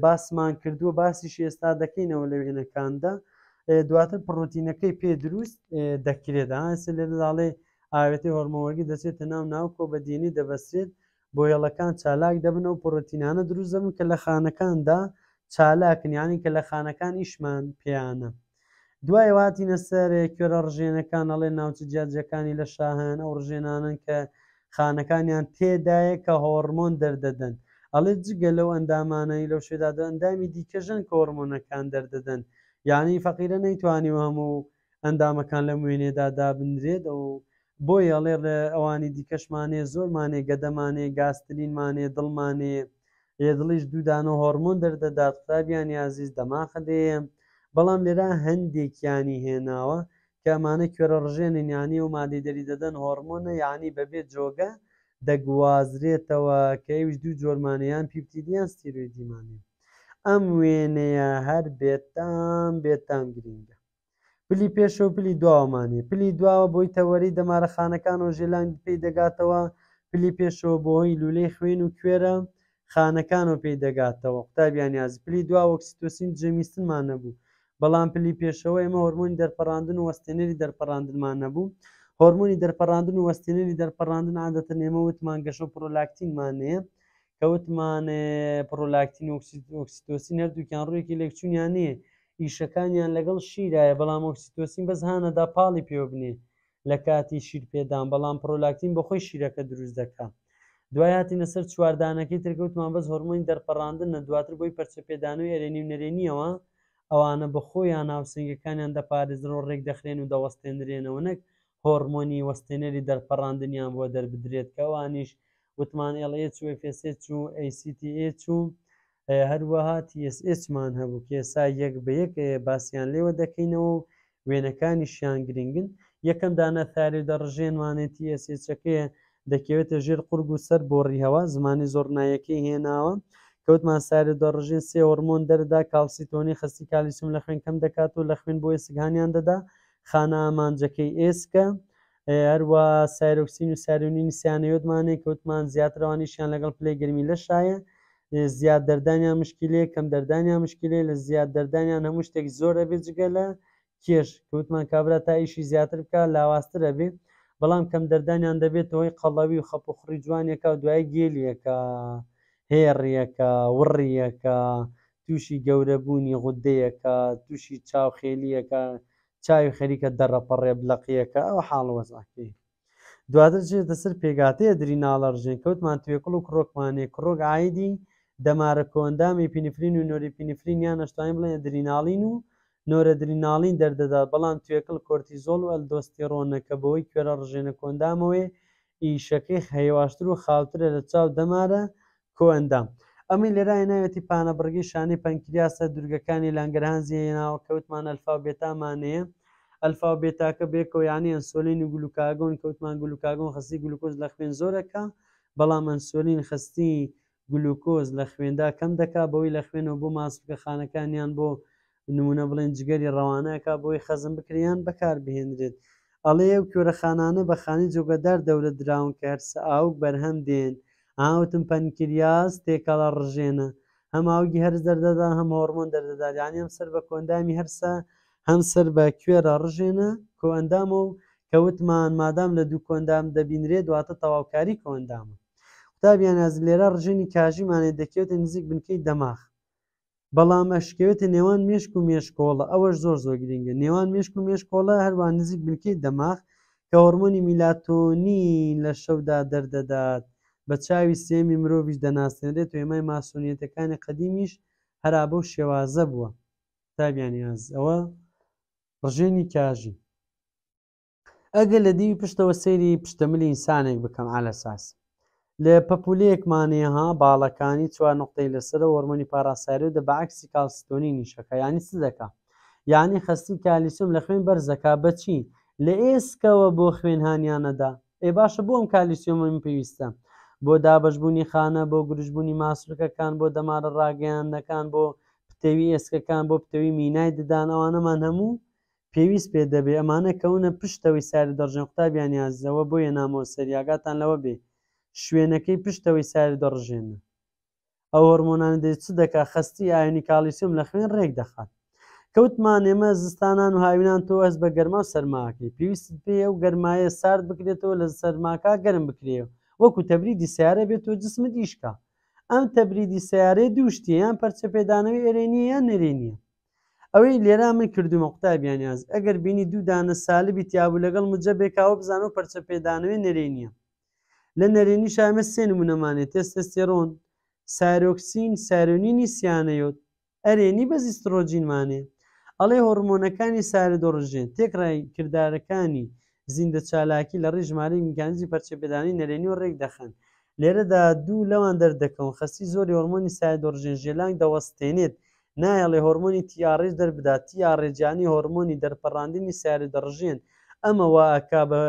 باسمان کردووە باسیش ئێستا دەکەینەوە لە وێنەکاندا دواتر پرۆتینەکەی پێ دروست دەکرێت لەڵێ ئاوێتی هۆرمەوەرگی دەچێتە ناو ناوکۆ بە دینی دەبەسرێت بۆ یەڵەکان چالاک دەبن و پرۆتینانە دروست دەبن کە لە خانەکاندا چالاکنیانی کە لە خانەکان ئیشمان پیانە دوای واتینە سەر کوێرە ڕژێنەکان ئەڵێ ناوچە جیاجەکانی لە شاهان ئەو ڕژێنانن کە خانەکانیان تێدایە کە هۆرمۆن دەردەدەن ئەڵێ جگە لەو ئەندامانەی لەو شێدادە ئەندامی دیکەژن کە هۆرمۆنەکان دەردەدەن یانی فەقیرە نەیتوانیوە هەموو ئەندامەکان لە موێنێدا دابنرێت ئەو بۆی ئەڵێ ئەوانی دیکەشمانێ زۆرمانێ گەدەمانێ گاسترینمانێ دڵمانێ هێدڵیش دوودان و هۆرمۆن دەردەدات قوتابیانی عزیز دەماخە دێ بەڵام لێرا هەندێکیانی هێناوە کەمانە کوێرە ڕژێنینیانی و مادی دەری دەدەن هۆرمۆنە یعنی بەبێت جۆگە دەگوازرێتەوە کەویش دوو جۆرمانیان پیپتیدیان ستیروی دیمانی ئەم وێنەیە هەر بێتام بێتام گرینگە پلی پێش و پلی دواوەمانی پلی دواوە بۆی تەوەری دەمارەخانەکان و ژێلان پێی دەگاتەوە پلی پێشەوە بۆهی لولەی خوێن و کوێرە خانەکان و پێی دەگاتەوە قوتابیان یاز پلی دوا وەکسیتۆسین جەمیستنمان نەبوو بەڵام پلی پێشەوە ئێمە هۆرمۆنی دەرپەڕاندن و وەستێنەری دەرپەڕاندنمان نەبوو هۆرمۆنی دەرپەڕاندن و وەستێنەری دەرپەڕاندن عادەتە نێمە وتمان گەشە پرۆلاکتینمانەیە کەوتمان پرۆلاکتین ئۆکسیتۆسین هەردووکیان ڕوویکی لێکچونیان نییە ئیشەکانیان لەگەڵ شیرایە بەڵام ئۆکسیتۆسین بەس هاەدا پاڵی پێ بنێ لە کاتی شیر پێدان بەڵام پرۆلاکتین بەخۆی شیرەکە دروست دەکات دوایاتی نەسەر چواردانەکەی ترکەوتمان بەس هۆرمۆنی دەرپەڕاندن نە دواتر بۆی پەرچەپێدان و ئێرێنی و نەرێنیەوە ئەوانە بە خۆیان ناوسنگەکانیان دەپارێزن و ڕێک دەخرێن و دەوەستێنرێنەوە نەک هۆرمۆنی وەستێنەری دەرپەڕاندنیان بۆ دەربدرێت کەوانیش وتمان ئێڵەیە چوێ فێسێ چوو ئەCTA چوو هەروەها TSSمان هەبوو کێسا یەک بە یەک باسییان لێوە دەکەینەوە و وێنەکانی شیان گرنگن یەکەم دانە تاری دەڕژێنمانێتی ئەسێچەکەیە دەکەوێتە ژێر قورگ و سەر بۆ ڕیهەوە زمانی زۆرنایەکەی هێناوە کەوتمان ساری دەڕژین سێ هۆرمۆن دەردا کاڵسیتۆنی خستی کالیسم لە خوێن کەم دەکات و لە خوێن بۆی سگانیان دەدا خانە ئامانجەکەی ئێسکە هەروە سایرۆکسین و ساریونی نیسیانەیۆتمانێک کەوتمان زیاترەوانیشیان لەگەڵ پلی گرمی لە شایە زیاد دەردانیان مشکلەیە کەم دەردانیان مشکلەیە لە زیاد دەردانیان هەموو شتێک زۆرە بێ جگە لە کێش کەوتمان کابرا تا ئیشی زیاتر بکە لاوااسترە بێت بەڵام کەم دەردانیان دەبێتەوەی قەڵەوی و خەپوخڕی جوانێکە و دوای گێلیەکە هێڕیەکە وڕیەکە تووشی گەورەبوونی غودەیەەکە تووشی چاوخێلیەکە چاوی خەریکە دەڕەپەڕێ بلەقیەکە ئەو حاڵوەزاکی دوادرجێ دەسەر پێگاتەیە دریناڵەرژێن کەوتمان توێکڵ و کڕۆکمانێ کڕۆک ئایدی دەمارە کۆندامی پینفرین و نۆری پینفرین یان نەشتایم بڵێ دریناڵین و نۆرەدریناڵین دەردەدات بەڵام توێکل کۆرتیزۆل و ئەلدۆستیڕۆنەکە بەوەی کوێرە ڕژێنە کۆندامەوەی ئیشەکەی خەیواشتر و خاوترە لە چاو دەمارە کۆئندام. ئەمی لێرای ناوێتی پانە بڕگی شانی پەنکریاسە دورگەکانی لانگەرانزیە ناوە کەوتمان ئەلفاوبێتامانەیە ئەلفاوبێتاکە بێکۆیانی ئەنسۆلین و گلوکاگۆن کەوتمان گلوکاگۆن خستی گلوکۆز لە خوێن زۆرەکە بەڵام ئەنسۆلین خستی گلوکۆز لە خوێندا کەم دەکا بەوەی لە خوێنەوە بۆ ماسوکە خانەکانیان بۆ نمونە بڵێن جگەری ڕەوانەکە بۆی خەزم بکریان بەکار بهێنرێت ئەڵێ ئەو کورەخانانە بە خانی جۆگەدار دەورە دراون کەرسە ئاو بەرهەم دێن ئاوتم پەنکریاز تێکەڵە ڕژێنە هەماوگی هەرز دەردەدا هەم هۆرمۆن دەردەداریانی هەم سەر بە کۆندامی هەرسە هەم سەر بە کوێرە ڕژێنە کۆئندامە و کەوتمان مادام لە دوو کۆندام دەبینرێت دواتە تەواوکاری کۆندامە قوتابیان ئەز لێرە ڕژێنی کاژیمانێ دەکەوێتە نزیک بنکەی دەماخ بەڵام ئەشکەوێتە نێوان مێشک و مێشکۆڵە ئەوەش زۆر زۆر گرنگە نێوان مێشک و مێشکۆڵە هەروان نزیک بنکەی دەماخ کە هۆرمۆنی میلاتۆنین لە شەودا دەردەدات بە چاوی سێمی مرۆڤش دەناسێنرێت و ئێمای ماسونیەتەکانی قدیمیش هەرا بەو شێوازە بووە تابیانیاز ئەوە ڕژێنی کاژی ئەگە لە دیوی پشتەوە سەیری پشتەمەلی ئینسانێک بکەم ئالەساسی لە پەپولەیەکمانێها باڵەکانی چوار نقطەی لەسرە وەرمەنی پاراساری و دە بەعکسی کالستۆنی نیشەکە ینی س دەکە یعنی خستی کالیسیوم لە خوێن بەرزەکە بەچی لە ئێسکەوە بۆ خوێنهانیانەدا ئێ باشە بۆ ئەم کالیسیۆمم پێویستە بۆ دابشبوونی خانە بۆ گرژبوونی ماسرکەکان بۆ دەمارە ڕاگەیاندەکان بۆ پتەوی ئێسکەکان بۆ پتەوی مینای ددان ئەوانەمان هەموو پێویست پێ دەبێ ئەمانە کەونە پشتەوەی ساری دەژن قوتابیانیازەوە بۆ یە نامۆ سەریاگاتان لەوە بێت شوێنەکەی پشتەوەی ساری دەڕژێنە ئەو هۆرمۆنان دەی چ دەکا خستی ئاینی کالیسیوم لە خوێن ڕێک دەخات کەوتمان ئێمە زستانان و هاوینان تۆ ئەس بە گەرما و سەرماکەی پێویست پێ و گەرمایە سارد بکرێتەوە لە سەرماکە گەرم بکرێەوە وەکو تەبریدی سیارە بێت و جسم دیشکە ئەم تەبریدی سیارەی دووشتیان پەرچە پێدانەوەی ئەرێنیە یان نەرێنیە ئەوەی لێرا من کردومە قوتابیانیاز ئەگەر بینی دوودانە سالبی تیابوو لەگەڵ مجە بێکاوە بزانەوە پەرچە پێدانەوەی نەرێنیە لە نەرێنی شامە سێن منەمانێت تێستەستێرۆن سارۆکسین سارۆنینی سیانەیۆت ئەرێنی بەز ئیسترۆجینمانێ ئەڵێ هۆرمۆنەکانی ساردۆڕژێن تێکڕای کردارەکانی زیندە چالاکی لە ڕێژماری میگانزی پەرچەبدانی نەرێنی و ڕێک دەخەن لێرەدا دوو لەوان دەردەکەون خستی زۆری هۆرمۆنی سایدۆژێن ژێلانگ دەوەستێنێت نایەڵێ هۆرمۆنی تیاڕێژ دەربداتی یاڕێجانی هۆرمۆنی دەرپەڕاندنی ساری دەڕژێن ئەمە واکا بە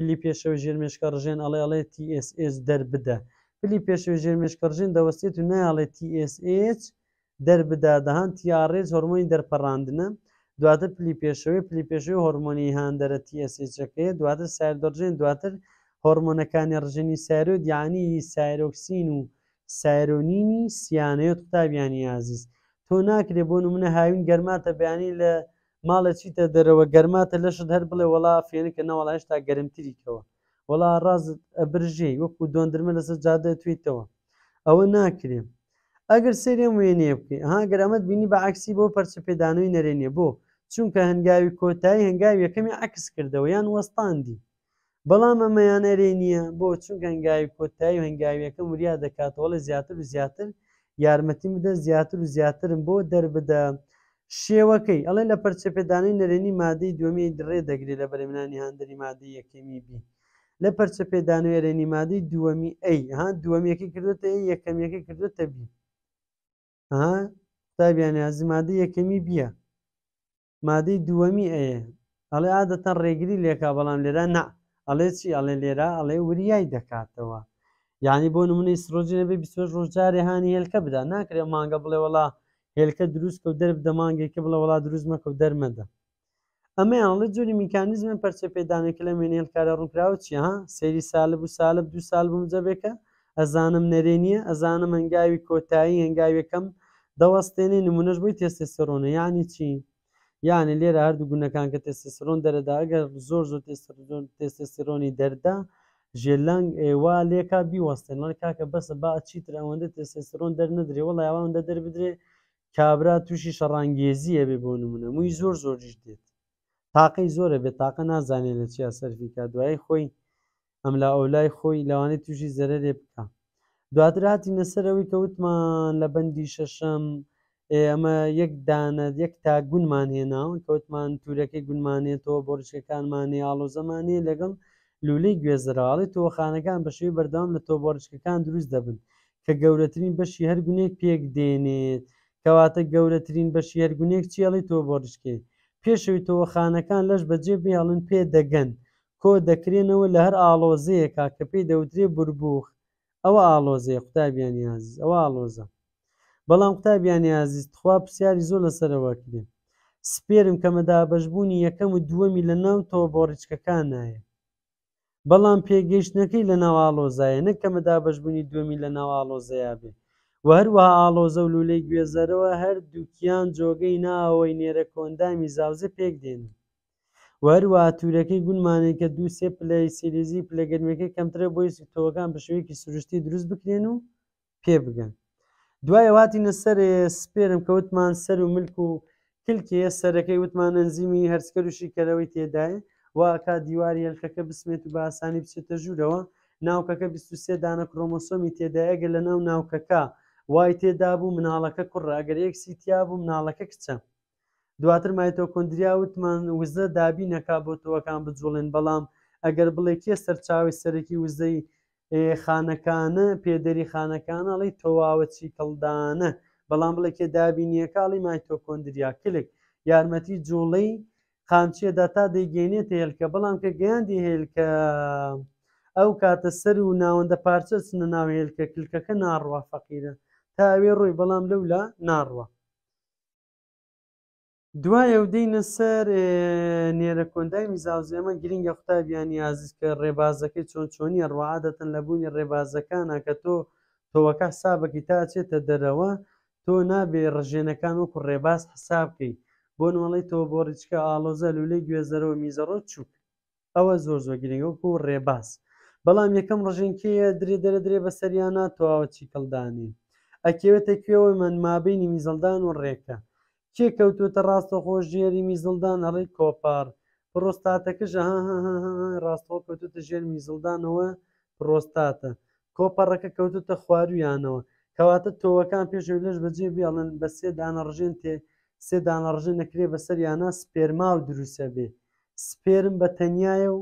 پلی پێشەوە ژێرمێشکە ڕژێن ئەڵێ ئەڵێ TSS دەربدە پلی پێشەوە ژێرمێشکە ڕژێن دەوەستێت و نایڵێ TSH دەربدا دەهان تیاڕێز هۆرمۆنی دەرپەڕاندنە دواتە پلی پێشەوەی پلی پێشەوەی هۆرمۆنی هاندەرە TSHەکەی دواتە ساردۆژێن دواتر هۆرمۆنەکانی ڕژێنی سارۆ دیانی سایرۆکسین و سایرۆنینی سیانەیە قوتابیانی عزیز تۆ ناکرێ بۆ منە هاوین گەرماتە بەیانی لە ماڵە چیتە دەرەوە گەرماتە لەشت هەر بڵێ وڵا فێنکە نەوەڵا هێشتا گەرمتریکەوە وڵا ڕازت ئەبرژێ وەکو دۆندرمە لەسەر جادە تویتەوە ئەوە ناکرێن ئەگەر سێرێم وێنێ بکەین ها گەرەمەت بینی بە عکسی بۆ پەرچەپێدانوی نەرێنێ بۆ چونکە هەنگاوی کۆتایی هەنگاوی یەکەمی عکس کردەوە یان وەستاندی بەڵام ئەمەیانەرێ نییە بۆ چونکە هەنگاوی کۆتایی هەنگاویەکەم وریا دەکاتەوە لە زیاتر و زیاتر یارمەتی بدە زیاتر و زیاترم بۆ دەربدە شێوەکەی ئەڵێ لە پەرچەپێدانەی نەرێنی مادەی دومی درێ دەگرێت لە بەرەمنانی هەندری مادەی یەکەمی بی لە پەرچەپێدانوێرێنی مادەی دووەمی ئەی ها دووەمیەکی کردوتە یەکەمیەکە کردوتە بی تابیانیازی مادەی یەکەمی بیە مادەی دووەمی ئەیە ئەڵێ عادەتەن ڕێگری لێکا بەڵام لێرا نا ئەڵێ چی ئەڵێ لێرا ئەڵێ وریای دەکاتەوە یعنی بۆ نمونەی سرۆژینە بێ ڕۆژجارێ هاانی هێلکە بدا ناکرێ مانگە بڵێ وڵە هێلکە دروست کە و دەرب دەمانگێکە بڵە وڵا دروست مەکە و دەرمەدە ئەمەیانڵ جووری میکانیزمە پەرچەپێدانێک لە مێنێلکارە ڕووکراوە چی ها سەیری سالب و سالب دو سال بووم جەبێکە ئەزانم نەرێنیە ئەزانم هەنگاوی کۆتایی هەنگاویەکەم دەوەستێنێ نمونەش بۆی تێستێسەرۆنە ینی چی یانی لێرە هەردوو گونەکان کە تێستێسەرۆن دەرەدا ئەگەر زۆر زۆر تێستێسەرۆنی دەردا ژێلنگ ئێوا لێکا بیوەستێن لەکاکە بەسە با چیتر ئەوەندە تێستێسەرۆن دەر نەدرێ وڵایوان دە دەربدرێ کابرا تووشی شەڕانگێزیە بێ بۆ نمونە مووی زۆر زۆرش دێت تاقی زۆرە بێت تاقە نازانێت لە چیا سەرفیکا دوای خۆی ئەملا ئەولای خۆی لەوانێت تووشی زەرێ بکە دواتراتی نەسەرەوەی کەوتمان لە بەندی شەشەم ئەمە یەک دانە یەک تا گونمان هێناون کەوتمان تورەکەی گونمانێتەوە بۆرجەکانمانێ ئاڵۆزەمانی لەگەڵ لولەی گوێزراڵی تۆخانەکان بە شوی بەردام لە تۆ بۆرجەکان دروست دەبن کە گەورەترین بەشی هەرگونێک پێک دێنێت کەواتە گەورەترین بە شێرگونێک چێڵی تۆ بۆ ڕشکێ پێشوی تۆ خانەکان لەش بەجێ بێڵن پێ دەگەن کۆ دەکرێنەوە لە هەر ئالۆزەیەکا کە پێی دەوترێ بربووخ ئەوە ئالۆزەیە قوتابیانی عزیز ئەوە ئالۆزە بەڵام قوتابیانی عزیز خوا پرسیاری زۆر لەسەرەوە کردێ سپێرم کەمەدا بەشبوونی یەکەم و دووەمی لە ناو تۆ بۆڕچکەکان نایە بەڵام پێگەیشتەکەی لە ناواڵۆزایە نەکەمەدا بەشبوونی دومی لە ناواڵۆزەیە بێ وەروە ئاڵۆزە و لولەی گوێزەرەوە هەردووکیان جۆگەی ناوەی نێرە کۆندامی زاوزە پێک دێن وەروە تورەکەی گونمانێک کە دوو سێ پلەی سریزی پلەگەرمەکەی کەمترە بۆی تۆگان بە شوەیەکی سروشتی دروست بکرێن و پێ بگەن دوای واتی نەسەر سپێرم کە وتمان سەر و ملک و کلکێ سەرەکەی وتمانە زیمی هەرسکە وشی کەرەوەی تێدایە واکە دیواری هەلکەکە بسمێت و باسانی بچێتە ژوورەوە ناوکەکە 23 دانە کرۆمۆسۆمی تێدایەگە لە ناو ناوکەکە وای تێدا بوو مناڵەکە کوڕاگەرەیەکسی تیا بوو مناڵەکە کچە دواتر مایتۆ کۆندریا وتمان وزە دابی نەکا بۆ تۆەکان بجوڵێن بەڵام ئەگەر بڵێ کێ سەرچاوی سەرەکی وزەی خانەکانە پێدەری خانەکانەڵی تۆواوە چی کەڵدانە بەڵام بڵێ کێ دابینیە کاڵی مایتۆ کۆندریا کلک یارمەتی جوڵەی خانچێدا تا دەیگەێنێت هێلکە بەڵام کە گەیاندی هێلکە ئەو کاتە سەر و ناوەندە پارچە چنە ناو هێلکە کلکەکە ناڕوا فەقیرە تا ئەوێ ڕووی بەڵام لەولا ناڕوە دوایە و دەینە سەر نێرە کۆندای میزاوزێمە گرنگە قوتابیانی عزیز کە ڕێبازەکەی چۆن چۆنی ڕوعادەتەن لە بوونی ڕێبازەکانە کە تۆ تۆوەکە سابەکی تا چێتە دەرەوە تۆ نابێ ڕژێنەکان وەکو ڕێباز حسابکەی بۆ نوڵی تۆ بۆ ڕچکە ئالۆزە لولەی گوێزەرەوە میزەڕۆ چووک ئەوە زۆر زۆر گرنگە وەکو ڕێباز بەڵام یەکەم ڕژینکیە درێ دەرە درێ بە سەریانە تۆواوە چیکەڵدانین ئەکەوێتە کوێەوەی من مابینی میزەلدان و ڕێکە کێ کەوتوتە ڕاستە خۆش ژێری میزەلدان ئەڕێ کۆپار پرۆستاتەکەش ڕاستۆ کەوتوتە ژێر میزەلدانەوە پرۆستاتە کۆپەڕەکە کەوتوتە خوارویانەوە کەواتە تۆوەکان پێش لەش بەجێ بیاڵن بە سێ دانەڕژێن تێ سێ دانەڕژێن نەکرێ بەسەریانە سپێرما و دروسە بێ سپێرم بە تەنایە و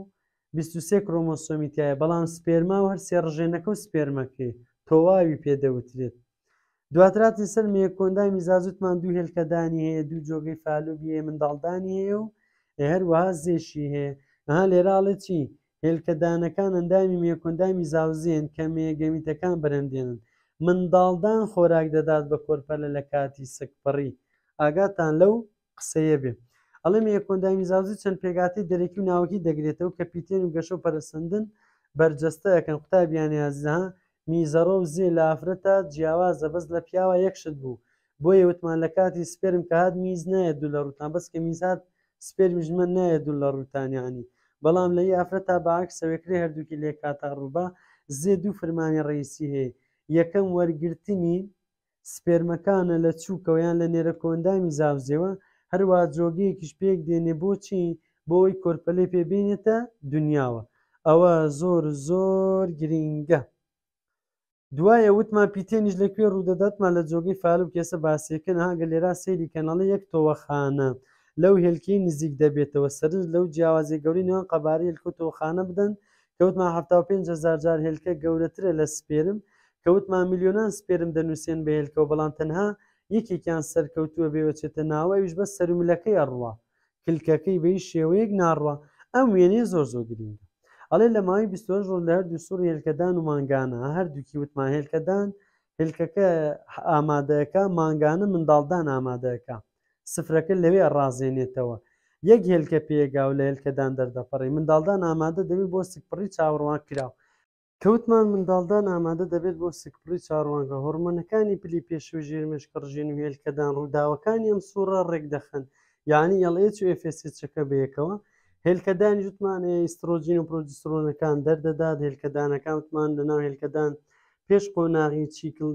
23 کرۆمۆسۆمیتیایە بەڵام سپێرما و هەر سێ ڕژێنەکە و سپێرمەکەی تۆواوی پێدەوترێت دواتراتی سلمێ کۆندای میزازوتمان دوو هێلکەدانی هەیە دوو جۆگەی فالوبیە منداڵدانی هەیە و هەروەها زێشی هەیە ئەها لێراڵە چی هێلکەدانەکان ئەندامی مێکۆندامی زاوزێن کە مێگەمیتەکان بەرەندێنن منداڵدان خۆراک دەدات بە کۆرپەلە لە کاتی سکپڕی ئاگاتان لەو قسەیە بێ ئەڵێ مێکۆندامی زاوزی چەند پێگاتی دەرەکی و ناوەکی دەگرێتەوە کە پیتێن و گەشە و پەرسەندن بەرجەستە ئەەکەن قوتابیانی یازیها میزەڕۆ و زێ لە ئافرەتە جیاوازە بەس لە پیاوە یەکشت بوو بۆیە وتمان لە کاتی سپێرم کە هاات میز نایە دوو لە ڕوتان بەس کە میزات سپێرمژمە نایە دوو لە ڕوتانیانی بەڵام لە ئافرەت تا باکسەوەکری هەردووکی لێ کاتا ڕووبا زێ دوو فرمانی ڕیسی هەیە یەکەم وەرگرتنی سپێرمەکانە لە چووکەوەیان لە نێرە کۆندامی زاوزێەوە هەروە جۆگەیەکیش پێک دێنێ بۆچی بۆی کۆرپەلێ پێبینێتە دنیاوە ئەوە زۆر زۆر گرینگە. دوایە وتمان پیتێنیش لەکوێ ڕوودەداتمان لە جۆگەی فال و کێسە باسیەکەن هاگە لێرا سەیری کەناڵی یەک تۆوەخانە لەو هێلکی نزیک دەبێتەوە سرنج لەو جیاوازی گەوری نێوان قەباری هلکو تۆخانە بدەن کەوتمان 500 جار هێلکە گەورەترە لە سپێرم کەوتمان میلیۆنان سپێرم دەنووسێن بە هێلکەوە بەڵام تەنها یەکێکیان سەرکەوتووە بێوەچێتە ناوەویش بە سەرملەکەی ئەڕوا کلکەکەی بەی شێوەیەک ناڕوە ئەم وێنێ زۆر زۆگرینگە ئەڵێ لە ماوەی 20 ڕۆژ لە هەردوو سوور هێلکەدان و ماگانە هەردووکی وتمان هێلکەدان هلکەکە ئامادەەکە ماگانە منداڵدان ئامادەەکە سفرەکە لەوێ ڕازێنێتەوە یەک هێلکە پێگا و لە هلکەدان دەردەپەڕی منداڵدان ئامادە دەبێت بۆ سپڕی چاوەڕوان کراو کەوتمان منداڵدان ئامادە دەبێت بۆ سکپڕی چاڕوانگە هۆرمەنەکانی پلی پێشوژیر مشکڕژین و هێلکەدان ڕووداوەکانی ئەم سوورە ڕێک دەخن یانی یەڵێت و ئفسچەکە بەیەکەوە هێلکەدانی جوتمانێ ئیسسترۆژین و پرۆجیسترۆنەکان دەردەدات هێلکەدانەکانتمان لەناو هێلکەدان پێش قۆناغی چیکڵ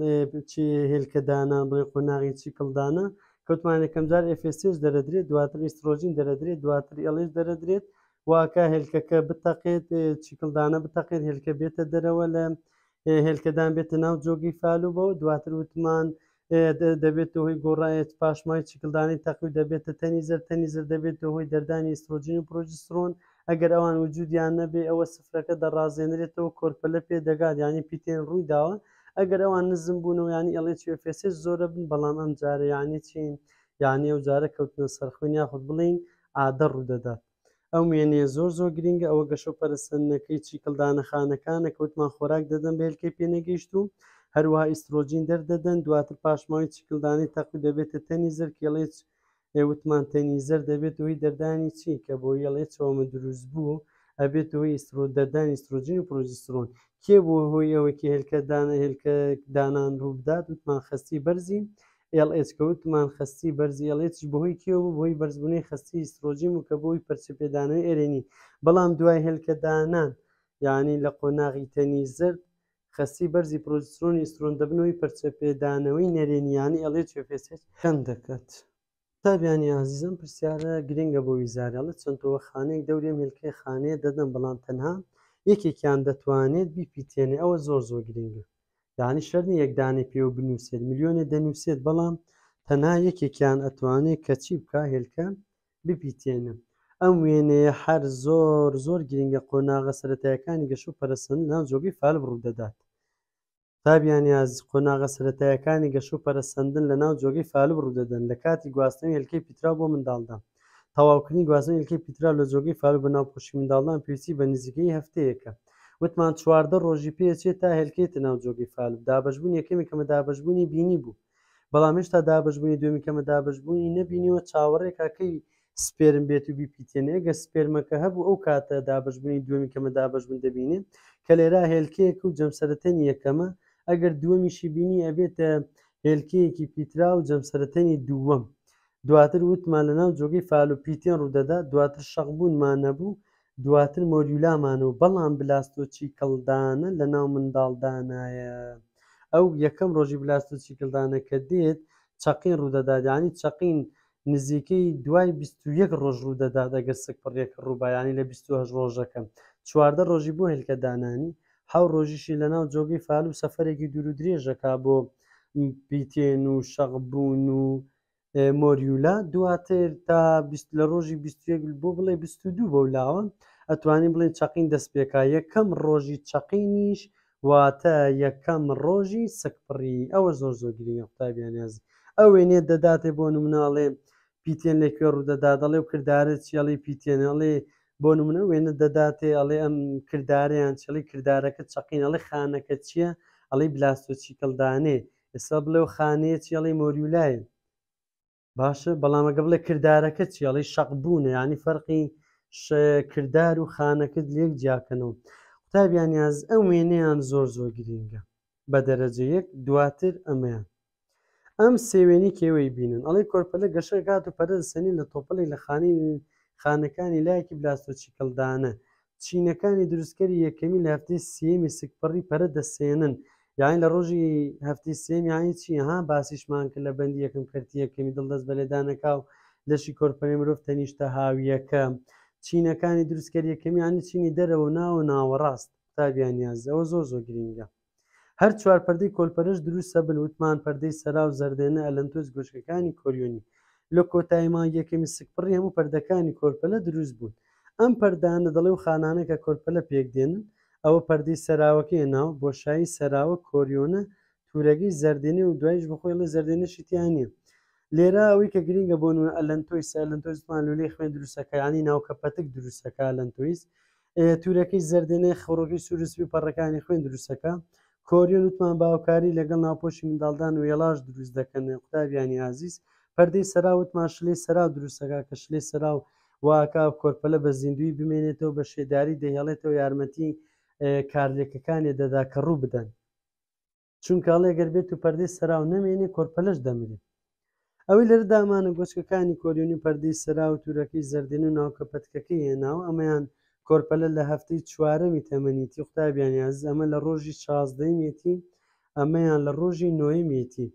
هێلکەدانە بڵێ قۆناغی چیکڵدانە کەوتمانەکەم جار ئفسش دەردرێت دواتر ئیسسترۆژین دەردرێت دواتر ئەڵێش دەردرێت واکە هێلکەکە بتەقێت چیکڵدانە بتەقێت هێلکە بێتە دەرەوە لە هێلکەدان بێتە ناو جۆگی فالوبە و دواتر وتمان دەبێت هۆی گۆڕایەت پاشمای چکلدانی تەقوی دەبێتە تەنیزر تەنیزر دەبێت هۆی دەردانی ئسترۆژین و پرۆژیسترۆن ئەگەر ئەوان وجودیان نەبێ ئەوە سفرەکە دەڕازێنرێتەوە کۆرپەلە پێ دەگات ینی پیتێن ڕووی داوە ئەگەر ئەوان نزم بوونەوە ینی ئەڵێ چێفێسی زۆرە بن بەڵام ئەم جارە یانی چین یانی ئەو جارە کەوتنە سەرخوێن یاخود بڵین ئادە ڕوودەدات ئەو مێنێ زۆر زۆر گرنگگە ئەوە گەشە پەرسەنەکەی چیکلدانەخانەکانە کەوتمان خۆراک دەدەم بێلکەی پێنەگەیشت و هەروەها ئیسۆژین دەردەدەن دواتر پاشماوی چکلدانی تەقی دەبێتە تەنی زەر کێڵێت ئێوتمان تەنی زەر دەبێت ئەوی دەردانی چی کە بۆ یەڵێ چاومە دروست بوو ئەبێت ئەوی ئیسرۆ دەدان ئیسۆژین و پرۆژیسترۆن کێ بۆ هۆی ئەوەکی هلکە دانە هلکە دانان ڕووبدات وتمان خستی بەرزی ئێسکەوتمان خستی بەرزیڵێت بەهۆی کێ بوو بۆی بەرزبوونی خستی ئیسۆژیم و کە بۆی پرچپێدانەوەی ئێرێنی بەڵام دوای هلکە دانان یعنی لە قۆناغی تەنی زرد خستی بەرزی پرۆسترۆنی سرۆندەبنەوەی پەرچەپێدانەوەی نەرێنیانی ئەڵێ چێفێسێت کەم دەکات تابیانی عزیزم پرسیارە گرنگە بۆ ویزارەڵە چەندەوە خانەیەک دەورێ ملکەی خانەیە دەدەم بەڵام تەنها یەکێکیان دەتوانێت بیپیتێنێ ئەوە زۆر زۆر گرنگە دانی شەرنی یەکدانی پێ و بنووسێت میلیۆنێ دەنووسێت بەڵام تەنها یەکێکیان ئەتوانێت کەچی بک هێلکە بپیتێنم ئەم وێنەیە هەر زۆر زۆر گرنگە قۆناغە سەتایەکانی گەش و پەرسن ناو جۆگی فال ڕوودەدات تابیانیاز قۆناغە سەتایەکانی گەش و پەرسەندن لە ناو جۆگەی فالوب ڕوودەدەن لە کاتی گواستنەوە هلکەی پیترا بۆ منداڵدا تەواوکردنی گواستن هلکەی پیترا لە جۆگەی فالوب بە ناوپۆشی منداڵدان پێویستی بە نزیکەی هەفتەیەەکە وتمان چواردە ڕۆژی پێچێت تا هلکێت ناو جۆگەی فالوب دابشبوون یەکەمی کەمە دابشبوونی بینی بوو بەڵام هێشتا دابشبوونی دومی کەمە دابشبوونی نەبینیوە چاوەڕێک کاکەی سپێرم بێت و بیپیتێنێگە سپێرمەکە هەبوو ئەو کاتە دابشبوونی دومی کەمە دابشبوون دەبینێت کە لێرا هێلکەیەک و جەمسەرەتەن یەکەمە ئەگەر دووەمیشی بینی ئەبێتە هێلکەیەکی پیترا و جەمسەرەتەنی دووەم دواتر وتمان لە ناو جۆگەی فالوپیتێن ڕوودەدا دواتر شەقبوونمان نەبوو دواتر مۆریولامانە و بەڵام بلاستۆچی کەلدانە لە ناو منداڵدانایە ئەو یەکەم ڕۆژی بلاستۆچی کلدانەکە دێت چقین ڕوودەدادانی چقین نزیکەی دوای 21 ڕۆژ ڕوودەدادەگەر سک پڕێک ڕووبایانی لە 28 ڕۆژەکەم چواردە ڕۆژی بۆ هلکەدانانی حو ڕۆژیشی لەناو جۆگەی فال و سەفرێکی دوور و درێژەکە بۆ پیتێن و شەقبوون و مۆریولا دواتر تا لە ڕۆژی بۆ بڵێ دو بە ولاوە ئەتوانین بڵێن چقین دەستپێکا یەکەم ڕۆژی چقینیش واتە یەکەم ڕۆژی سەکپڕی ئەوە زۆر زۆگرین قوتابیانێز ئەو وێنێ دەداتێ بۆ نمناڵێ پیتێن لەکوێ ڕوودەدا دەڵێ و کردارە چیاڵی پیتێنەڵێ بۆ نمونە وێنە دەداتێ ئەڵێ ئەم کرداریان چڵی کردارەکە چقین ئەڵێ خانەکە چییە ئەڵێ بلاستۆچی کەلدانێ ئێستا بڵێو خانەیە چیڵی مۆریولای باشە بەڵامەگە بڵێ کردارەکە چیڵی شەق بوون ینی فەرقی کردار و خانەکەت لێک جیاکەنەوە قوتابیان یاز ئەم وێنەیان زۆر زۆر گرینگە بە دەرەجەیەک دواتر ئەمەیان ئەم سێوێنی کێوەی بینن ئەڵی کۆرپەلە گەشە گات و پەرە سنی لە تۆپەلی لە خانی خانەکانی لایەکی بلاستۆچیکەلدانە چینەکانی دروستکەری یەکەمی لە هەفتەی سێمی سکپڕی پەرە دەسێنن یاین لە ڕۆژی هەفتی سێمی یانی چیها باسیشمان کە لە بەندی یەکەم کردی یەکەمی دڵدەست بەلێدانەکاو لەشی کۆرپەری مرۆڤ تەنیشتە هاویەکە چینەکانی دروستکەری یەکەمیانی چینی دەرەوە ناو ناوەڕاست تابیانیازەوە زۆر زۆ گرینگە هەر چوار پەردەی کۆلپەرش دروستە بن وتمان پەردەی سەرا و زەردێنە ئەلەنتۆز گۆشکەکانی کۆریۆنی لە کۆتایمان یەکەمی سکپڕی هەموو پەردەکانی کۆرپەلە دروست بوون ئەم پەردانە دەڵێ و خانانە کە کۆرپەلە پێکدێنن ئەوە پەردەی سەراوەکەی ناو بۆشایی سەراوە کۆریۆنە تورەگەی زەردێنێ و دوایش بخۆی لە زەردێنە شتیانە لێرا ئەوی کە گرینگە بۆن ئەلەنتۆی سالەنتۆزمان لولەی خوێن دروستەکەیانی ناوکە پەتک دروستەکە لەنتۆیست تورەکەی زەردێنێ خڕۆگەی سوورسوی پەڕەکانی خوێن دروستەکە کۆریۆن وتمان باوکاری لەگەڵ ناپۆشی منداڵدان و یەلاش دروست دەکەن قوتابیانی عزیز پەردەی سەراوتمان شلێ سەرا دروستەکە کە شلێ سەرا و واکە کۆرپەلە بە زیندوی بمێنێتەوە بە شێداری دەهێڵێتەوە یارمەتی کارلێکەکانی دەدا کە ڕوو بدەن چونکەڵێ گەر بێت و پەردەی سەراو نەمێنێ کۆرپەلش دەمرێت ئەوەی لەر دامانە گۆچکەکانی کۆریونی پەردەی سەرا و تورەکەی زەردێن و ناوکە پەتکەکەی هێناوە ئەمەیان کۆرپەلە لە هەفتەی چوارەمی تەمەنیتی قوتابیان یاز ئەمە لە ڕۆژی چازدەی مێتی ئەمەیان لە ڕۆژی نۆی مێتی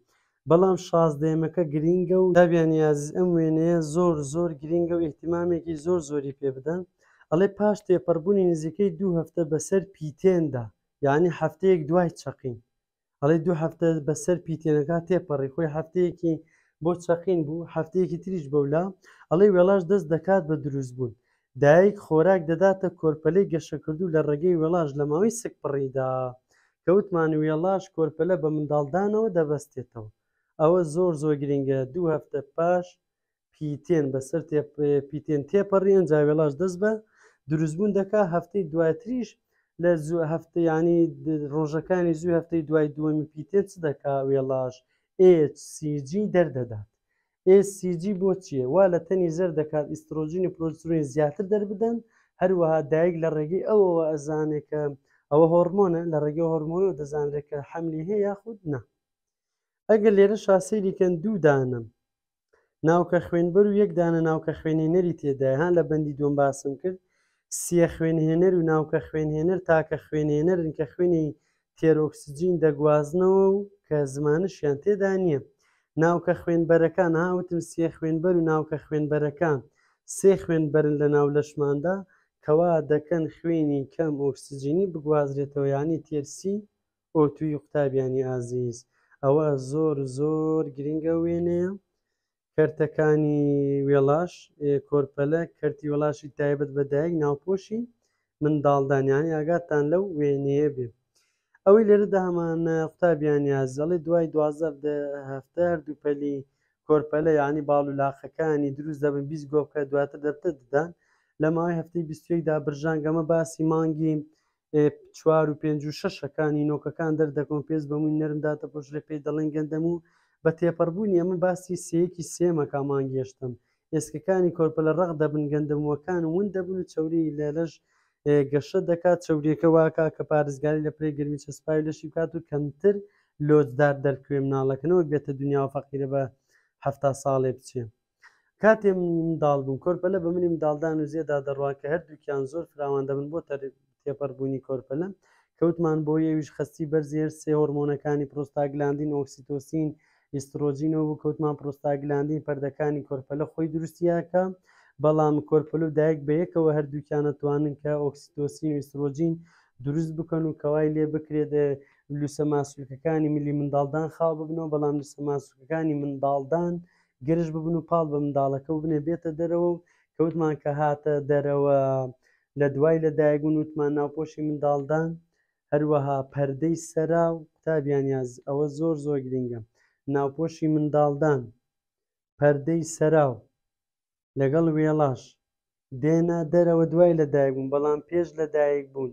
بەڵام شازدێمەکە گرینگە و دابیانیاز ئەم وێنەیە زۆر زۆر گرینگە و احتیمامێکی زۆر زۆری پێ بدەن ئەڵێ پاش تێپەربوونی نزیکەی دوو هەفتە بەسەر پیتێندا یعنی هەفتەیەک دوای چقین ئەڵێ دوو هەفتە بەسەر پیتێنەکە تێپەڕی خۆی هەفتەیەکی بۆ چقین بوو هەفتەیەکی تریش بەولا ئەڵێ وێڵاش دەست دەکات بە دروست بوون دایک خۆراک دەداتە کۆرپەلەی گەشەکردو لە ڕێگەی وێڵاش لە ماوەی سکپڕیدا کەوتمان وێڵاش کۆرپەلە بە منداڵدانەوە دەبەستێتەوە ئەوە زۆر زۆر گرنگە دوو هەفتە پاش پیتێن بەسەر پیتێن تێپەڕیان جاوێڵاش دەست بە دروستبوون دەکا هەفتەی دواتریش لە زوو هەفتە ینی ڕۆژەکانی زوو هەفتەی دوای دووەمی پیتێن چ دەکا وێڵاش ACG دەردەدات ACG بۆ چیە وا لە تەنی زەر دەکات ئیسترۆژینی پرۆسترین زیاتر دەربدەن هەروەها دایک لە ڕێگەی ئەوەوە ئەزانێکە ئەوە هۆرمۆنە لە ڕێگەی هۆرمۆنی و دەزانێت کە حملی هەیە یاخود نە ئەگەر لێرە شاسەیری کەن دوو دانم ناوکە خوێنبەر و یەک دانە ناوکە خوێنێنەری تێدایان لە بەندی دۆم باسم کرد سیە خوێنهێنەر و ناوکە خوێنهێنەر تاکە خوێنهێنەرن کە خوێنی تێرۆکسجین دەگوازنەوە و کە زمانشیان تێدا نییە ناوکە خوێنبەرەکان هاوتم سیە خوێنبەر و ناوکە خوێنبەرەکان سێ خوێنبەرن لە ناو لەشماندا کەوا دەکەن خوێنی کەم ئۆکسجینی بگوازرێتەوە ینی تێرسی ئۆتووی قوتابیانی ئازیز. ئەوە زۆر زۆر گرنگە وێنەیە کەرتەکانی وێڵاش کۆرپەلە کەرتی وڵاشی تایبەت بەدایک ناوپۆشی منداڵدانیانی ئاگاتان لەو وێنەیە بێ ئەوەی لێرەدا هەمانە قوتابیانی ئازەڵی دوای دوازە هەفتە هەردووپەلی کۆرپەلە یانی باڵ و لاخەکانی دروست دەبن بیست گۆبکە دواتە دەبتە ددان لە ماوەی هەفتەی بیستێکدا برژانگەمە باسی مانگی چوار و پێنج و شەشەکانی نۆکەکان دەردەکۆن پێز بەمووی نەرمداتە پۆژرە پێی دەڵێن گەندەم و بە تێپەربوونی ئەمە باسی سەیەکی سێمە کامان گەشتم ئێسکەکانی کۆرپە لە ڕق دەبن گەندەموەکان و ون دەبن و چوری لە لەش گەشە دەکات چوریەکە واکە کە پارێزگاری لە پرێ گرمی چەسپای لەشی کات و کەمتر لۆجدار دەرکوێ مناڵەکەنەوە بێتە دنیا و فەقیرە بە هەفتا ساڵێ بچێ کاتێ منداڵ بوو کۆرپەلە بە منی منداڵدان و زێدا دەڕوان کە هەردووکیان زۆر فراوان دەبن بۆ تێپەڕبوونی کۆرپەلم کەوتمان بۆ یەویش خستی بەرزێر سێ هۆرمۆنەکانی پرۆستاگلاندین ئۆکسیتۆسین ئیسترۆژینەوە بوو کەوتمان پرۆستاگلاندین پەردەکانی کۆرپەلە خۆی دروستیاکە بەڵام کۆرپەل و دایک بەیەکەوە هەردووکیانەتوانن کە ئۆکسیتۆسین و ئیسترۆژین دروست بکەن و کەوای لێ بکرێت لوسە ماسوولەکانی ملی منداڵدان خاو ببنەوە بەڵام لوسە ماسوولەکانی منداڵدان گرش ببن و پاڵ بە منداڵەکە و بنێ بێتە دەرەوە و کەوتمان کە هاتە دەرەوە لە دوای لەدایکبوون وتمان ناوپۆشی منداڵدان هەروەها پەردەی سەرا و قوتابیانیاز ئەوە زۆر زۆر گرنگە ناوپۆشی منداڵدان پەردەی سەراو لەگەڵ وێڵاش دێنا دەرەوە دوای لەدایک بوون بەڵام پێش لەدایک بوون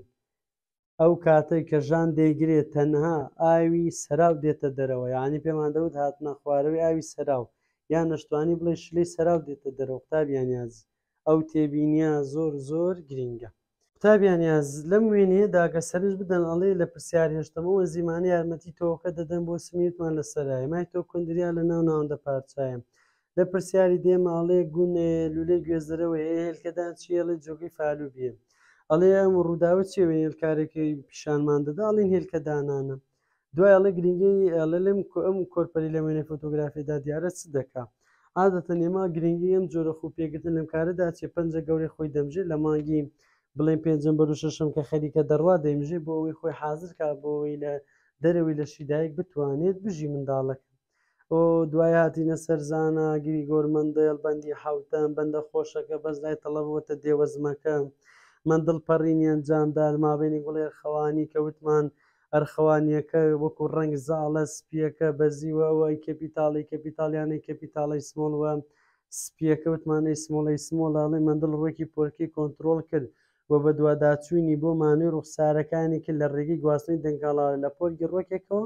ئەو کاتەی کە ژان دەیگرێت تەنها ئاوی سەراو دێتە دەرەوە یانی پێمان دەوت هاتنە خوارەوەی ئاوی سەراو یان نەشتوانی بڵێ شلی سەراو دێتە دەرەوە قوتابیانیاز ئەو تێبینیا زۆر زۆر گرینگە قوتابیان یاز لەم وێنەیە داگە سەرنج بدەن ئەڵێ لە پرسیار هێشتەمەوە زیمانی یارمەتی تۆکە دەدەن بۆ سمیتمان لە سەرای مای تۆ کندریا لە ناو ناوەندە پارچایم لە پرسیاری دێماڵێ گونێ لولێ گوێزەرەوە هێلکەدان چیڵێ جۆگەی فالو بێ ئەڵێ ئەم ڕووداوە چێ هێلکارێکی پیشانمان دەداڵین هێلکە دانانە دوای ئەڵێ گرنگی ئەڵە لەم ئەم کۆرپەری لە وێنێ فۆتۆگرافیدا دیارە چ دەکات عادەتەن ئێمە گرنگی ئەم جۆرە خۆ پێگرتن لەم کارەدا چێ پەنجە گەوری خۆی دەمژێ لە مانگی بڵێن پێنجم بەر و شەشم کە خەریکە دەڕوا دەیمژێ بۆ ئەوەی خۆی حاضر کا بۆەوەی لە دەرەوەی لە شیدایک بتوانێت بژی منداڵەکە ئۆ دوای هاتیینە سەرزانە گیری گۆرمەندەل بەندی حوتەم بەندە خۆشەکە بەس لای تەڵەبەوەتە دێوەزمەکە من دڵپەڕینیان جامدال مابینی گوڵێر خەوانی کەوتمان ئەرخەوانیەکە وەکو ڕنگ زاڵە سپیەکە بەزیوەوە کپیتاڵی کپیتالیانی کپیتالی سمۆڵوە سپیەکە وتمانەی سمۆڵی سمۆڵاڵی مندڵ ڕێکی پۆرکی کۆنتترۆل کرد وە بە دوواداچوینی بۆ مانوی ڕوخسارەکانی کرد لە ڕێگی گواستنی دەنگاڵە لە پۆلگی ڕۆکێکەوە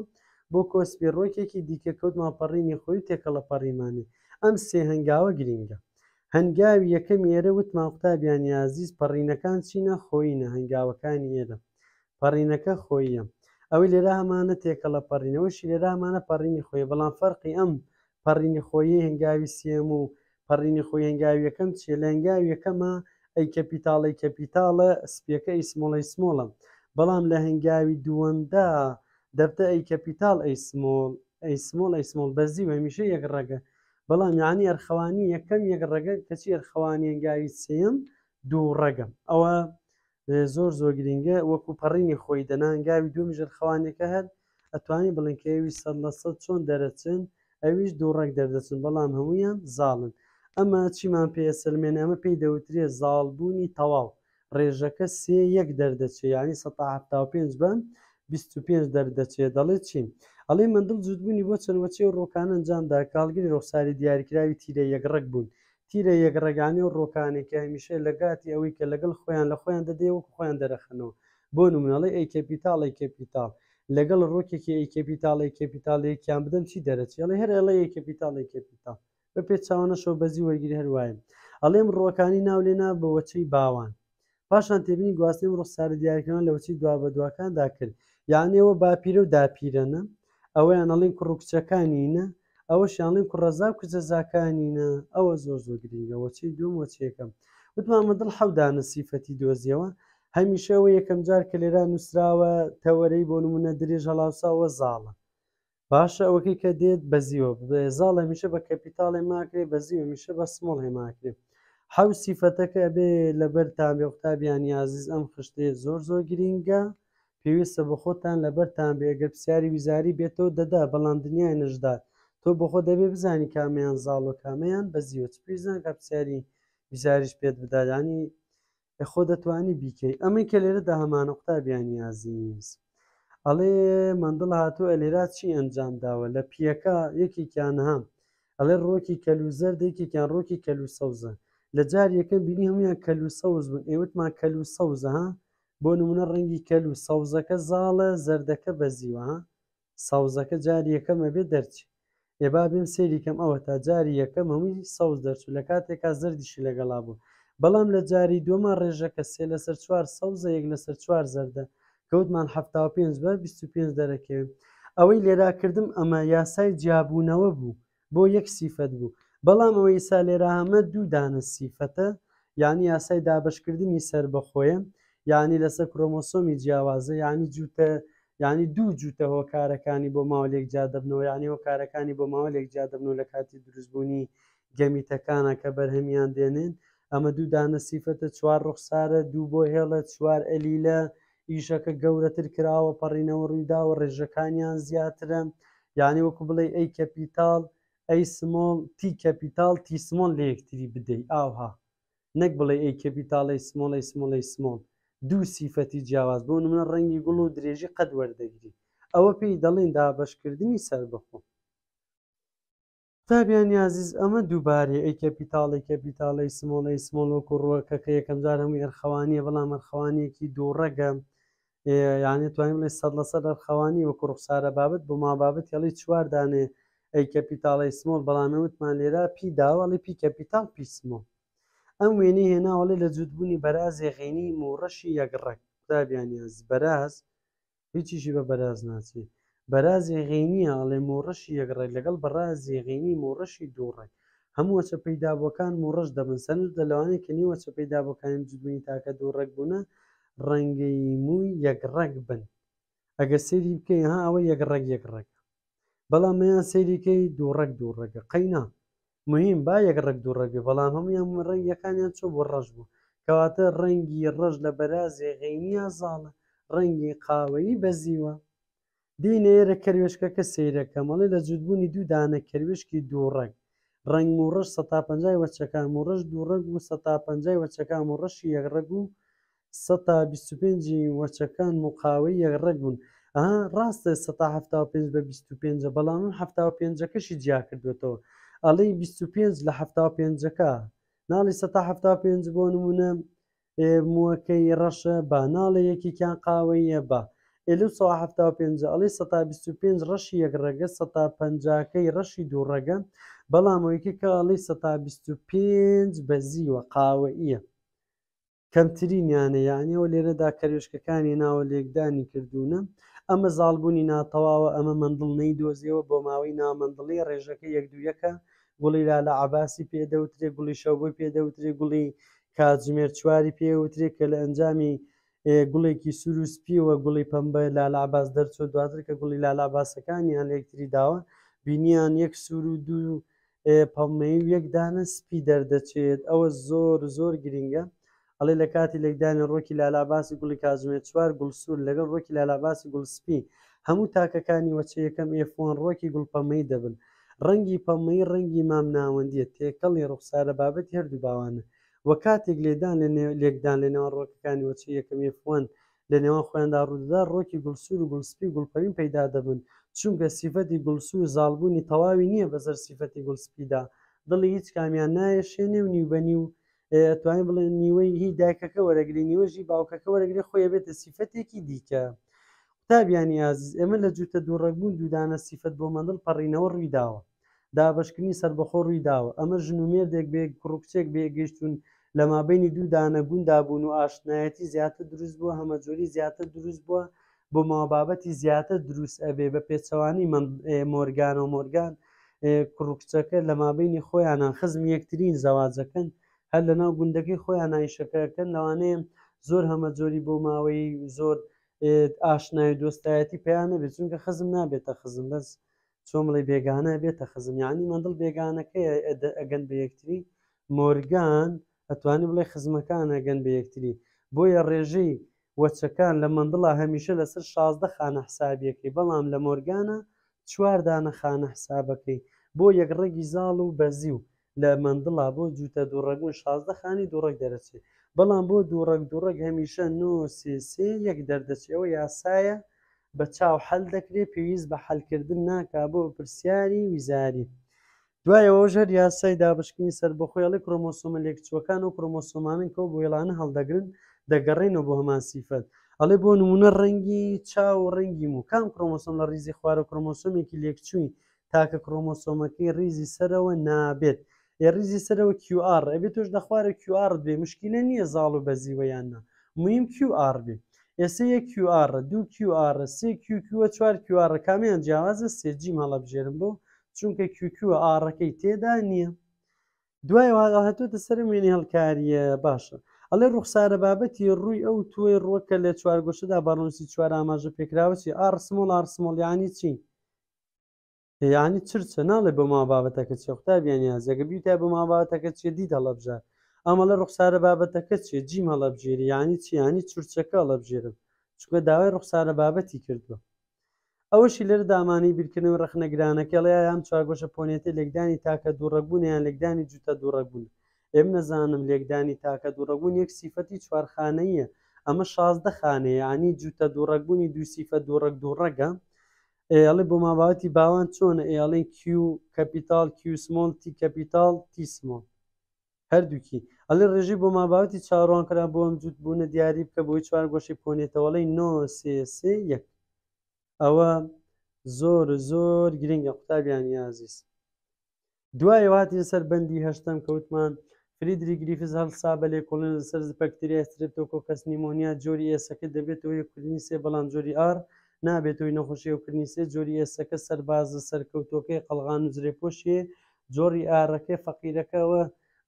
بۆ کۆسپی ڕۆکێکی دیکە کەوت ماپەڕینی خۆی تێکە لە پەڕیمانی ئەم سێ هەنگاوە گرینگە هەنگاوی یەکەم ێرە وت ماوتابیانی عزیز پەڕینەکان چینە خۆینە هەنگاوەکانی ئێرە پەڕینەکە خۆیە ئەوەی لێرا هەمانە تێکە لە پەڕینەوەشی لێرا هەمانە پەڕینی خۆی بەڵام فەرقی ئەم پەڕینی خۆی هەنگاوی سێم و پەڕینی خۆی هەنگاویەکەم چێ لە هەنگاوی یەکەمە ئەی کەپیتاڵی کەپیتاڵە سپیەکە ئیسمۆڵی سمۆڵم بەڵام لە هەنگاوی دووەمدا دەبتە ئەی کەپیتال ئەیسمۆڵ ئەیسمۆڵ ئەیسمۆڵ بەزی وەمیشە یەک ڕەگە بەڵام یانی ئەرخەوانی یەکەم یەک ڕەگە کەچی ئەرخەوانی هەنگاوی سێم دوو ڕەگەم ئەوە زۆر زۆر گرنگە وەکو پەڕینی خۆی دەنان گاوی دوو میژر خەوانەکە هەر ئەتوانی بڵنکەوی سەر لە سە چۆن دەرەچن ئەویش دووڕێک دەردەچن بەڵام هەمویان زاڵن ئەمە چیمان پێسەلمێن ئەمە پێی دەوترێ زاڵبوونی تەواو ڕێژەکە سێ یەک دەردەچێ ینی 5 بم 25 دەردەچێ دەڵێ چین ئەڵێ مندڵ زودبوونی بۆ چەندوەچی و ڕۆکان ئەنجامدا کاڵگیری ڕۆکساری دیاریکراوی تیرە یەکڕک بوون تیرە یەکڕگانی و ڕۆکانێکی هەمیشە لەگاتی ئەوەی کە لەگەڵ خۆیان لە خۆیان دەدێ و خۆیان دەرەخەنەوە بۆ نومناڵی ئەی کپیتاڵی کپیتال لەگەڵ ڕۆکێکی ئەی کپیتاڵی کپیتالەیەکیان بدەن چی دەرەچی ئەڵێ هەر ئەڵێ کپیتاڵی کپیتال بە پێ چاوانەشەوە بەزی وەرگری هەروایە ئەڵێم ڕۆکانی ناولێنا بەوەچەی باوان پاشان تێبینی گواستیم ڕۆستار دیارکردن لەوەچی دوا بە دوواکاندا کرد یانەوە باپیرە و داپیرەنە ئەوەیان ئەڵین کوڕکچەکانینە ئەوە شیانڵین کوڕەزا کوجەزاکانینە ئەوە زۆر زۆر گرنگەوە چی دوم وە چێکم وتمامە دڵ حەودانە سیفەتی دۆزیەوە هەمیشەوە یەکەم جار کە لێرا نووسراوە تەوەرەی بۆ نمونە درێژ هەڵاوساوە زاڵە باشە ئەوەکەی کە دێت بەزیوە زاڵ هەمیشە بە کەپیتاڵێ ماکرێ بەزیوە میشە بە سمڵ هێماکرێ حەو سیفەتەکە ئەبێ لەبەر تابێ قوتابیانی عزیز ئەم خشتێ زۆر زۆر گرینگە پێویستە بە خۆتان لەبەر تابێ گەر پرسیاری ویزاری بێتەوە دەدا بەڵام دنیای نەژدار تۆ بۆخۆ دەبێ بزانی کامیان زاڵ و کامیان بەزیوە پێزان کە پرسیاری ویزاریش پێت بدادانی خۆ دەتوانی بیکەی ئەمەی کە لێرە دا هەمانە قوتابیانی یازیز ئەڵێ مندڵ هاتووە لێرا چی ئەنجام داوە لە پیەکە یەکێکیان هەم ئەڵێ ڕۆکی کەلوزەر دەیکێکیان ڕۆکی کەلو سەوزە لە جار یەکەم بینی هەمویان کەلو سەوز بوون ئێوتمان کەلو سەوزە ها بۆ نمونە ڕەنگی کەلو سەوزەکە زاڵە زەردەکە بەزیوە ساوزەکە جار یەکەمە بێ دەرچی ئێبا بێم سەیری کەم ئەوە تا جاری یەکەم هەمووی سەوز دەرچوو لە کاتێکا زردیشی لەگەڵا بوو بەڵام لە جاری دووەمە ڕێژەکە سێ لەسەر چوار سەوزە یەک لەسەر چوار زەردە کەوتمان ه پێ بە 25 دەرەکەوێت ئەوەی لێراکردم ئەمە یاسای جیاببوونەوە بوو بۆ یەک سیفەت بوو بەڵام ئەوەی سا لێراهامە دوو دانە سیفەتە یعنی یاسای دابشکردنی سربەخۆیە یعنی لەسەر کرۆمۆسۆمی جیاوازە یعنی جوتە ینی دوو جوتە هۆکارەکانی بۆ ماوەلێک جا دەبنەوە ینی هۆکارەکانی بۆ ماوەلێک جا دەبن و لە کاتی دروستبوونی گەمیتەکانە کە بەرهەمیان دێنن ئەمە دوو دانە سیفەتە چوار ڕوخسارە دوو بۆ هێڵە چوار ئەلی لە ئیشەکە گەورەتر کراوە پەڕینەوە ڕوویدا و ڕێژەکانیان زیاترە یعنی وەکو بڵێ ئەی کەپیتال ئەی سمۆڵ تی کەپیتال تی سمۆن لە یەکتری بدەیت ئاها نەک بڵێ ئەی کەپیتاڵی سمۆڵی سمۆڵی سمۆڵ دوو سیفەتی جیاواز بۆ منە ڕەنگی گوڵ و درێژی قەت وەردەگری ئەوە پێی دەڵێن دابشکردنی سەر بخۆ تابیان یازیز ئەمە دووبارێ ئەی کەپیتاڵی کەپیتاڵی سمۆڵی سمۆلۆک و ڕوەکەکە یەکەم جار هەموو ئەرخەوانیە بەڵام ئەرخەوانەیەکی دووڕەگە یانێت توانیم لێ سەد لە سەر ئەرخەوانی وەکو ڕوخسارە بابەت بۆ ما بابەت هێڵی چواردانێ ئەی کەپیتاڵی سمۆل بەڵامەوتمان لێرا پی داواڵی پی کەپیتال پی سمۆل ئەم وێنەی هێناوەڵێ لە جوودبوونی بەرازێ غێنی موڕەشی یەکڕەک قوتابیانیاز بەراز هیچیشی بە بەراز ناچێت بەرازێ غێنیە ئەڵێ مۆڕەشی یەکڕێک لەگەڵ بەڕازێ غێنی مۆڕەشی دووڕێک هەموو وەچە پەیدابەکان مۆڕەش دەبن سەر دەلەوانێت کە نیوە چە پەیدابەکانی جوودبوونی تاکە دووڕێک بوونە ڕەنگەی مووی یەکڕەک بن ئەگە سێری بکەین ها ئەوە یەکڕێک یەکڕێک بەڵام میان سێریکەی دووڕێک دووڕێکە قەینا مهم با یەک ڕێک دوو ڕێگە بەڵام هەمویان ڕنگەکانیان چۆ بۆ ڕەش بوو کەواتە ڕەنگی ڕەش لە بەرازێ غینیا زاڵە ڕەنگی قاوەیی بەزیوە دینێرە کەروێشکەکە سیرەکەمەڵێ لە جودبوونی دوو دانە کەروێشکی دووڕێک ڕنگ و ڕش 150 وەچەکان و ڕش دوو ڕگ و 150 وەچەکان و ڕەشی یەکڕگ و 25 وەچەکان مقاوی یەکڕگ بوون ڕاستە 1 5 بە 25 بەڵام 5 کەشی جیا کردوێتەوە ئەڵی 25 لە هەفتا پێنجەکە ناڵی سەتا هەفتا پێنج بۆ نمونە موەکەی ڕەشە بە ناڵی یەکیان قاوەیە بە ئلو سا هەفتا پێنج ئەڵی سەتا 25 ڕەشی یەک ڕێگە سەتا پەنجاکەی ڕەشی دوو ڕێگە بەڵامەوەیکی کە ئەڵی سەتا 25 بەزیوە قاوەیە. کەمترینیانە یانەوە لێرەدا کەرێشکەکانی ناوە لێکدانی کردوونە ئەمە زالبوونی ناتەواوە ئەمە مندڵ نەی دۆزیەوە بۆ ماوەی نامەندڵی ڕێژەکە یەکدوویەکە گوڵی لا لە عباسی پێدەوترێ گوڵی شەوبوو پێدەوترێ گوڵی کاتژمێر چواری پێوترێ کە لە ئەنجامی گوڵێکی سوور و سپیوە گوڵی پمبە لا لە عباس دەرچۆ دواتر کە گوڵی لا لە باسەکانیان لەکتری داوە بینیان یەک سوور و دوو پەمەی و یەکدانە سپی دەردەچێت ئەوە زۆر زۆر گرینگە ئەڵێ لە کاتی لەکدانی ڕۆکی لالاباسی گوڵی کازمێت چوار گولسوور لەگەڵ ڕۆکی لالاباسی گولسپی هەموو تاکەکانی وەچە یەکەم ئێفۆن ڕۆکی گوڵپەمەی دەبن ڕەنگی پەمەی ڕەنگی مام ناوەندیە تێکەڵی ڕوخسارە بابەت هەردوو باوانە وە کاتێک لێدان لێکدان لەنەوە ڕۆکەکانی وەچە یەکەم فۆن لە نێوان خۆیاندا ڕوودا ڕۆکی گولسوور و گولسپی گوڵپەوین پەیدا دەبن چونکە سیفەتی گولسو و زالبوونی تەواوی نییە بەزەر سیفەتی گولسپیدا دڵی هیچ کامیان نایە شێنێ و نیوبەنی و توانین بڵێن نیوەی هی دایکەکە وەرەگری نیوەژی باوکەکە وەرەگری خۆیە بێتە سیفەتێکی دیکە. تابیانی یازیز ئێمە لە جوتە دووڕێکبوون دوودانە سیفەت بۆ مەندڵ پەڕینەوە ڕووی داوە دابشکردنی سربەخۆ ڕووی داوە ئەمە ژنومێردێک بێ کوڕکچێک بێگەیشتون لە مابینی دوو دانەگووندابوون و ئاشنایەتی زیاتر دروست بووە هەمەجۆری زیاتر دروست بووە بۆ ماوەبابەتی زیاتر دروست ئەبێ بە پێچەوانی مۆرگان و مۆرگان کوڕکچەکە لە مابینی خۆیانان خزم یەکترین زەواجەکەن هەر لەناو گوندەکەی خۆیان نایشەکەکەن لەوانەیە زۆر هەمەجۆری بۆ ماوەی زۆر ئاشنای دۆستایەتی پێیانە بێت چونکە خزم نابێتە خزم بەس چۆمڵی بێگانە بێتە خزم یعنی مندڵ بێگانەکە ئەگەن بە یەکتری مۆرگان ئەتوانی بڵێ خزمەکان ئەگەن بە یەکتری بۆیە ڕێژەی وەچەکان لە مندڵە هەمیشە لەسەر شازدە خانە حسابیەکەی بەڵام لە مۆرگانە چواردانە خانە حسابەکەی بۆ یەک ڕێگی زاڵ و بەزی و لە مندڵا بۆ جوتە دووڕێگون شازدە خانی دووڕێک دەرەچێت بەڵام بۆ دووڕک دووڕک هەمیشە نوسیسی یەک دەردەچەوە یاسایە بە چاو حەل دەکرێت پێویست بە حەلکردن ناکا بۆ پرسیاری ویزاری دوایەوە ژەر یاسای دابشکنی سەر بەخۆیڵی کرۆمۆسۆمە لێکچوەکان و کرۆمۆسۆمانن کە بۆ وێڵانە هەڵدەگرن دەگەڕێنەوە بۆ هەمان سیفەت ئەڵێ بۆ نمونە ڕەنگی چاو و ڕەنگی موکان کرۆمۆسۆم لە ریزی خوارە کرۆمۆسۆمێکی لێکچووی تاکە کرۆمۆسۆمەکەی ریزی سەرەوە نابێت یا ریزی سەرەوە QR ئەبێت تۆش دەخوارە QR بێ مشکینە نییە زاڵ و بەزیوەیاننا مویم QR بێ ئێسا QR دو QR سQQ چوار QR کامیان جیاوازە سێجی ماڵە بژێرم بۆ چونکە QQ ئاڕەکەی تێدا نییە دوای واغا هەتوتە سەر وێنی هەڵکاریە باشە ئەڵێ ڕوخسارە بابەتی ڕووی ئەو توێ ڕۆکە لە چوارگۆشتدا بەڕۆسی چوار ئاماژە پێکراوەی ئارسمۆڵ ئارسمۆلیانی چین یانی چرچە ناڵێ بە ما بابەتەکە چێ قوتابیانیا زەگە بیتای بە ما بابەتەکە چێ دی هەڵەبژار ئەمە لە ڕوخسارە بابەتەکە چێ جیم هەڵەبژێری ینی چیانی چورچەکە هەڵەبژێرم چکە داوای ڕوخسارە بابەتی کردووە ئەوەشی لەر دامانی بیرکردن ڕخنەگرانەکە لە یان چاگۆشە پۆنێتی لێکدانی تاکە دووڕەبوونیان لێکدانی جوتە دووڕەبوون ئێم نەزانم لێکدانی تاکە دووڕەبوون یەک سیفەتی چوارخانەیە ئەمە شازدە خانەیە ینی جوتە دووڕەبوونی دووسیفە دووڕەک دووڕەگە ئێڵێ بۆ ماباەتی باوان چۆنە ئێڵێن کیو کەپیتال کیوسمۆن تی کەپیتال تیسمۆن هەردووکی ئەلێ ڕێژی بۆ ماباەتی چاڕوان کرا بۆ ئەم جووت بوونە دیاری بکە بۆی چوار گۆشی پۆنێتەوەڵی نسC یەک ئەوە زۆر زۆر گرنگە قوتابیانی یازیز دوای واتی سەر بەندی هەشتم کەوتمان فریدری گریفز هەڵسا بە لێ کۆلن سەر بەکتریا سترپتۆ کۆکەس نیمۆنیا جۆری ئێسەکە دەبێت ئەوەیە کوردنی سێ بەڵام جۆری ئار نابێتەوەی نەخۆشیەوەکردنی سێ جۆری ئێسەکە سەربازە سەرکەوتۆکەی قەلغان و زرێپۆشیێ جۆری ئارەکەی فەقیرەکەەوە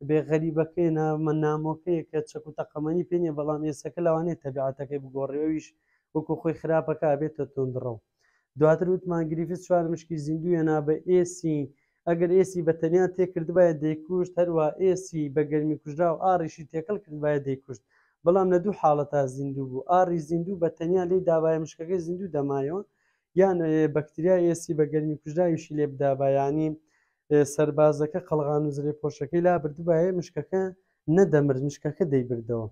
بێغەریبەکەی نامە نامۆکەیە کە چەک و تەقەمەنی پێنیە بەڵام ئێسەکە لەوانێت تەبیعاتەکەی بگۆڕێویش وەکو خۆی خراپەکە ئابێتە تندڕەوە دواتر وتمان گریفیس چوار مشکی زیندویە نابە ئێسی ئەگەر ئێسی بە تەنیا تێکرد باید دەیکوشت هەروە ئێسی بە گەرمی کوژرا و ئاریشی تێکەڵ کرد باید دەیکوشت بەڵام لە دوو حاڵەتا زیندوو بوو ئاری زیندوو بە تەنیا لی دابای مشکەکەی زیندوو دەمایەوە یان بەکتریا ئێسی بە گەرمی کوژداویشی لێ بدابایانی سربازەکە قەلغان و زرێ پۆشەکەی لا بردبایە مشکەکە نەدەمرد مشکەکە دەیبردەوە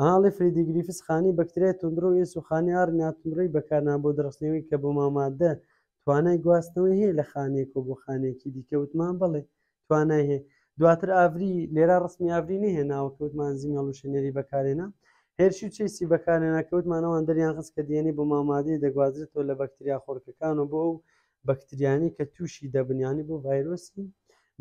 ئاڵی فریدیگریفس خانی بەکتریای تندرۆ ئێس و خانی ئار ناتونڕی بەکارنان بۆ دەستنەوەی کە بۆ مامادە توانای گواستنەوەی هەیە لە خانێک و بۆ خانێکی دیکە وتمان بڵێ توانای هەیە دواتر ئاوری لێرا ڕستمی ئاوری نهێناوە کەوتمان زیمە لوشنێری بەکارێنە هێرشی چێسی بەکارێنە کەوتمانەوەوان دەریان خست کە دیێنی بۆ مامادەی دەگوازێتەوە لە بەکتریا خۆرکەکان و بۆ ئەو بەکتریانی کە تووشی دەبنیانی بۆ ڤایرۆسی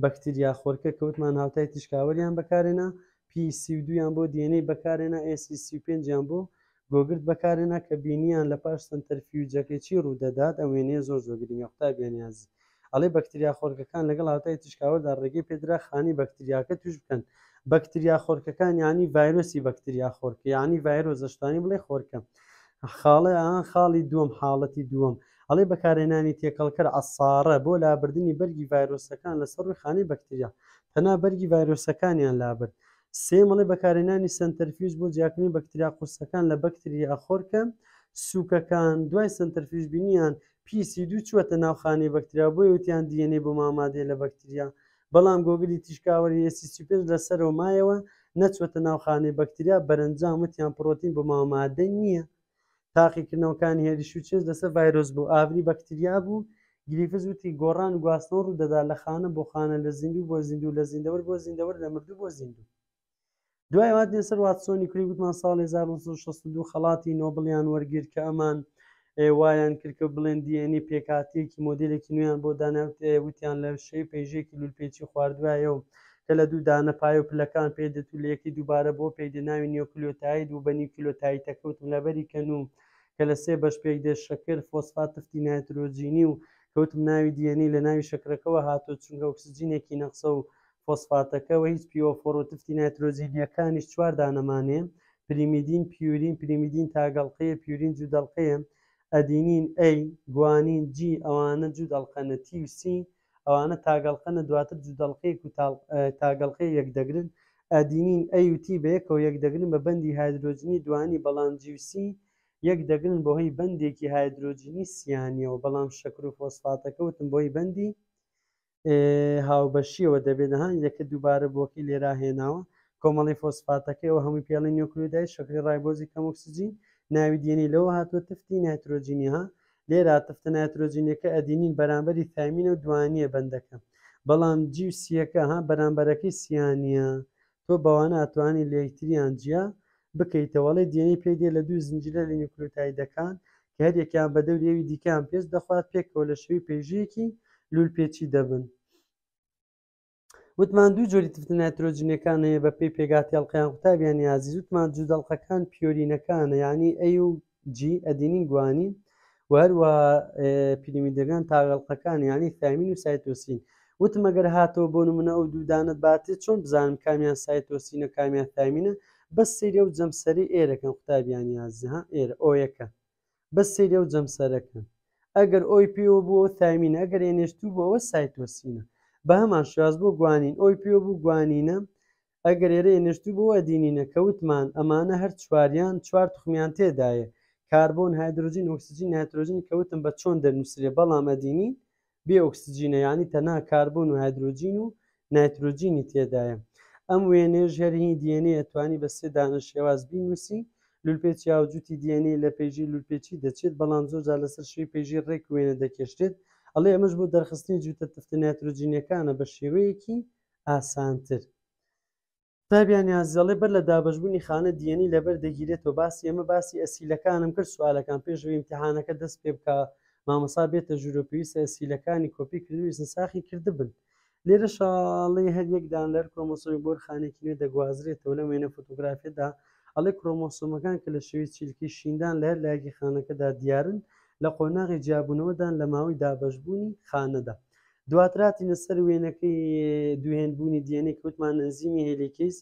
بەکتریا خۆرکە کەوتمان هاوتای تشکاوەریان بەکارێنە پیسیدویان بۆ دیێنەی بەکارێنە ئسیسیپێنجیان بۆ گۆگرت بەکارێنە کە بینیان لە پاش سنتەرفیوجەکەی چی ڕوودەدات ئەو وێنەیە زۆر زۆگرین یاختابیانیازی ئەڵێ بەکتریا خۆرگەکان لەگەڵ هااتای تشکاوەدا ڕێگەی پێدرا خانی بەکتریاکە توش بکەن بەکتریا خۆرکەکان ینی ڤایرۆسی بەکتریا خۆرکە ینی ڤایرۆ زەشتانی بڵێ خۆرکە خاڵێ ئەان خاڵی دووەم حاڵەتی دووەم ئەڵێ بەکارێنانی تێکەڵکەر ئەساارە بۆ لابردننی بەرگی ڤایرۆسەکان لەسەر ڕوی خانی بەکتریا تەنا بەرگی ڤایرۆسەکانیان لابرد سێمەڵێ بەکارێنانی سنتەرفیز بۆ جیاکننی بەکتریا قورسەکان لە بەکتریا خۆرکە سوکەکان دوای سنتەرفیش بینیان پیسی دوو چوەتە ناوخانی بەکتریا بۆی وتیان دیێنێ بۆ مامادێ لە بەکتریا بەڵام گۆگلی تیشکاوەری سی5 لەسەرەوە مایەوە نەچوەتە ناوخانەی بەکتریا بەرەنجام وتیان پرۆتین بۆ مامادە نییە تاقیکردنەوەکانی هێریش و چێز لەسەر ڤایرۆز بوو ئاوری بەکتریا بوو گریفز وتی گۆڕان و گواستنەوە ڕوو دەدا لە خانە بۆ خانە لە زیندوو بۆ زیندوو لە زیندەوە بۆ زیندەوە لە مردوو بۆ زیندوو دوای وات نێسەر واتسۆنی کوری گوتمان ساڵ 1962 خڵاتی نۆبڵیان وەرگیر کە ئەمان وایان کردکە بڵێن دیێنی پێکاتێکی مۆدلێکی نویان بۆ داناوت وتیان لە شەی پێژێکی لولپێکی خواردوایەوە کە لە دوو دانە پای و پلەکان پێدەت و لەیەکی دووبارە بۆ پێیدەناوی نیۆکلۆتاید و بەنی کیلۆتایی تەکەوت لەبەری کەن و کە لە سێ بەش پێک دێ شەکر فۆسفاتفتی نایترۆجینی و کەوتم ناوی دیێنی لە ناوی شکرەکەەوە هاتۆ چونگە ئۆکسسیجینێکی نەخسە و فۆسفاتەکەەوە هیچ پیۆفۆرۆتفتی نایترۆزیلیەکانیش چوار دانەمانێ پریمیدین پیورین پریمیدین تاگەڵقەیە پیورین جودەڵقەیە ئەدینین ئەی گوانین جی ئەوانە جودەڵقەنە تیسی ئەوانە تاگەڵقەنە دواتر جودەڵقەیەک و تاگەڵقەیە یەکدەگرن ئەدینین ئەی وتی بەیەکەوە یەکدەگرن بە بەندی هایدروجنی دوانی بەڵام جیوسی یەک دەگرن بۆ هەی بەندێکی هایدروجنی سیانیەوە بەڵام شکر و فۆسفاتەکەوتن بۆی بەندی هاوبەشیەوە دەبێتەهان یەکە دووبارە بۆکی لێراهێناوە کۆمەڵی فۆسفاتەکەەوە هەمووی پیاڵی نیوکلودای شکری ڕایبۆزی کەمۆکسسیجین ناوی دێنی لەوە هاتووە تفتی نایترۆجینیها لێرا تفتە نایترۆجینەکە ئەدینین بەرامبەری تامینە و دوانیە بەندەکە بەڵام جی و سیەکە ها بەرامبەرەکەی سییانە تۆ بەوانە ئەتوانی لەیکتریان جیا بکەیتەوەڵی دێنی پێدێ لە دوو زنجرە لە نیکلوتایدەکان کە هەرێکیان بە دەورێوی دیکان پێش دەخوات پێکەوە لە شوی پێژەیەکی لول پێچی دەبن وتمان دوو جۆری تفتە نایترۆژینەکان هەیە بە پێی پێگاتی ئەڵلقیان قوتابیان یازیز وتمان جودەڵقەکان پیۆرینەکانە ینی ئەی و جی ئەدینی گوانی وەروە پیرمیدەکان تاغەڵقەکان ینی فامین و سایتۆسین وتمەگەر هاتەوە بۆ نمونە ئەو دوودانت باتێت چۆن بزانم کامیان سایتۆسینە کامیان تامینە بەس سری و جەمسەری ئێرەکەن قوتابیان یازیها ئێرە ئۆیەکە بەس سری و جەمسەرەکەن ئەگەر ئۆی پێوە بووە تامینە ئەگەر ێنێشتوو بۆەوە سایتۆسینە بە هەمان شاز بۆ گوانین ئەوی پێ بوو گوانینە ئەگەر ێرە نشتی بۆە دینینە کەوتمان ئەمانە هەر چواریان چوار تخمیان تێدایە کاربوون هایدروژین ئۆکسسیجین نایترۆژین کەوتم بە چۆن دەنووسێ بەڵامەدینین بێ ئۆکسسیجینە ینی تەنا کاربوون و هایدروژین و نایترۆژینی تێدایە ئەم وێنێژ هەرهی دیێنێ ئەتوانی بە سێ دانشێواز بینوسی لولپێکی یاوجوتی دیێنێ لە پێژی لولپێکی دەچێت بەڵام زۆر جا لەسەر شوی پێژی ڕێک وێنە دەکەشتێت ئەڵێ ئەمەش بۆ دەرخستنی جوتە تفتە ناتروجینیەکانە بە شێوەیەکی ئاسانتر تابیان یازەڵێ بەر لە دابشبوونی خانە دیێنی لەبەر دەگیرێتەوە باسی ئەمە باسی ئەسیلەکانم کرد سوالەکان پێشوی امتحانەکە دەست پێ بکە مامەسا بێتە ژورۆپویسە ئەسیلەکانی کۆپی کردوی سنساخی کرده بن لێرە شاڵی هەر یەکدان لەر کۆمۆسۆی بۆر خانێکی نوێ دەگوازرێتەوە لە وێنە فۆتۆگرافیدا ئەڵێ کرۆمۆسۆمەکان کە لە شوی چیلکی شیندان لە هەر لاگی خانەکەدا دیارن لە قۆناغی جیاببوونەوەدان لە ماوەی دابەشبوونی خانەدا دواتراتی لەسەر وێنەکەی دوێنبوونی دیێنێ کەوتمان ئەنزیمی هێلیکیس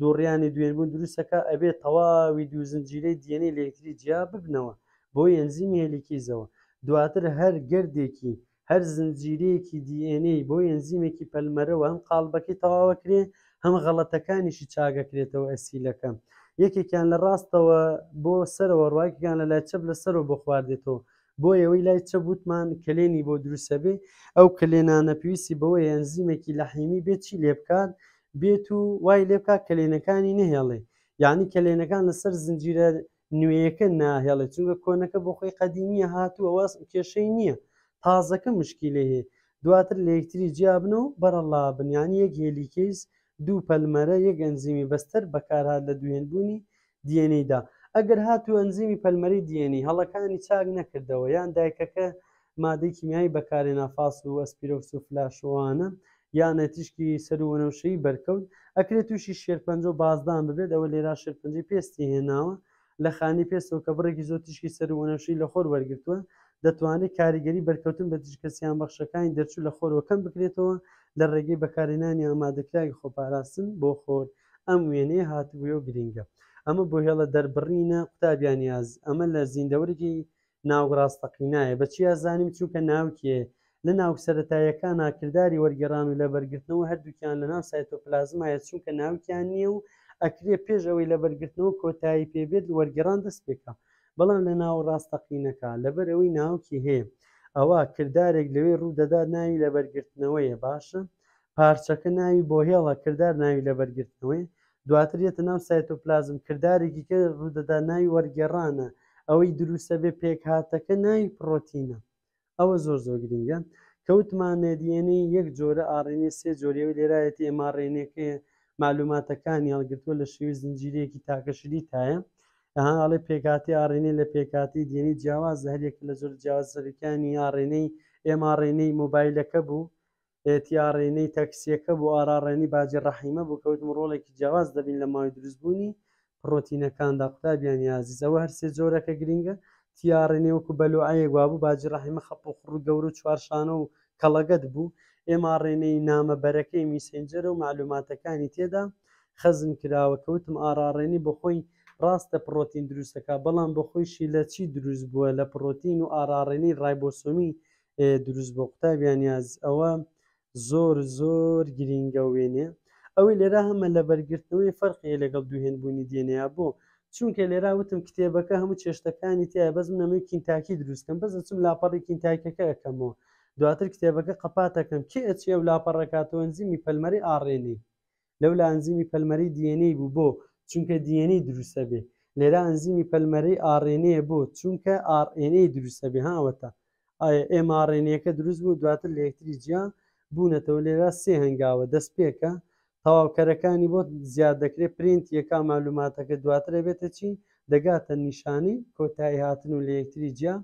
دوڕیانی دوێنبوون دروستەکە ئەبێ تەواوی دوزنجیرەی دیێنی لەکتری جیا ببنەوە بۆ ئەنزیمی هێلیکیزەوە دواتر هەر گردێکی هەر زنجیرەیەکی دیێنەی بۆ ئەنزیمێکی پەلمەرەوە ئەم قالبەکەی تەواوەکرێ هەم غەڵەتەکانیشی چاگەکرێتەوە ئەسیلەکەم یەکێکیان لە ڕاستەوە بۆ سەرەوە ڕواکیان لە لای چەپ لەسەرەوە بۆ خواردێتەوە بۆ ئەوەی لای چە بوتمان کلێنی بۆ دروستە بێ ئەو کلێنانە پێویستی بەوە ئەنزیمێکی لەحیمی بێت چی لێ بکات بێت و وای لێ بکات کلێنەکانی نهێڵێ یعنی کلێنەکان لەسەر زنجیرە نوێیەکە ناهێڵێت چونکە کۆنەکە بۆ خۆی قەدیمیە هاتووە واز کێشەی نییە تازەکە مشکیلێ هەیە دواتر لە یەکتری جیابن و بەرەڵا بنیانی یەک هێلیکەیس دوو پەلمەرە یەک ئەنزیمی بەستەر بەکارهات لە دوێنبوونی دیێنەیدا ئەگەر هاتو ئەنزیمی پەلمەری دیێنی هەڵەکانی چاک نەکردەوە یان دایکەکە مادەی کیمیایی بەکارێنا فاس و ئەسپیرۆکس و فلاشوانە یان نەتیشکی سەر وەنەوشەی بەرکەوت ئەکرێت تووشی شێرپەنج و بازدان ببێت ئەوە لێرا شێرپەنجی پێستی هێناوە لە خانی پێستەوە کە بڕێکی زۆ تیشکی سەر وەنەوشی لە خۆر وەرگتووە دەتوانێت کاریگەری بەرکەوتن بە تشکەسییان بەخشەکانی دەرچوو لە خۆرەکەم بکرێتەوە لە ڕێگەی بەکارێنانی ئامادەکراوی خۆپاراستن بۆ خۆر ئەم وێنێ هاتبووە و گرینگە ئەمە بۆ هێڵە دەربڕینە قوتابیانیاز ئەمە لە زیندەورێکی ناوڕاستەقینایە بەچی ئازانیم چووکە ناوکێ لە ناوسەرەتایەکان ناکردداری وەرگێران و لە بەرگرتنەوە هەردووکیان لە ناو سایتۆپلازمایە چونکە ناوکیان نییە و ئەکرێ پێشەوەی لە بەرگرتنەوە کۆتایی پێبێت وەرگێران دەست پێکە بەڵام لە ناو ڕاستەقینەکە لەبەرەوەی ناوکی هەیە ئەوە کردارێک لەوێ ڕوودەدا ناوی لە بەرگرتنەوەیە باشە پارچەکە ناوی بۆ هێڵە کردار ناوی لە بەرگرتنەوەی دواترێتە ناو سایتۆپلازم کردارێکی کە ڕوودەدا ناوی وەرگێڕانە ئەوەی دروستە بێ پێک هاتەکە ناوی پرۆتینە ئەوە زۆر زۆر گرنگە کەوتمانێدیێنەی یەک جۆرە ئاڕێنێ سێ جۆریەوە لێرایەتی ئێماڕێنێکی معلوماتەکانی هەڵگرتووە لە شێوی زنجیرەیەکی تاکەشری تایە ئەڵێ پێکاتی ئاڕێنێ لە پێکاتی دێنی جیاواز هەرێک لە زۆر جیاوازەکانی یاڕێنەی ئێماڕێنەی مۆبایلەکە بوو ئێتیاڕێنەی تەکسیەکە بۆ ئاراڕێنی باجی ڕەحیمە بۆ کەوت مرۆڵێکی جیاواز دەبین لە ماوەی دروستبوونی پرۆتینەکاندا قوتابیان یازیز ئەوە هەرسێ جۆرەکە گرینگە تیاڕێنێ وەکو بەلوعایە گوابوو باجی ڕەحیمە خەپ و خوڕ گەور و چوارشانە و کەڵەگەت بوو ئێمە ڕێنەی نامەبەرەکەی میسنجەر و معلوماتەکانی تێدا خەزم کراوە کەوتم ئاراڕێنی بە خۆی ڕاستە پرۆتین دروستەکە بەڵام بەخۆیشی لە چی دروست بووە لە پرۆتین و ئاراڕێنی ڕایبۆسۆمی دروست بۆ قوتابیان یاز ئەوە زۆر زۆر گرینگە وێنێ ئەوەی لێرا هەمە لە بەرگرتنەوەی فەرقی لەگەڵ دوهێنبوونی دێنیا بۆ چونکە لێرا وتم کتێبەکە هەموو چێشتەکانی تایە بەزم نەمەی کینتاکی دروستکەم بەز چم لاپەڕی کینتاکەکە ئەەکەمەوە دواتر کتێبەکە قەپاتەکەم کێ ئەچی ئەو لاپەڕەکاتەوە ئەنزیمی پەلمەری ئاڕێنی لەو لە ئەنزیمی پەلمەری دیێنەی بوو بۆ چونکە دیێنەی دروستە بێ لێرا ئەنزیمی پەلمەری ئاڕێنەیە بۆ چونکە ئاڕێنەی دروستە بێ هاوەتە ئێماڕێنەکە دروست بوو دواتر لە یەکتری جیان بوونەتەوە لێرا سێ هەنگاوە دەست پێکە تەواوکەرەکانی بۆ زیاد دەکرێت پرینت یەکا معلوماتەکە دواترە بێتە چی دەگاتە نیشانی کۆتایی هاتن و لە یەکتری جیا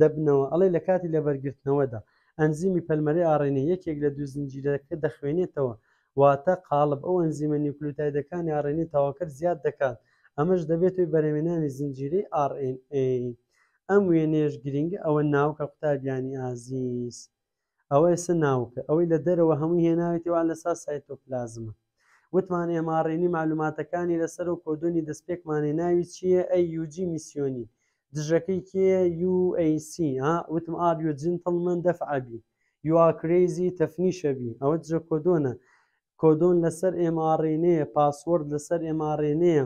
دەبنەوە ئەڵێ لە کاتی لە بەرگرتنەوەدا ئەنزیمی پەلمەری ئاڕێنە یەکێک لە دوزنجیرەکە دەخوێنێتەوە واتە قالب ئەو ئەنزیمە نیکلوتایدەکانی ئاڕێنی تاواکەر زیاد دەکات ئەمەش دەبێت توی بەرەمێنانی زنجیری RNA ئەم وێنێش گرنگ ئەوە ناوکە قوتابیانی ئازیز. ئەوە ئێستا ناوکە ئەوەی لە دەرەوە هەموو هێناوێتیوان لەسا سایتۆپلازمە وتمان ئێماڕێنی معلوماتەکانی لەسەر و کۆدۆنی دەستپێکمانێ ناوی چییە ئەی یوجی میسیۆنی دژەکەی کێ UAC وتم ئابیۆ جین تەڵمەند دەفعبی یواکرێزی تەفنیشەبی ئەوە جە کۆدۆنە کۆدۆن لەسەر ئێماڕێنەیە پاسوەرد لەسەر ئێماڕێنەیە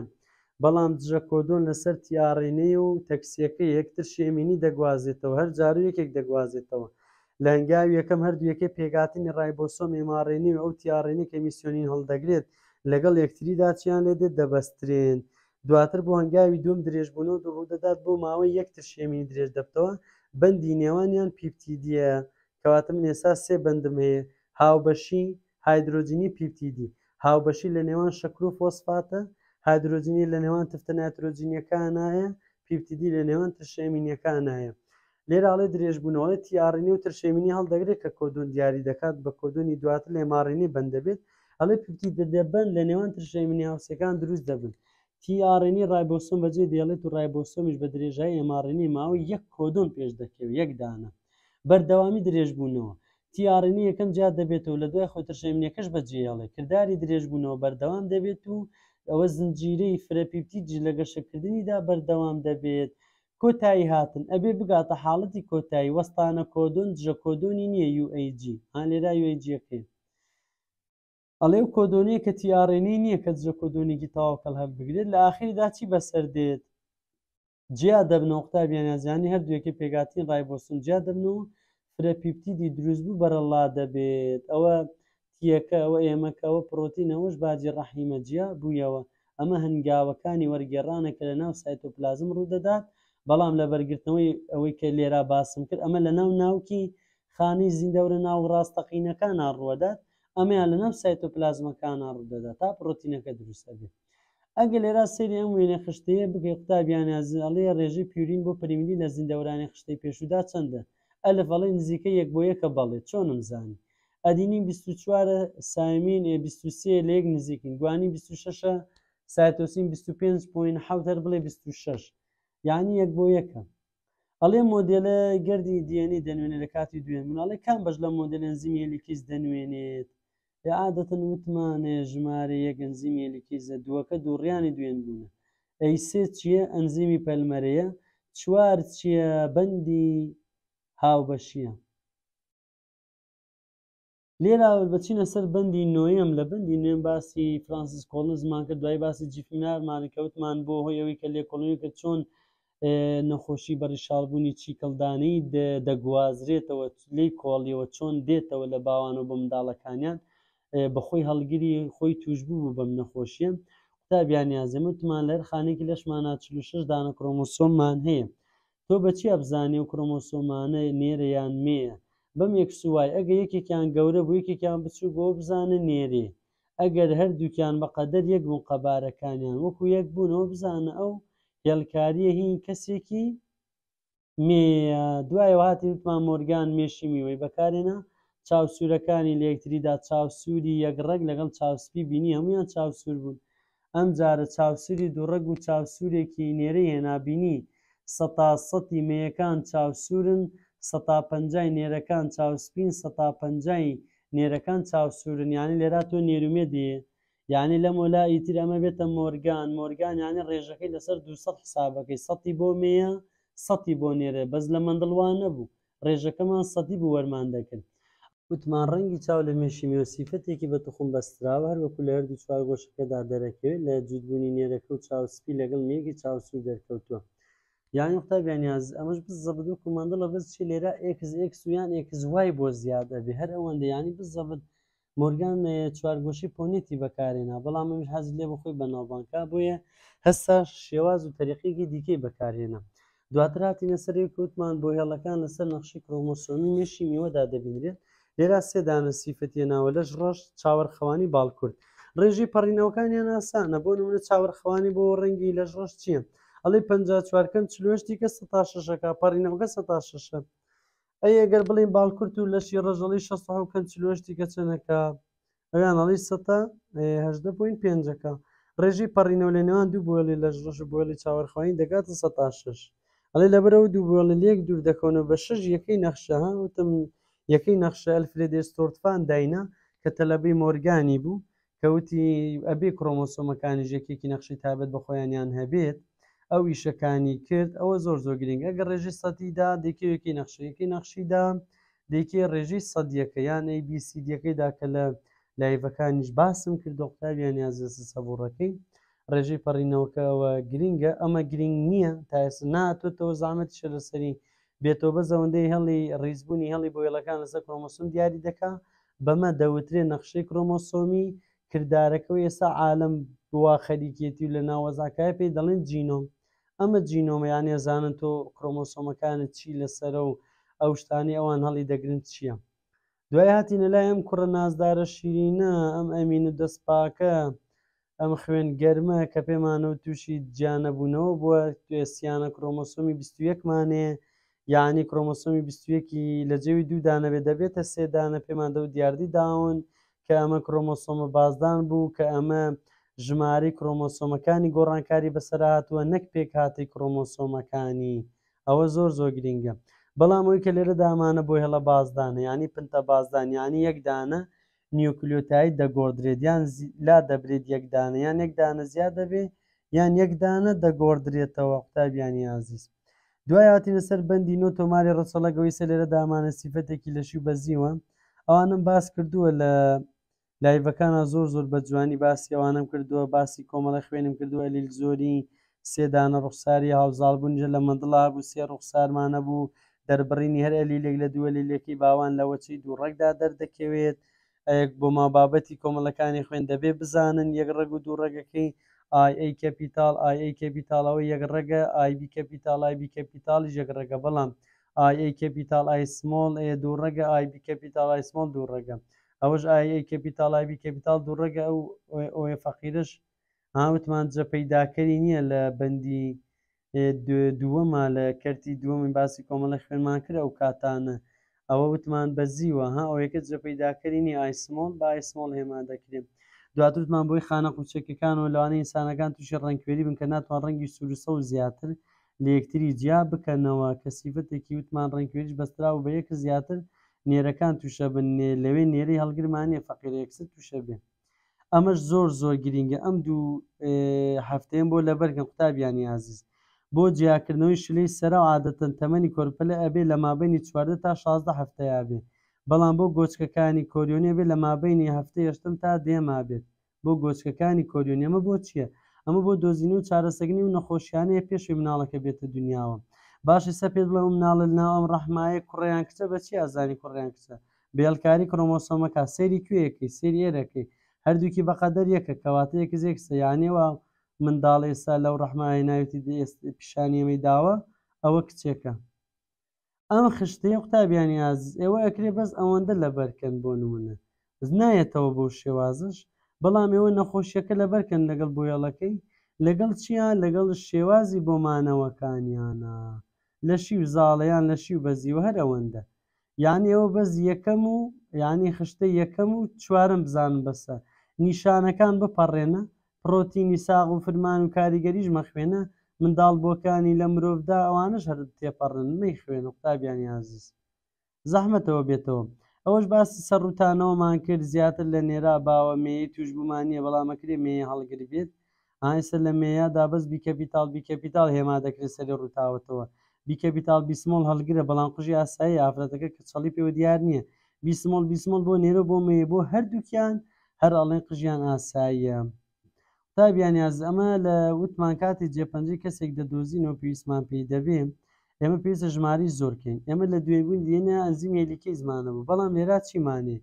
بەڵام جە کۆدۆن لەسەر تیاڕێنەیە و تەکسیەکە یەکتر شێمینی دەگوازێتەوە هەر جارو یەکێک دەگوازێتەوە لە ئەنگاوی یەکەم هەردووەکە پێگاتنی ڕایبۆسۆم ئێماڕێنی و ئەو تیاڕێنی کە میسیۆنین هەڵدەگرێت لەگەڵ یەکتریدا چیان لێدێت دەبەسترێن دواتر بۆ هەنگاوی دوم درێژبوونەوە ڕوودەدات بۆ ماوەی یەکتر شێمینی درێژ دەبتەوە بەندی نێوانیان پیپتیدیە کەواتە من ئێستا سێ بندم هەیە هاوبەشی هایدروجینی پیپتیدی هاوبەشی لە نێوان شەکر و فۆسفاتە هایدروجینی لە نێوان تفتە نایترۆجینیەکانایە پیپتیدی لە نێوان ترشێمینیەکانایە لێراڵێ درێژبوونەوەی تیاڕینی و ترشێمینی هەڵدەگرێت کە کۆدون دیاری دەکات بە کۆدونی دواتر لێماڕێنی بەندەبێت ئەڵێ پیتی دەدەبن لە نێوان ترشێمینی هاوسەکان دروست دەبن تیاڕێنی ڕایبۆسۆم بەجێ دێڵێت و ڕایبۆسۆمیش بە درێژای ئێماڕێنی ماوەی یەک کۆدۆن پێش دەکەوێت یەک دانە بەردەوامی درێژبوونەوە تیاڕێنی یەکەم جا دەبێتەوە لە دوای خۆتەشێمنیەکەش بەجێڵێ کردداری درێژبوونەوە بەردەوام دەبێت و ئەوە زنجیرەی فرەپیپتی جلەگەشەکردنیدا بەردەوام دەبێت کۆتایی هاتن ئەبێ بگاتە حاڵەتی کۆتایی وەستانە کۆدۆن دژە کۆدۆنی نییە UAG هەان لێرا UAGەکەین ئەڵێ و کۆدۆنیە کە تیاڕێنی نییە کە دژە کۆدۆنێکی تاواکەل هەب بگرێت لە ئاخریدا چی بەسەر دێت جیا دەبن قوتابیانەزیانی هەردووەکی پێگاتین ڕایبۆسن جیا دەبن و فرەپیپتیدی دروست بوو بەرەڵا دەبێت ئەوە تیەکە ئەوە ئێمەکەەوە پرۆتینەوەش باجی ڕەحیمەجیا بوویەوە ئەمە هەنگاوەکانی وەرگێڕانە کە لە ناو سایتۆپلازم ڕوودەدات بەڵام لە بەرگرتنەوەی ئەوەی کە لێرا باسم کرد ئەمە لە ناو ناوکی خانی زیندەورە ناو ڕاستەقینەکان ڕوەدات ئەمەیان لە ناو سایتۆپلازمەکان ڕوودەدا تا پرۆتینەکە دروستە بێت ئەگە لێرا سری ئەم وێنە خشتەیە بگەی قوتابیانیازڵێ ڕێژی پیرین بۆ پریمیلی لە زیندەورانی خشتەی پێشودا چەندە ئەلفەڵی نزیکە یەک بۆ یەکە بەڵێ چۆنم زانی ئەدینی 24وارە سامین ێ لێک نزیکن گوانی 26 سایتۆسین 25.7 بڵێ 26 یعنی یەک بۆ یەکە ئەڵێ مۆدلە گەردی دیێنی دەنوێنێ لە کاتی دوێن مناڵی کام بەش لە مۆدلن زیمیلیکیز دەنوێنێت لە عادەتەن وتمانێ ژمارە یەگەنزیمیلیکیزە دووەکە دووڕیانی دوێن بوونە ئەی سێ چییە ئەنزیمی پەلمەرەیە چوار چییە بەندی هاوبەشیە لێراوە بچینە سەر بەندی نوێم لە بەندی نوێن باسی فرانسیس کۆلزمان کرد دوای باسی جیفینارمانەکەوتمان بۆ هۆیەوەی کە لێ کۆلۆنی کە چۆن نەخۆشی بەریشالبوونی چیکەلدانی دەگوازرێتەوە لی کۆڵیەوە چۆن دێتەوە لە باوانەوە بە منداڵەکانیان بەخۆی هەڵگیری خۆی توشببوو بوو بەم نەخۆشیە قوتابیانیازم وتمان لەر خانێکی لەشمانە 46 دانە کرۆمۆسۆممان هەیە تۆ بەچی ئەبزانانی و کرۆمۆسۆمانە نێرەیان مێە بەم یەک سوای ئەگە یەکێکیان گەورە بوو یەکێکیان بچوو بۆ بزانە نێری ئەگەر هەردووکیان بەقەدەر یەک بوو قەبارەکانیان وەکو یەک بوونەوە بزانە ئەو هێڵکاریە هین کەسێکی دوای هاتی وتمان مۆرگان مێشی میوەی بەکارێنە چاوسورەکانی لەکتریدا چاوسوری یەکڕێک لەگەڵ چاوسپی بینی هەمویان چاوسور بوون ئەم جارە چاوسوری دوڕەگ و چاوسورێکی نێرە هێنابینی سەتی مەیەکان چاوسورن سەتا پنجای نێرەکان چاوسپین سەتا پنجایی نێرەکان چاوسورنیانی لێرا تۆ نێرومێ دێ یعنی لە مۆلا ئیتر ئەمە بێتە مۆرگان مۆرگان یانی ڕێژەکەی لەسەر 200 حسابەکەی سەی بۆ مەیە سەی بۆ نێرە بەس لە مندڵوان نەبوو ڕێژەکەمان سەدی بوو وەرمان دەکرد وتمان ڕەنگی چاو لە مێشی میۆسیفەتێکی بە تخم بەستراوە هەر وەکو لە هەردوو چوار گۆشەکەدا دەرەکەوێت لە جودبوونی نێرەکە و چاوسپی لەگەڵ میەکی چاوسوو دەرکەوتووە یانی قوتابیانیاز ئەمەش بز زەبدوو کومەندڵە بەز چی لێرە ئکس ئکس و یان ئکس وای بۆ زیادە بێ هەر ئەوەندە ینی بز زەبد مۆرگان چوارگۆشی پۆنیتی بەکارێنا بەڵام منش حەز لێ بخۆی بە ناوبانکە بۆیە هەستا شێواز و تەریقێکی دیکەی بەکارێنا دواتراتی نەسەری کوتمان بۆ هێڵەکان لەسەر نەخشی کرۆمۆسۆمی مێشی میوەدا دەبینرێت لێرا سێدانە سیفەتە ناوە لەش ڕۆژ چاوەرخەوانی باڵکورد ڕێژی پەڕینەوەکانیان ئاسانە بۆ نمونە چاوەرخەوانی بۆ ڕەنگی لەش ڕۆژ چییە؟ ئەڵی 54 چوارکەم چلوشتی کە 16 شەکە پەڕینەوەکە 16 شەکە ئەی ئەگەر بڵین بالکورت و لەشی ڕژەڵی 1650 کە چەنەکە ئەویانەڵی سەهدە پوین پێنجەکە ڕێژی پەڕینەوە لە نێوان دوو بۆلی لە ژڕش بۆلی چاوەرخواین دەگاتە 16 ئەڵێ لەبرە و دوو بۆڵی لەک دوور دەکەونەوە بە شش یەکەی نەخشەها وتم یەکەی نەخشە ئەلفرێدێ ستۆرتفان داینا کە تەلەبی مۆرگانی بوو کەوتی ئەبێ کۆمۆسۆمەکانی ژێکێکی نەخشی تابێت بە خۆیانیان هەبێت ئەو ئیشەکانی کرد ئەوە زۆر زۆر گرنگ ئەگە ڕێژی سەتیدا دێکەوەکی نەخشەیەکی نەخشیدا دێکی ڕێژی سەدیەکە یان ABCدیەکەیدا کە لە لایڤەکانیش باسم کرد دۆقتابیان یازە سەبوڕەکەی ڕێژەی پەڕینەوەکەەوە گرینگە ئەمە گرنگ نییە تاس ناتوتەوە زامەت شە لەسەری بێتەوە بەزەوەندەی هەڵی ڕیزبوونی هەڵی بۆیلەکان لەسە کرۆمەسوم دیاری دەکا بەمە دەوترێ نەخشەی کرۆمۆسۆمی کردارەکەەوە ئێستا عالم بوا خەریکێتی و لە ناوەزاکای پێی دەڵێن جینۆم ئەمە جینۆمەیان نێزانن تۆ کرۆمۆسۆمەکانت چی لەسرە و ئەو شتانی ئەوان هەڵی دەگرن چییە دوای هاتیە لای ئەم کوڕە نازدارە شیرینە ئەم ئەمین و دەستپاکە ئەم خوێن گەرمە کە پێمانەوە تووشی جیانەبوونەوە بووە توێسیانە کرۆمۆسۆمی 21مانێ یانی کرۆمۆسۆمی 21کی لە جێوی دوودانەبێ دەبێتە سێدانە پێماندە و دیاردی داون کە ئەمە کرۆمۆسۆمە بازدان بوو کە ئەمە ژماری کرۆمۆسۆمەکانی گۆڕانکاری بەسەرهاتووە نەک پێک هاتی کرۆمۆسۆمەکانی ئەوە زۆر زۆر گرنگە بەڵام ئەوی کە لێرە دامانە بۆی هەڵە بازدانە ینی پنتە بازدانیانی یەکدانە نیوکلیۆتایی دەگۆدرێتیان لا دەبرێت یەکدانیان یەکدانە زیاد دەبێ یان یەکدانە دەگۆدرێتەوە قوتابیانی عزیز دوای هاتی لەسەر بەندی نۆ تۆماری ڕسەڵەگەوەی سە لێرە دامانە سیفەتێکی لەشی بەزیوە ئەوانم باس کردووە لە لایڤەکانە زۆر زۆر بە جوانی باسیەوانم کردووە باسی کۆمەڵە خوێنم کردووە لیل زۆری سێدانە ڕوخساری هاوزالبوونجە لە مندڵا بوو سێ ڕوخسارمانە بوو دەربڕینی هەر ئەلیلێک لە دووە لێکی باوان لەوە چی دووڕێکدا دەردەکەوێت ئەیەک بۆ ما بابەتی کۆمەلەکانی خوێن دەبێ بزانن یەک ڕێگ و دوو ڕێگەکەی ئای کپیتال ئای کپیتالەوە یەک ڕێگە آیبی کپیتال آیبی کپیتالی یەک ڕێگە بەڵام ئای کپیتال ئای سمۆڵ ئێ دوو ڕێگە آیبی کپیتال ئای سمۆڵ دوو ڕێگەم. ئەوەش ئاە کپیتالایبی کپیتال دوڕێگە ئەو ئۆە فەقیرش هاوتمان جە پەیداکەری نییە لە بەندی دووەما لە کەرتی دووەمی باسی کۆمەڵە خوێنمان کرد ئەو کاتانە ئەوە وتمان بەزیوە ها ئەو یەکە جە پەیداکەرینی ئایسمۆل با ئایسمۆڵ هێمان دەکرێن دواترمان بۆی خانە قوچەکەکان و لەوانە ئینسانەکان تووشی ڕنگکوێری بنکە ناتوان ڕەنگی سوورسە و زیاتر لە یەکتری جیا بکەنەوە کەسیفتێکی وتمان ڕنگکوێریش بەسترا و بە یەک زیاتر نێرەکان تووشە بن لەوێ نێری هەڵگرمانە فەقیر یەکسەر تووشە بێ ئەمەش زۆر زۆر گرینگە ئەم دوو هەفتەیەم بۆ لە بەرگە قوتابیانی عزیز بۆ جیاکردنەوەی شلەی سرە و عادەتەن تەمەنی کۆرپلە ئەبێ لە مابینی چواردە تا 16 هەفتەیە بێ بەڵام بۆ گۆچکەکانی کۆریۆنیە بێ لە مابینی هەفتە هێشتم تا دێما بێت بۆ گۆچکەکانی کۆریۆنیەمە بۆ چییە؟ ئەمە بۆ دۆزینی و چارەسەگنی و نەخۆشیانەیە پێشوی مناڵەکە بێتە دنیاوە باشی سە پێت بڵێ مناڵە ناوم ڕحمایە کوڕیان کچە بە چی ئازانی کوڕیان کچە بێلکاری کرۆمۆسۆمەکە سێری کوێیەکەی سێریەرەکەی هەردووکی بەقەدەر یەکە کەواتەیەک زێک سەیانەوە منداڵ ئێستا لەو ڕحمای ناویتی پیشانیەمەی داوە ئەوە کچێکە ئەم خشتەیە قوتابیانی یاز ئێوە ئەکرێ بەس ئەوەندە لە بەرکەن بۆ نمونە نایەتەوە بۆ شێوازش بەڵام ئێوە نەخۆشیەکە لە بەرکەن لەگەڵ بۆیەڵەکەی لەگەڵ چیان لەگەڵ شێوازی بۆمانەوەکانیانە. لە شیو زاڵەیان لە شیو بەزیوە هەر ئەوەندە یان ئێوە بەز یەکەم و ینی خشتە یەکەم و چوارم بزانن بەسە نیشانەکان بپەڕێنە پرۆتینی ساغ و فرمان و کاریگەریش مەخوێنە منداڵ بۆکانی لە مرۆڤدا ئەوانش هەر تێپەڕن مەی خوێن و قوتابیانی عزیز زەحمەتەوە بێتەوە ئەوەش باسی سەرروتانەوەمان کرد زیاتر لە نێرا باوە مێی توش بمانیە بەڵامەکرێ مێ هەڵگری بێت ئاسە لە مێیادا بەس بیکەپیتال بیکەپیتال هێما دەکرێت سەری ڕووتاوتەوە بیکە بیتال بیسمۆل هەلگرە بەڵامقژی ئاسایی ئافرەتەکە کە چڵی پێوە دیار نییە بیسمۆل بیسمۆل بۆ نێرە بۆ مێ بۆ هەردووکیان هەر ئەڵێن قژیان ئاساییە تا بیانیاز ئەمە لە وتمان کاتی جێپەنجی کەسێک دەدۆزینەوە پێویستمان پێی دەبێ ئێمە پێویستە ژماری زۆرکەین ئێمە لە دوێبوون دێنە ئەنزیم هێلیکی زمانە بوو بەڵام لێرا چیمانێ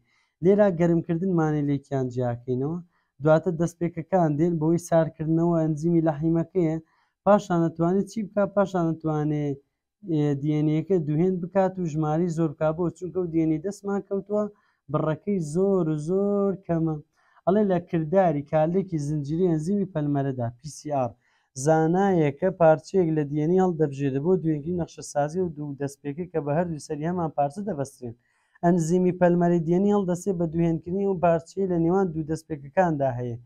لێرا گەرمکردنمانێ لێکیان جیاکەینەوە دواتە دەستپێکەکان دێن بۆی سارکردنەوە ئەنجیمی لە حیمەکەیە پاشان نتوانێت چی بکە پاشان نتوانێت دیێنەکە دوهێن بکات و ژماری زۆر بک بۆ چونکە و دێنی دەستمان کەوتووە بڕەکەی زۆر زۆر کەمە ئەڵێ لە کردداری کالێکی زنجری ئەنزیمی پەلمەرەدا PCR زانایەکە پارچەیەک لە دیێنی هەڵ دەبژێتە بۆ دوێنگی نەخشەسازی و دوو دەستپێکی کە بە هەردوو سەری هەمان پارچە دەبەسترێن ئەنزیمی پەلمەری دیێنی هەڵدەسێ بە دوێنکردنی و پارچەی لە نێوان دوو دەستپێکەکاندا هەیە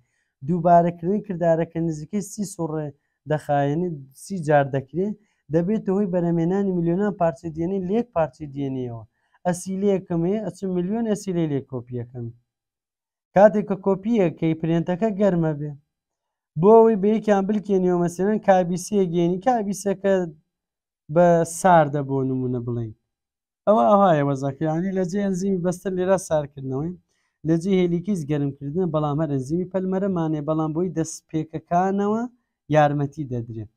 دووبارەکردنی کردارەکە نزیکەی سی سوڕێ دەخایەنی سی جار دەکرێت دەبێت هۆی بەرەمێنانی میلیۆنان پارچی دێنی لێک پارچی دێنیەوە ئەسیلەکەمێ ئەچ میلیۆن ئەسیلەی لێ کۆپیەکەم کاتێک کە کۆپیەکەی پرێنتەکە گەرمە بێ بۆ ئەوەی بەیەکیان بلکێنیەوە مەسێنن کابیسیە گێنی کابیسەکە بە ساردە بۆ نمونە بڵین ئەوە ئەوهایە وەزەکەیانی لە جێنزیمی بەستەر لێرا سارکردنەوەی لەجێ هێلیکیز گەرمکردن بەڵام هەرەنزیمی پەلمەرەمانێ بەڵام بۆی دەست پێکەکانەوە یارمەتی دەدرێت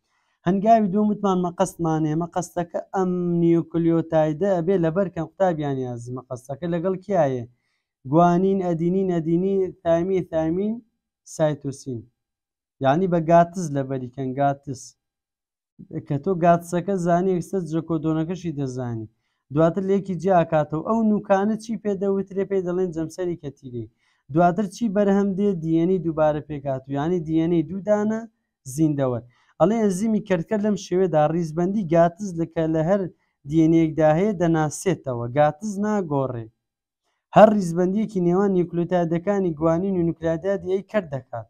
هەنگاوی دوم وتمان مە قستمانێ مە قستەکە ئەم نیوکلیۆتایدە ئەبێ لەبەر کەم قوتابیان یازمە قستەکە لەگەڵ کیایە گوانین ئەدینی نەدینی تامی تامین سایتوسین یعنی بە گاتز لە بەریکەن گاتس کە تۆ گاتسەکە زانی ئەکسە جەکۆدۆنەکەشی دەزانی دواتر لێکی جیاکاتەوە ئەو نوکانە چی پێدەوترێ پێی دەڵێن جەمسەری کەتیری دواتر چی بەرهەم دێ دیێنی دووبارە پێکات و ینی دیێنەی دوودانە زیندەوە ئەڵێ ئەنزیمی کردکە لەم شێوێدا ڕیزبندی گاتز لەکە لە هەر دیێنێکدا هەیە دەناسێتەوە گاتز ناگۆڕێ هەر ریزبندیەکی نێوان نیکلوتادەکانی گوانین و نوکلادادی ئەی کرد دەکات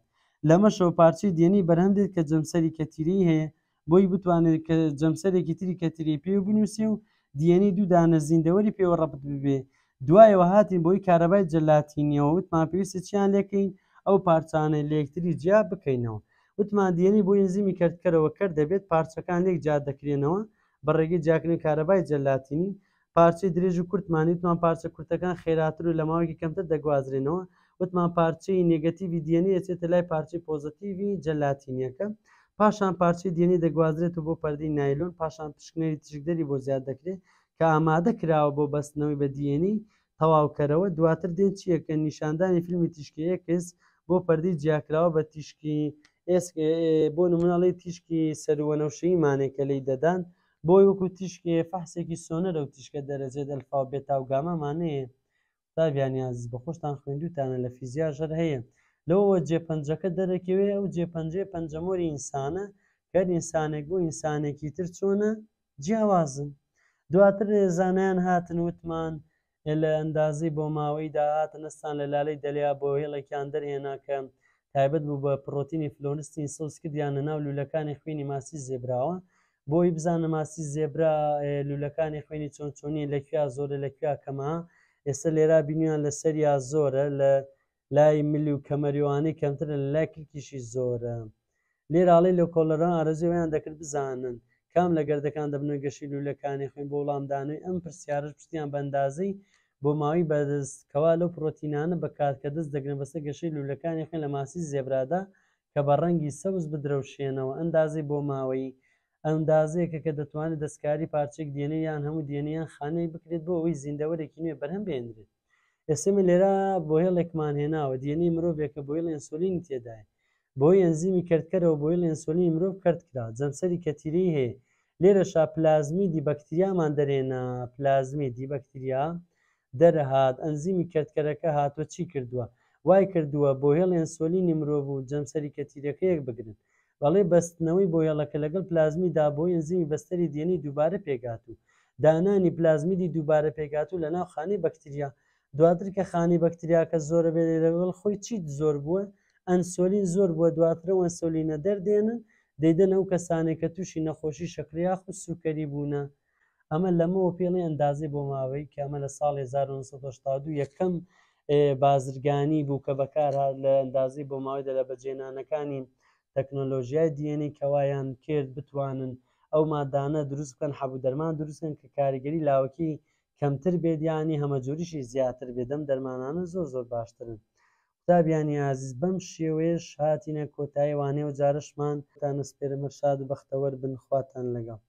لەمە شەوپارچی دێنی بەرهندێت کە جەمسەری کەتیری هەیە بۆی بتوانێت کە جەمسەرێکی تری کەتری پێ بنووسی و دیێنی دوو دانەزیندەوەری پێوە ڕەبت ببێ دوایەوە هاتین بۆی کارەبای جەلاتینیەوە وتمان پێویستە چیان لەکەین ئەو پارچانە لەکتری جیا بکەینەوە وتمان دیێنی بۆ ئنزیمی کردکەرەوە کەر دەبێت پارچەکان لێک جا دەکرێنەوە بە ڕێگەی جاکنی کارەبای جەلاتینی پارچەی درێژ و کورتمانیتمان پارچە کورتەکان خێراتر و لە ماوەی کەمتە دەگوازرێنەوە وتمان پارچەی نگەتیوی دیێنی ئەچێتە لای پارچەی پۆزتیوی جەلاتینیەکە پاشان پارچەی دیێنی دەگوازرێت و بۆ پەردی نایلۆن پاشان پشکنەری تشکدەری بۆ زیاد دەکرێت کە ئامادە کراوە بۆ بەستنەوەی بە دیێنی تەواوکەرەوە دواتر دێن چیەکە نیشاندانی فیلمی تیشکەیە کەس بۆ پەردی جیاکراوە بە تیشکی ئێس بۆ نموناڵی تیشکی سەروەنەوشەیمانێک کە لی دەدان بۆی وەکو تیشکی فەحسێکی سۆنەرە و تیشکە دەرەجێ دەلفاابێت تاوگامەمانەیە تاویانیاز بە خۆشتان خوێندوتانە لە فیزیا ژەر هەیە لەوە جێپەنجەکە دەرەکەوێ ئەو جێپەنجێ پەنجەمۆری ئینسانە کەر ئینسانێک بۆ ئینسانێکی تر چۆنە جیاوازن دواتر ێزانیان هاتن وتمان لە ئەندازی بۆ ماوەی داهاتە نستان لە لالەی دەلیا بۆ هێڵێکیان دەرهێناکەم. تایبەت بوو بە پرۆتینی فلۆنستین سوس کردیانە ناو لولەکانی خوێنی ماسی زێبراوە بۆی بزانە ماسی زێبرا لولەکانی خوێنی چۆنچۆنی لەکویا زۆرە لەکویا کەما ئێستا لێرا بینیان لە سەریا زۆرە لە لای ملی و کەمەریوانی کەمتر لە لای کلکیشی زۆرە لێراڵی لە کۆلەران ئارەزییان دەکرد بزانن کام لە گەردەکان دەبنە گەشی لولەکانی خوێن بۆ وڵامدانوی ئەم پرسیارش پرسیان بەندازی بۆ ماوەی بەدەستکەوا لەو پرۆتینانە بەکات کە دەست دەگرن بەسە گەشەی لولەکانی خە لە ماسی زێبرادا کە بە ڕەنگی سەوز بدرەوشێنەوە ئەندازی بۆ ماوەی ئەندازەیەکە کە دەتوانێت دەستکاری پارچێک دێنێ یان هەموو دێنیان خانەی بکرێت بۆ ئەوی زیندەوەرێکی نوێ بەرهەم بێنرێت ئێسمە لێرا بۆ هێڵێکمان هێناوە دێنەی مرۆڤێکە بۆی لە ئینسولین تێدای بۆ ئەنزیمی کردکەرەوە بۆی لە ئینسولین مرۆڤ کردکرا جەمسەری کەتیری هەیە لێرەشا پلازمی دی بەکتریامان دەرێنە پلازمی دی بەکتریا دەرەهات ئەنزیمی کەتکەرەکە هاتووە چی کردووە وای کردووە بۆ هێڵێن سۆلینی مرۆڤ و جەمسەری کەتیرەکەیەک بگرن بەڵێ بەستنەوەی بۆ هێڵەکە لەگەڵ پلازمیدا بۆ ئەنزیمی بەستری دێنی دووبارە پێگات و دانانی پلازمیدی دووبارە پێگات و لە ناو خانی بەکتریا دواتر کە خانی بەکتریاکە زۆرە بێ لەگەڵ خۆی چیت زۆر بووە ئەنسۆلین زۆر بووە دواترەوە سۆلینە دەردێنن دەیدەن ئەو کەسانێک کە تووشی نەخۆشی شکریاخ و سوکەری بوونە ئەمە لەمەوە پێڵی ئەندازی بۆ ماوەی کە ئەمە لە ساڵی 1992 یەکەم بازرگانی بوو کە بەکار لە ئەندازی بۆ ماوەی دەلە بەجێنانەکانی تەکنۆلۆژیای دیێنی کەوایان کرد بتوانن ئەو مادانە دروست بکەن حەبوو دەرمان دروستکەن کە کاریگەری لاوەکی کەمتر بێدیانی هەمەجوریشی زیاتر بێدەم دەرمانانە زۆر زۆر باشترن تابیانی عزیز بەم شێوێش هاتینە کۆتاییوانێ و جارشمان تا نسپێرمەشاد و بەختەوەر بنخواتان لەگەڵ